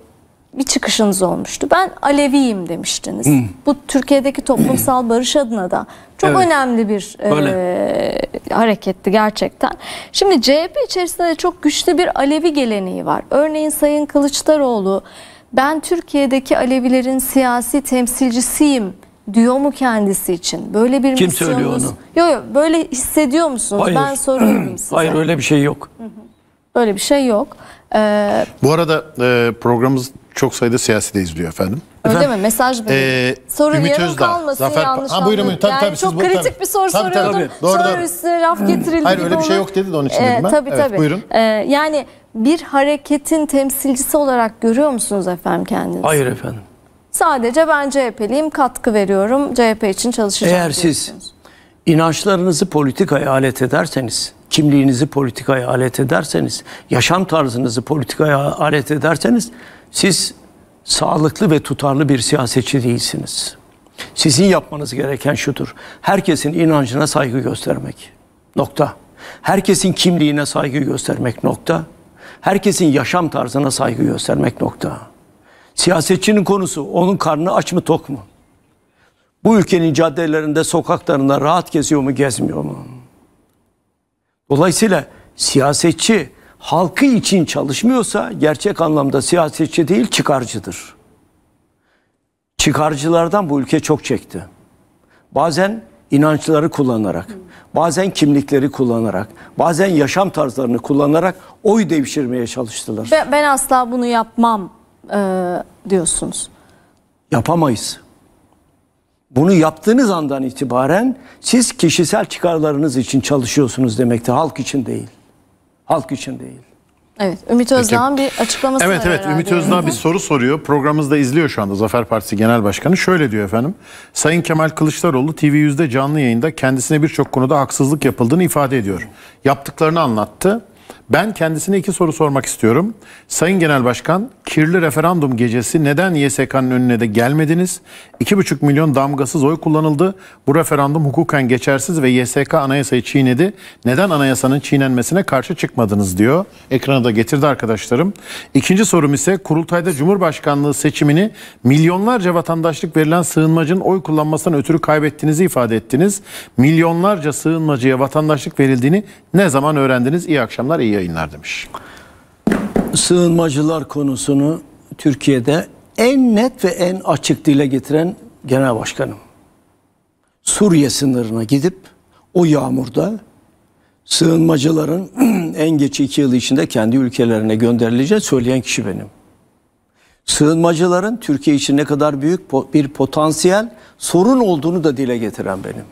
[SPEAKER 2] bir çıkışınız olmuştu. Ben Aleviyim demiştiniz. Hı. Bu Türkiye'deki toplumsal *clears throat* barış adına da çok evet. önemli bir e, hareketti gerçekten. Şimdi CHP içerisinde de çok güçlü bir Alevi geleneği var. Örneğin Sayın Kılıçdaroğlu ben Türkiye'deki Alevilerin siyasi temsilcisiyim diyor mu kendisi için? Böyle bir Kim misyonunuz... söylüyor onu? Yok yok böyle hissediyor musunuz? Hayır. Ben soruyorum
[SPEAKER 3] *clears throat* size. Hayır öyle bir şey yok. Hı hı.
[SPEAKER 2] Öyle bir şey yok. Ee,
[SPEAKER 1] Bu arada e, programımız çok sayıda siyasi de izliyor efendim. Öyle efendim?
[SPEAKER 2] mi? Mesaj mı? Ee, Sorun Ümit yarım Özdağ, kalmasın Zafer... yanlış ha, buyurun, tabii, yani tabii, çok bu kritik tabii. bir soru tabii, soruyordum. Tabii,
[SPEAKER 3] tabii. Doğru, doğru. üstüne laf getirildi Hayır öyle bir şey yok dedi de onun için ee, dedim ben. Tabii, evet, tabii. Buyurun.
[SPEAKER 2] Ee, yani bir hareketin temsilcisi olarak görüyor musunuz efendim kendinizi? Hayır efendim. Sadece ben CHP'liyim katkı veriyorum CHP için çalışacağım Eğer siz
[SPEAKER 3] inançlarınızı politikaya alet ederseniz kimliğinizi politikaya alet ederseniz, yaşam tarzınızı politikaya alet ederseniz siz sağlıklı ve tutarlı bir siyasetçi değilsiniz. Sizin yapmanız gereken şudur. Herkesin inancına saygı göstermek. Nokta. Herkesin kimliğine saygı göstermek nokta. Herkesin yaşam tarzına saygı göstermek nokta. Siyasetçinin konusu onun karnı aç mı tok mu? Bu ülkenin caddelerinde, sokaklarında rahat geziyor mu, gezmiyor mu? Dolayısıyla siyasetçi halkı için çalışmıyorsa gerçek anlamda siyasetçi değil çıkarcıdır. Çıkarcılardan bu ülke çok çekti. Bazen inançları kullanarak, bazen kimlikleri kullanarak, bazen yaşam tarzlarını kullanarak oy devşirmeye çalıştılar.
[SPEAKER 2] Ben, ben asla bunu yapmam e, diyorsunuz.
[SPEAKER 3] Yapamayız. Bunu yaptığınız andan itibaren siz kişisel çıkarlarınız için çalışıyorsunuz demekti, halk için değil. Halk için değil.
[SPEAKER 2] Evet, Ümit Özdağ'ın bir açıklaması evet, var. Evet evet, Ümit Özdağ bir
[SPEAKER 1] soru soruyor. Programımızda izliyor şu anda Zafer Partisi Genel Başkanı. Şöyle diyor efendim. Sayın Kemal Kılıçdaroğlu TV yüzde canlı yayında kendisine birçok konuda haksızlık yapıldığını ifade ediyor. Yaptıklarını anlattı. Ben kendisine iki soru sormak istiyorum. Sayın Genel Başkan, kirli referandum gecesi neden YSK'nın önüne de gelmediniz? 2,5 milyon damgasız oy kullanıldı. Bu referandum hukuken geçersiz ve YSK anayasayı çiğnedi. Neden anayasanın çiğnenmesine karşı çıkmadınız diyor. Ekranı da getirdi arkadaşlarım. İkinci sorum ise kurultayda Cumhurbaşkanlığı seçimini milyonlarca vatandaşlık verilen sığınmacının oy kullanmasından ötürü kaybettiğinizi ifade ettiniz. Milyonlarca sığınmacıya vatandaşlık verildiğini ne zaman öğrendiniz? İyi akşamlar, iyi yayınlar demiş.
[SPEAKER 3] Sığınmacılar konusunu Türkiye'de en net ve en açık dile getiren genel başkanım. Suriye sınırına gidip o yağmurda sığınmacıların *clears throat* en geç iki yıl içinde kendi ülkelerine gönderileceği söyleyen kişi benim. Sığınmacıların Türkiye için ne kadar büyük bir potansiyel sorun olduğunu da dile getiren benim.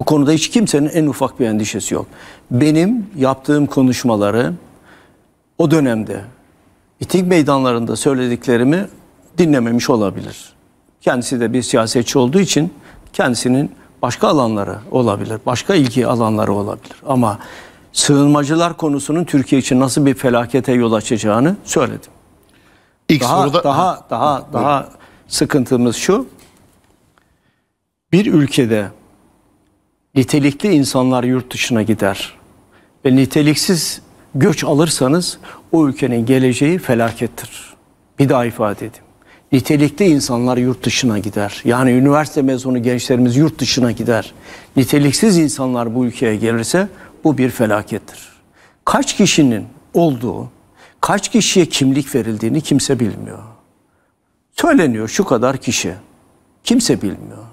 [SPEAKER 3] Bu konuda hiç kimsenin en ufak bir endişesi yok. Benim yaptığım konuşmaları o dönemde itik meydanlarında söylediklerimi dinlememiş olabilir. Kendisi de bir siyasetçi olduğu için kendisinin başka alanları olabilir, başka ilgi alanları olabilir. Ama sığınmacılar konusunun Türkiye için nasıl bir felakete yol açacağını söyledim. İlk daha, soruda... daha daha daha Buyurun. sıkıntımız şu. Bir ülkede nitelikli insanlar yurt dışına gider ve niteliksiz göç alırsanız o ülkenin geleceği felakettir. Bir daha ifade edeyim. Nitelikli insanlar yurt dışına gider. Yani üniversite mezunu gençlerimiz yurt dışına gider. Niteliksiz insanlar bu ülkeye gelirse bu bir felakettir. Kaç kişinin olduğu, kaç kişiye kimlik verildiğini kimse bilmiyor. Söyleniyor şu kadar kişi. Kimse bilmiyor.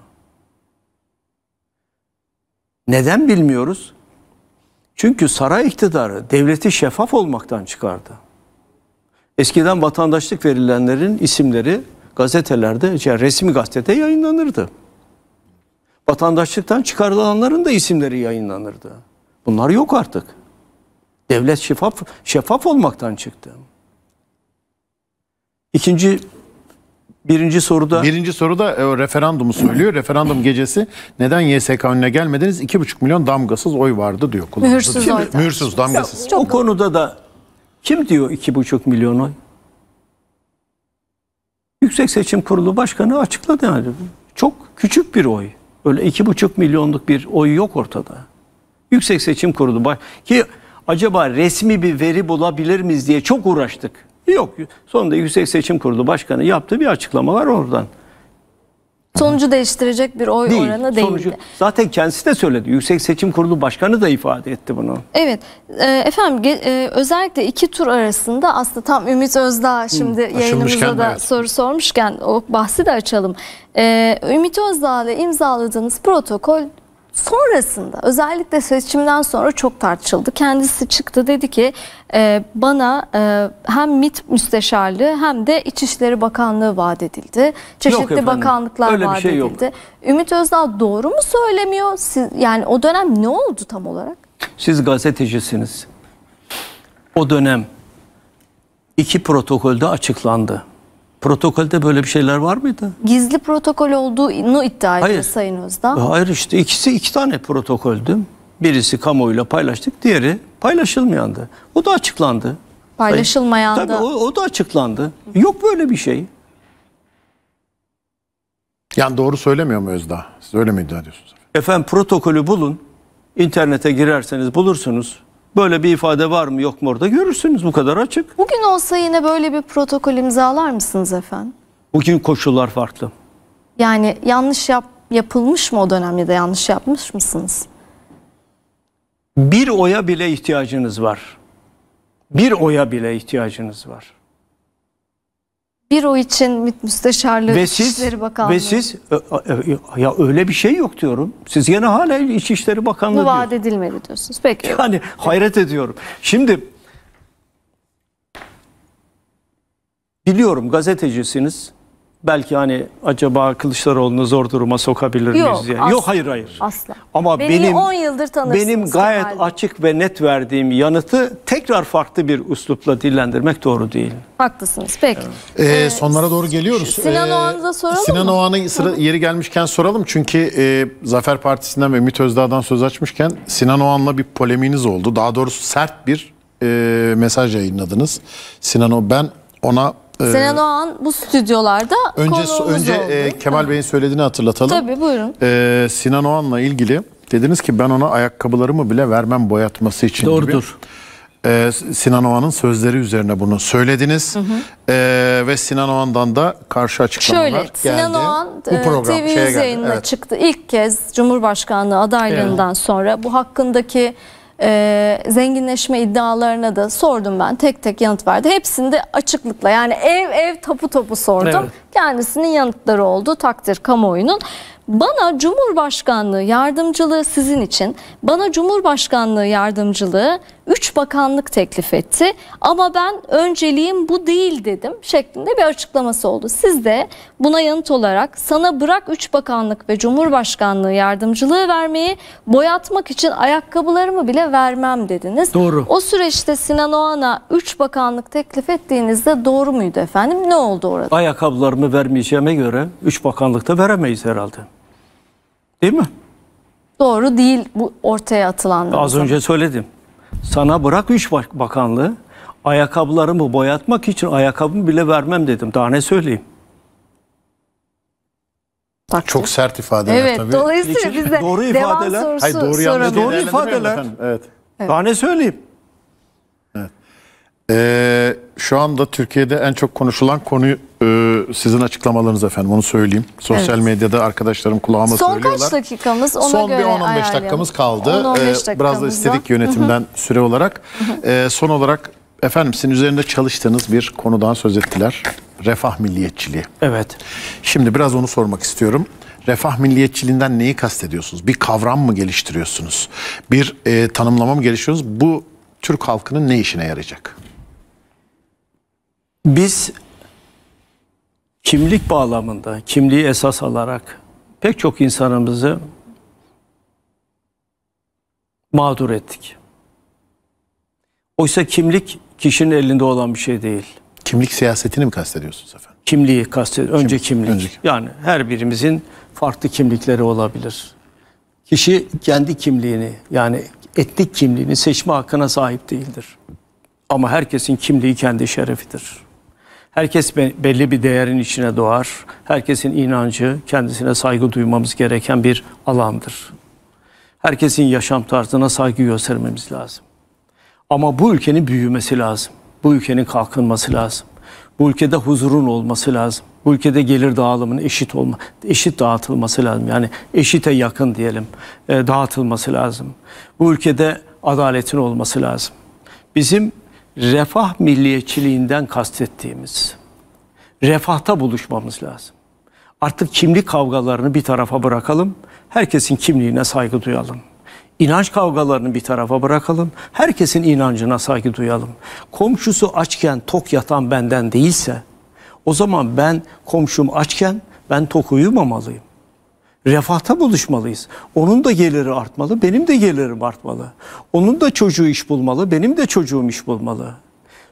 [SPEAKER 3] Neden bilmiyoruz? Çünkü saray iktidarı devleti şeffaf olmaktan çıkardı. Eskiden vatandaşlık verilenlerin isimleri gazetelerde, yani şey, resmi gazetede yayınlanırdı. Vatandaşlıktan çıkarılanların da isimleri yayınlanırdı. Bunlar yok artık. Devlet şeffaf, şeffaf olmaktan çıktı. İkinci
[SPEAKER 1] Birinci soruda... Birinci soruda e, referandumu söylüyor. Referandum gecesi neden YSK önüne gelmediniz? 2,5 milyon damgasız oy vardı diyor. Mühürsüz oy. Mühürsüz, damgasız.
[SPEAKER 3] Çok o konuda da kim diyor 2,5 milyon oy? Yüksek Seçim Kurulu Başkanı açıkladı yani. Çok küçük bir oy. Öyle 2,5 milyonluk bir oy yok ortada. Yüksek Seçim Kurulu baş... ki acaba resmi bir veri bulabilir miyiz diye çok uğraştık. Yok. Sonunda Yüksek Seçim Kurulu Başkanı yaptığı bir açıklamalar oradan.
[SPEAKER 2] Sonucu değiştirecek bir oy değil, oranı değildi. Sonucu,
[SPEAKER 3] zaten kendisi de söyledi. Yüksek Seçim Kurulu Başkanı da ifade etti bunu.
[SPEAKER 2] Evet. Ee, e, efendim özellikle iki tur arasında aslında tam Ümit Özdağ şimdi Hı, yayınımıza da evet. soru sormuşken o bahsi de açalım. E, Ümit Özdağ ile imzaladığınız protokol Sonrasında özellikle seçimden sonra çok tartışıldı. Kendisi çıktı dedi ki e, bana e, hem MİT müsteşarlığı hem de İçişleri Bakanlığı vaat edildi. Çeşitli yok efendim, bakanlıklar öyle vaat bir şey edildi. Yok. Ümit Özdağ doğru mu söylemiyor? Siz, yani o dönem ne oldu tam olarak?
[SPEAKER 3] Siz gazetecisiniz. O dönem iki protokolde açıklandı. Protokolde böyle bir şeyler var mıydı?
[SPEAKER 2] Gizli protokol olduğunu iddia ediyor Hayır. Sayın Özdağ.
[SPEAKER 3] Hayır işte ikisi iki tane protokoldü. Birisi kamuoyuyla paylaştık, diğeri paylaşılmayandı. O da açıklandı. Paylaşılmayan Tabii o, o da açıklandı. Yok böyle bir şey.
[SPEAKER 1] Yani doğru söylemiyor mu Özdağ? Siz öyle mi iddia ediyorsunuz?
[SPEAKER 3] Efendim protokolü bulun. İnternete girerseniz bulursunuz. Böyle bir ifade var mı yok mu orada görürsünüz bu kadar açık.
[SPEAKER 2] Bugün olsa yine böyle bir protokol imzalar mısınız efendim?
[SPEAKER 3] Bugün koşullar farklı.
[SPEAKER 2] Yani yanlış yap, yapılmış mı o dönemde de yanlış yapmış mısınız?
[SPEAKER 3] Bir oya bile ihtiyacınız var. Bir oya bile ihtiyacınız var.
[SPEAKER 2] Bir o için müsteşarlığı ve siz, İçişleri Bakanlığı. Ve siz
[SPEAKER 3] e, e, e, ya öyle bir şey yok diyorum. Siz yine hala İçişleri Bakanlığı Bu vaat
[SPEAKER 2] diyorsunuz. edilmedi diyorsunuz. Peki.
[SPEAKER 3] Yani hayret ediyorum. Şimdi biliyorum gazetecisiniz belki hani acaba Kılıçdaroğlu'nu zor duruma sokabilir miyiz diye. asla. Yok hayır hayır. Asla. Ama Beni benim 10
[SPEAKER 2] yıldır tanırsınız benim gayet Kemal
[SPEAKER 3] açık ve net verdiğim yanıtı tekrar farklı bir üslupla dillendirmek doğru değil.
[SPEAKER 2] Haklısınız. Peki.
[SPEAKER 3] Ee, ee, sonlara doğru geliyoruz.
[SPEAKER 1] Sinan ee,
[SPEAKER 2] Oğan'ı soralım Sinan Oğan'ı
[SPEAKER 1] yeri gelmişken soralım. Çünkü e, Zafer Partisi'nden ve Ümit Özdağ'dan söz açmışken Sinan Oğan'la bir polemiğiniz oldu. Daha doğrusu sert bir e, mesaj yayınladınız. Sinan o ben ona Sena
[SPEAKER 2] ee, Oğan bu stüdyolarda önce önce E,
[SPEAKER 1] Kemal Bey'in söylediğini hatırlatalım. Tabii buyurun. E, Sinan Oğan'la ilgili dediniz ki ben ona ayakkabılarımı bile vermem boyatması için. Doğrudur. E, Sinan Oğan'ın sözleri üzerine bunu söylediniz. Hı hı. E, ve Sinan Oğan'dan da karşı açıklamalar Şöyle, geldi. Sinan Oğan bu e, program, TV yayınına evet. çıktı.
[SPEAKER 2] İlk kez Cumhurbaşkanlığı adaylığından evet. sonra bu hakkındaki e, zenginleşme iddialarına da sordum ben. Tek tek yanıt verdi. Hepsinde açıklıkla yani ev ev tapu tapu sordum. Evet. Kendisinin yanıtları oldu takdir kamuoyunun. Bana Cumhurbaşkanlığı yardımcılığı sizin için, bana Cumhurbaşkanlığı yardımcılığı 3 bakanlık teklif etti ama ben önceliğim bu değil dedim şeklinde bir açıklaması oldu. Siz de buna yanıt olarak sana bırak 3 bakanlık ve Cumhurbaşkanlığı yardımcılığı vermeyi boyatmak için ayakkabılarımı bile vermem dediniz. Doğru. O süreçte Sinan Oğan'a 3 bakanlık teklif ettiğinizde doğru muydu efendim? Ne oldu orada?
[SPEAKER 3] Ayakkabılarımı vermeyeceğime göre 3 bakanlıkta veremeyiz herhalde. Değil mi?
[SPEAKER 2] Doğru değil bu ortaya atılanlar. Az önce
[SPEAKER 3] söyledim. Sana bırak üç bakanlığı. Ayakkabılarımı boyatmak için ayakkabımı bile vermem dedim. Daha ne söyleyeyim? Takdir. Çok sert ifadeler evet, tabii.
[SPEAKER 1] Dolayısıyla biz de doğru ifadeler. Sorusu, Hayır, doğru yanlış doğru ifadeler.
[SPEAKER 3] Evet. evet. Daha ne söyleyeyim?
[SPEAKER 1] Evet. Ee, şu anda Türkiye'de en çok konuşulan konuyu ee, sizin açıklamalarınız efendim onu söyleyeyim. Sosyal evet. medyada arkadaşlarım kulağıma Son söylüyorlar. Son kaç dakikamız ona Son göre Son bir 10-15 dakikamız kaldı. 10 -15 ee, biraz da istedik yönetimden süre olarak. Ee, son olarak efendim sizin üzerinde çalıştığınız bir konudan söz ettiler. Refah milliyetçiliği. Evet. Şimdi biraz onu sormak istiyorum. Refah milliyetçiliğinden neyi kastediyorsunuz? Bir kavram mı geliştiriyorsunuz? Bir e, tanımlama mı geliştiriyorsunuz? Bu Türk halkının ne işine
[SPEAKER 3] yarayacak? Biz kimlik bağlamında, kimliği esas alarak pek çok insanımızı mağdur ettik. Oysa kimlik kişinin elinde olan bir şey değil. Kimlik siyasetini mi kastediyorsunuz efendim? Kimliği kastediyorum. Önce kimlik. Önce. Yani her birimizin farklı kimlikleri olabilir. Kişi kendi kimliğini yani etnik kimliğini seçme hakkına sahip değildir. Ama herkesin kimliği kendi şerefidir. Herkes belli bir değerin içine doğar. Herkesin inancı kendisine saygı duymamız gereken bir alandır. Herkesin yaşam tarzına saygı göstermemiz lazım. Ama bu ülkenin büyümesi lazım. Bu ülkenin kalkınması lazım. Bu ülkede huzurun olması lazım. Bu ülkede gelir dağılımının eşit olma, eşit dağıtılması lazım. Yani eşite yakın diyelim e, dağıtılması lazım. Bu ülkede adaletin olması lazım. Bizim refah milliyetçiliğinden kastettiğimiz refahta buluşmamız lazım. Artık kimlik kavgalarını bir tarafa bırakalım. Herkesin kimliğine saygı duyalım. İnanç kavgalarını bir tarafa bırakalım. Herkesin inancına saygı duyalım. Komşusu açken tok yatan benden değilse o zaman ben komşum açken ben tok uyumamalıyım refahta buluşmalıyız. Onun da geliri artmalı, benim de gelirim artmalı. Onun da çocuğu iş bulmalı, benim de çocuğum iş bulmalı.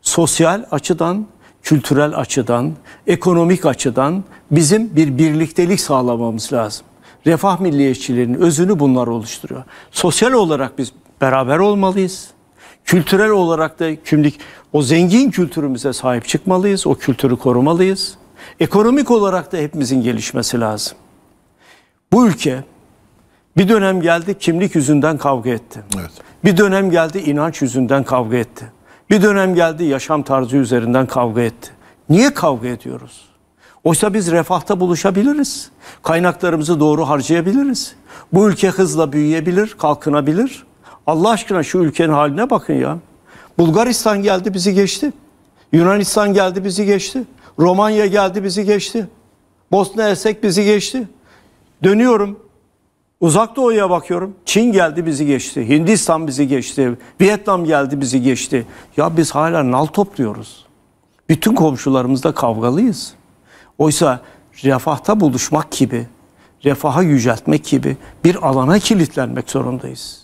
[SPEAKER 3] Sosyal açıdan, kültürel açıdan, ekonomik açıdan bizim bir birliktelik sağlamamız lazım. Refah milliyetçilerinin özünü bunlar oluşturuyor. Sosyal olarak biz beraber olmalıyız. Kültürel olarak da kimlik o zengin kültürümüze sahip çıkmalıyız. O kültürü korumalıyız. Ekonomik olarak da hepimizin gelişmesi lazım. Bu ülke bir dönem geldi kimlik yüzünden kavga etti. Evet. Bir dönem geldi inanç yüzünden kavga etti. Bir dönem geldi yaşam tarzı üzerinden kavga etti. Niye kavga ediyoruz? Oysa biz refahta buluşabiliriz. Kaynaklarımızı doğru harcayabiliriz. Bu ülke hızla büyüyebilir, kalkınabilir. Allah aşkına şu ülkenin haline bakın ya. Bulgaristan geldi bizi geçti. Yunanistan geldi bizi geçti. Romanya geldi bizi geçti. Bosna Hersek bizi geçti. Dönüyorum. Uzak doğuya bakıyorum. Çin geldi bizi geçti. Hindistan bizi geçti. Vietnam geldi bizi geçti. Ya biz hala nal topluyoruz. Bütün komşularımızda kavgalıyız. Oysa refahta buluşmak gibi, refaha yüceltmek gibi bir alana kilitlenmek zorundayız.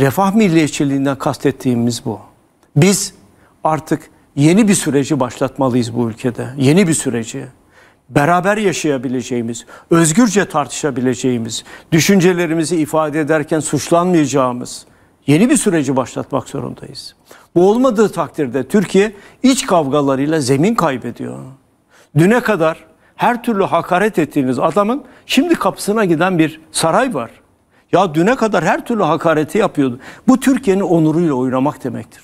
[SPEAKER 3] Refah milliyetçiliğinden kastettiğimiz bu. Biz artık yeni bir süreci başlatmalıyız bu ülkede. Yeni bir süreci beraber yaşayabileceğimiz, özgürce tartışabileceğimiz, düşüncelerimizi ifade ederken suçlanmayacağımız yeni bir süreci başlatmak zorundayız. Bu olmadığı takdirde Türkiye iç kavgalarıyla zemin kaybediyor. Düne kadar her türlü hakaret ettiğiniz adamın şimdi kapısına giden bir saray var. Ya düne kadar her türlü hakareti yapıyordu. Bu Türkiye'nin onuruyla oynamak demektir.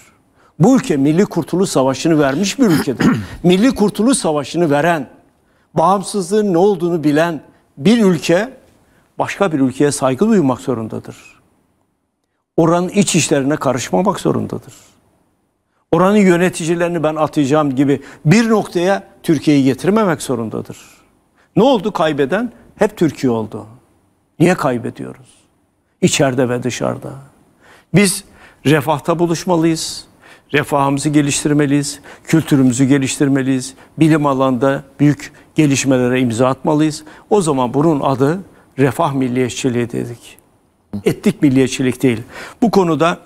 [SPEAKER 3] Bu ülke Milli Kurtuluş Savaşı'nı vermiş bir ülkedir. *clears throat* Milli Kurtuluş Savaşı'nı veren bağımsızlığın ne olduğunu bilen bir ülke başka bir ülkeye saygı duymak zorundadır. Oranın iç işlerine karışmamak zorundadır. Oranın yöneticilerini ben atacağım gibi bir noktaya Türkiye'yi getirmemek zorundadır. Ne oldu kaybeden? Hep Türkiye oldu. Niye kaybediyoruz? İçeride ve dışarıda. Biz refahta buluşmalıyız. Refahımızı geliştirmeliyiz, kültürümüzü geliştirmeliyiz. Bilim alanda büyük gelişmelere imza atmalıyız. O zaman bunun adı refah milliyetçiliği dedik. Etnik milliyetçilik değil. Bu konuda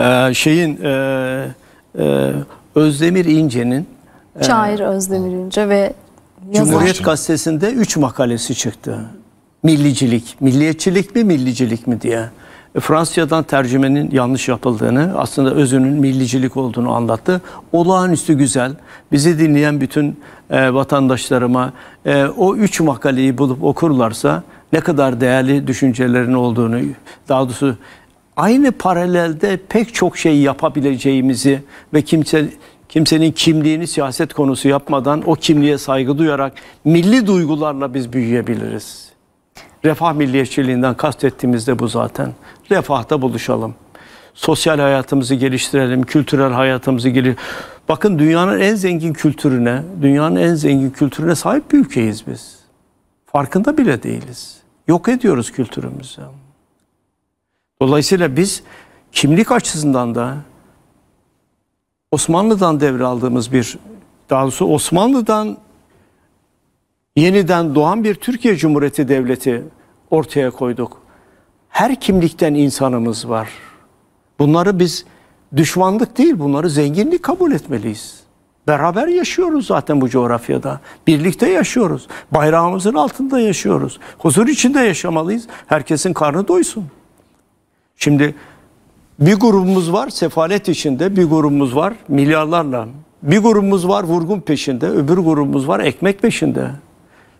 [SPEAKER 3] e, şeyin e, e, Özdemir İnce'nin e, Şair
[SPEAKER 2] Özdemir İnce ve yazar. Cumhuriyet
[SPEAKER 3] Gazetesi'nde 3 makalesi çıktı. Millicilik, milliyetçilik mi millicilik mi diye. E, Fransızcadan tercümenin yanlış yapıldığını, aslında özünün millicilik olduğunu anlattı. Olağanüstü güzel. Bizi dinleyen bütün e, vatandaşlarıma e, o üç makaleyi bulup okurlarsa ne kadar değerli düşüncelerin olduğunu, daha doğrusu aynı paralelde pek çok şey yapabileceğimizi ve kimse kimsenin kimliğini siyaset konusu yapmadan o kimliğe saygı duyarak milli duygularla biz büyüyebiliriz. Refah milliyetçiliğinden kastettiğimiz de bu zaten refahta buluşalım. Sosyal hayatımızı geliştirelim, kültürel hayatımızı geliştirelim. Bakın dünyanın en zengin kültürüne, dünyanın en zengin kültürüne sahip bir ülkeyiz biz. Farkında bile değiliz. Yok ediyoruz kültürümüzü. Dolayısıyla biz kimlik açısından da Osmanlı'dan devraldığımız bir, daha doğrusu Osmanlı'dan yeniden doğan bir Türkiye Cumhuriyeti Devleti ortaya koyduk her kimlikten insanımız var. Bunları biz düşmanlık değil bunları zenginlik kabul etmeliyiz. Beraber yaşıyoruz zaten bu coğrafyada. Birlikte yaşıyoruz. Bayrağımızın altında yaşıyoruz. Huzur içinde yaşamalıyız. Herkesin karnı doysun. Şimdi bir grubumuz var sefalet içinde, bir grubumuz var milyarlarla. Bir grubumuz var vurgun peşinde, öbür grubumuz var ekmek peşinde.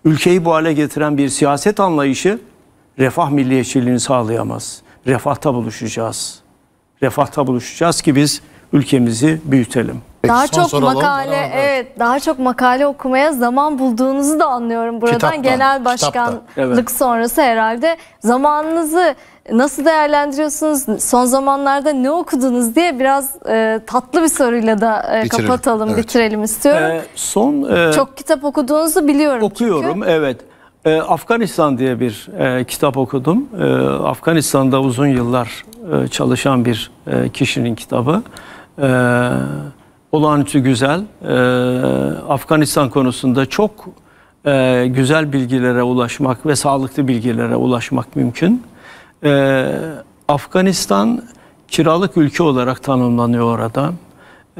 [SPEAKER 3] Ülkeyi bu hale getiren bir siyaset anlayışı refah milliyetçiliğini sağlayamaz. Refahta buluşacağız. Refahta buluşacağız ki biz ülkemizi büyütelim. Peki, daha çok soralım. makale
[SPEAKER 2] evet daha çok makale okumaya zaman bulduğunuzu da anlıyorum buradan kitaptan, genel başkanlık kitaptan. sonrası herhalde zamanınızı nasıl değerlendiriyorsunuz son zamanlarda ne okudunuz diye biraz e, tatlı bir soruyla da e, bitirelim. kapatalım evet. bitirelim istiyorum. Ee,
[SPEAKER 3] son e, çok
[SPEAKER 2] kitap okuduğunuzu biliyorum. Okuyorum çünkü.
[SPEAKER 3] evet. E, Afganistan diye bir e, kitap okudum. E, Afganistan'da uzun yıllar e, çalışan bir e, kişinin kitabı. E, olağanüstü güzel. E, Afganistan konusunda çok e, güzel bilgilere ulaşmak ve sağlıklı bilgilere ulaşmak mümkün. E, Afganistan kiralık ülke olarak tanımlanıyor orada.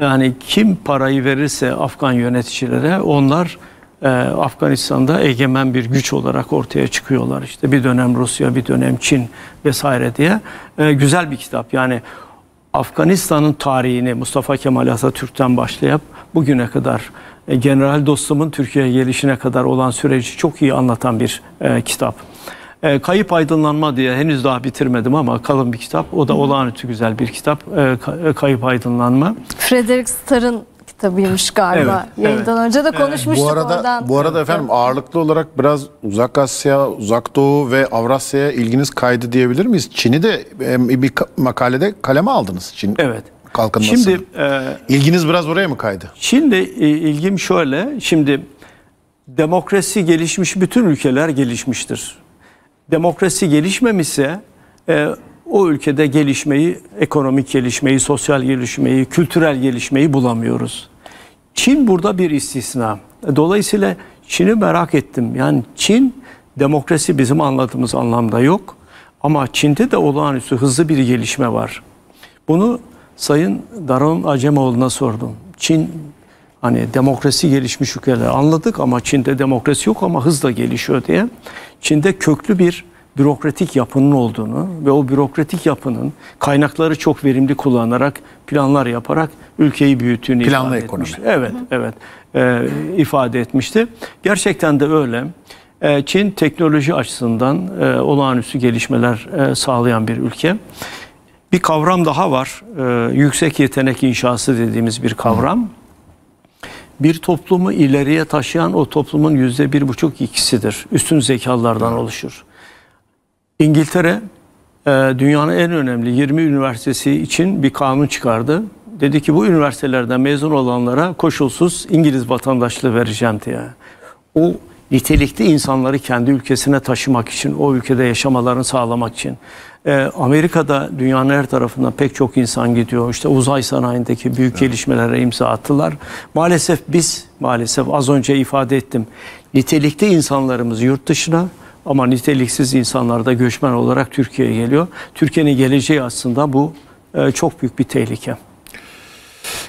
[SPEAKER 3] Yani kim parayı verirse Afgan yöneticilere onlar e, Afganistan'da egemen bir güç olarak ortaya çıkıyorlar. İşte bir dönem Rusya, bir dönem Çin vesaire diye. E, güzel bir kitap. Yani Afganistan'ın tarihini Mustafa Kemal Atatürk'ten başlayıp bugüne kadar e, general dostumun Türkiye'ye gelişine kadar olan süreci çok iyi anlatan bir e, kitap. E, Kayıp Aydınlanma diye henüz daha bitirmedim ama kalın bir kitap. O da olağanüstü güzel bir kitap. E, Kayıp Aydınlanma.
[SPEAKER 2] Frederick Starr'ın kitabıymış *laughs* galiba. Evet, Yayından evet. önce de konuşmuştuk bu arada, oradan.
[SPEAKER 1] Bu arada efendim ağırlıklı olarak biraz Uzak Asya, Uzak Doğu ve Avrasya'ya ilginiz kaydı diyebilir miyiz? Çin'i de bir makalede kaleme aldınız. Çin evet. kalkınmasını. Şimdi,
[SPEAKER 3] e, ilginiz biraz oraya mı kaydı? Şimdi e, ilgim şöyle. Şimdi demokrasi gelişmiş bütün ülkeler gelişmiştir. Demokrasi gelişmemişse e, o ülkede gelişmeyi, ekonomik gelişmeyi, sosyal gelişmeyi, kültürel gelişmeyi bulamıyoruz. Çin burada bir istisna. Dolayısıyla Çin'i merak ettim. Yani Çin demokrasi bizim anladığımız anlamda yok. Ama Çin'de de olağanüstü hızlı bir gelişme var. Bunu Sayın Daron Acemoğlu'na sordum. Çin hani demokrasi gelişmiş ülkeler anladık ama Çin'de demokrasi yok ama hızla gelişiyor diye. Çin'de köklü bir bürokratik yapının olduğunu ve o bürokratik yapının kaynakları çok verimli kullanarak planlar yaparak ülkeyi büyüttüğünü Planlı ifade ekonomi. etmişti. Evet, evet e, ifade etmişti. Gerçekten de öyle. E, Çin teknoloji açısından e, olağanüstü gelişmeler e, sağlayan bir ülke. Bir kavram daha var. E, yüksek yetenek inşası dediğimiz bir kavram. Hı bir toplumu ileriye taşıyan o toplumun yüzde bir buçuk ikisidir. Üstün zekalardan oluşur. İngiltere e, dünyanın en önemli 20 üniversitesi için bir kanun çıkardı. Dedi ki bu üniversitelerden mezun olanlara koşulsuz İngiliz vatandaşlığı vereceğim diye. O nitelikli insanları kendi ülkesine taşımak için, o ülkede yaşamalarını sağlamak için. Ee, Amerika'da dünyanın her tarafından pek çok insan gidiyor. İşte uzay sanayindeki büyük evet. gelişmelere imza attılar. Maalesef biz, maalesef az önce ifade ettim, nitelikli insanlarımız yurt dışına, ama niteliksiz insanlar da göçmen olarak Türkiye'ye geliyor. Türkiye'nin geleceği aslında bu e, çok büyük bir tehlike.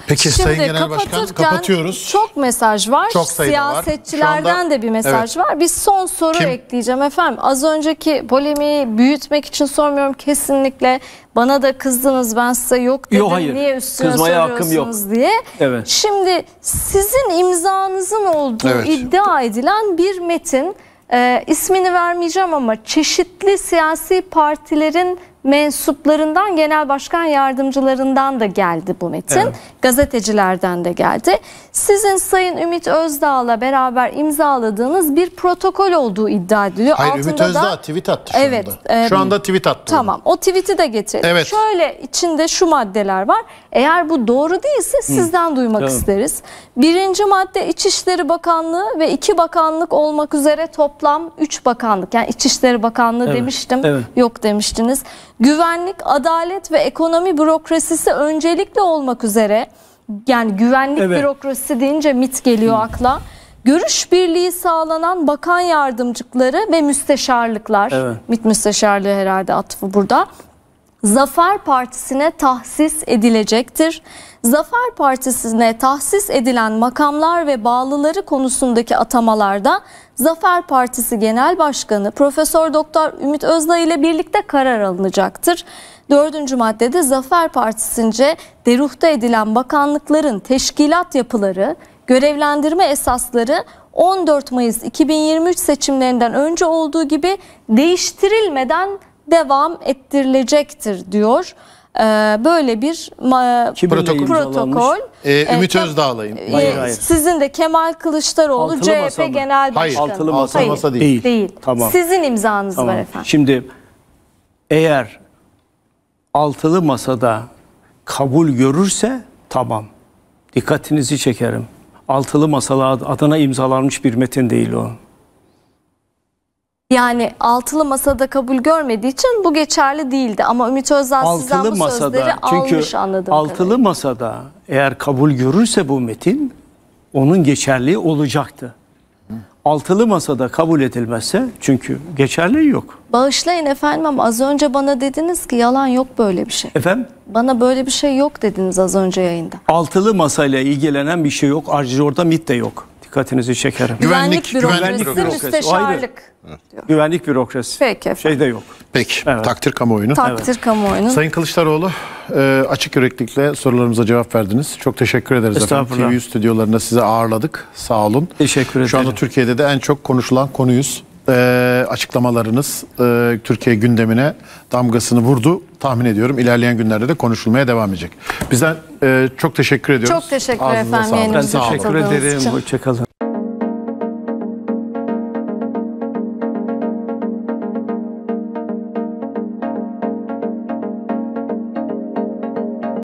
[SPEAKER 3] Peki Şimdi Sayın Genel Başkan kapatıyoruz.
[SPEAKER 2] Çok mesaj var. Çok Siyasetçilerden var. Anda, de bir mesaj evet. var. Bir son soru Kim? ekleyeceğim efendim. Az önceki polemiği büyütmek için sormuyorum kesinlikle. Bana da kızdınız ben size yok dedim yok, hayır. niye üstüne Kızmaya soruyorsunuz yok. diye. Evet. Şimdi sizin imzanızın olduğu evet. iddia edilen bir metin e, ismini vermeyeceğim ama çeşitli siyasi partilerin mensuplarından genel başkan yardımcılarından da geldi bu metin. Evet. Gazetecilerden de geldi. Sizin Sayın Ümit Özdağ'la beraber imzaladığınız bir protokol olduğu iddia ediliyor. Hayır Altında Ümit Özdağ da,
[SPEAKER 1] tweet attı şu evet, anda. E, şu anda tweet attı.
[SPEAKER 2] Tamam onu. o tweet'i de getirelim. Evet. Şöyle içinde şu maddeler var. Eğer bu doğru değilse Hı. sizden duymak tamam. isteriz. Birinci madde İçişleri Bakanlığı ve iki bakanlık olmak üzere toplam üç bakanlık. Yani İçişleri Bakanlığı evet. demiştim. Evet. Yok demiştiniz güvenlik, adalet ve ekonomi bürokrasisi öncelikle olmak üzere yani güvenlik evet. bürokrasisi deyince MIT geliyor Hı. akla. Görüş birliği sağlanan bakan yardımcıkları ve müsteşarlıklar. Evet. MIT müsteşarlığı herhalde atıfı burada. Zafer Partisi'ne tahsis edilecektir. Zafer Partisi'ne tahsis edilen makamlar ve bağlıları konusundaki atamalarda Zafer Partisi Genel Başkanı Profesör Doktor Ümit Özdağ ile birlikte karar alınacaktır. Dördüncü maddede Zafer Partisi'nce deruhta edilen bakanlıkların teşkilat yapıları, görevlendirme esasları 14 Mayıs 2023 seçimlerinden önce olduğu gibi değiştirilmeden devam ettirilecektir diyor. Ee, böyle bir Kim protokol. protokol. Ee, ee Ümit
[SPEAKER 3] evet, Özdağ'layım. Ee, hayır, e, hayır.
[SPEAKER 2] Sizin de Kemal Kılıçdaroğlu Altılı CHP masa Genel Başkanı. Hayır, altılı masa, hayır. masa değil. değil. değil. Tamam. Sizin imzanız tamam. var efendim.
[SPEAKER 3] Şimdi eğer altılı masada kabul görürse tamam. Dikkatinizi çekerim. Altılı masala adına imzalanmış bir metin değil o.
[SPEAKER 2] Yani altılı masada kabul görmediği için bu geçerli değildi. Ama Ümit Özdağ altılı sizden bu masada, sözleri çünkü almış anladım. Altılı kadarıyla.
[SPEAKER 3] masada eğer kabul görürse bu metin onun geçerli olacaktı. Altılı masada kabul edilmezse çünkü geçerli yok.
[SPEAKER 2] Bağışlayın efendim ama az önce bana dediniz ki yalan yok böyle bir şey. Efendim? Bana böyle bir şey yok dediniz az önce yayında.
[SPEAKER 3] Altılı masayla ilgilenen bir şey yok. Ayrıca orada MIT de yok dikkatinizi çekerim. Güvenlik, güvenlik bürokrasi, bürokrasi müsteşarlık. Güvenlik bürokrasi. Peki efendim. Şey de yok. Peki.
[SPEAKER 1] Evet. Takdir kamuoyunu. Takdir evet.
[SPEAKER 2] kamuoyunu. Sayın
[SPEAKER 1] Kılıçdaroğlu e, açık yüreklikle sorularımıza cevap verdiniz. Çok teşekkür ederiz efendim. TV stüdyolarında sizi ağırladık. Sağ olun. Teşekkür ederim. Şu anda Türkiye'de de en çok konuşulan konuyuz e, açıklamalarınız e, Türkiye gündemine damgasını vurdu. Tahmin ediyorum İlerleyen günlerde de konuşulmaya devam edecek. Bizden e, çok teşekkür ediyoruz. Çok teşekkür Ağzınıza efendim. Ben sağ olun. teşekkür ederim. Hoşçakalın.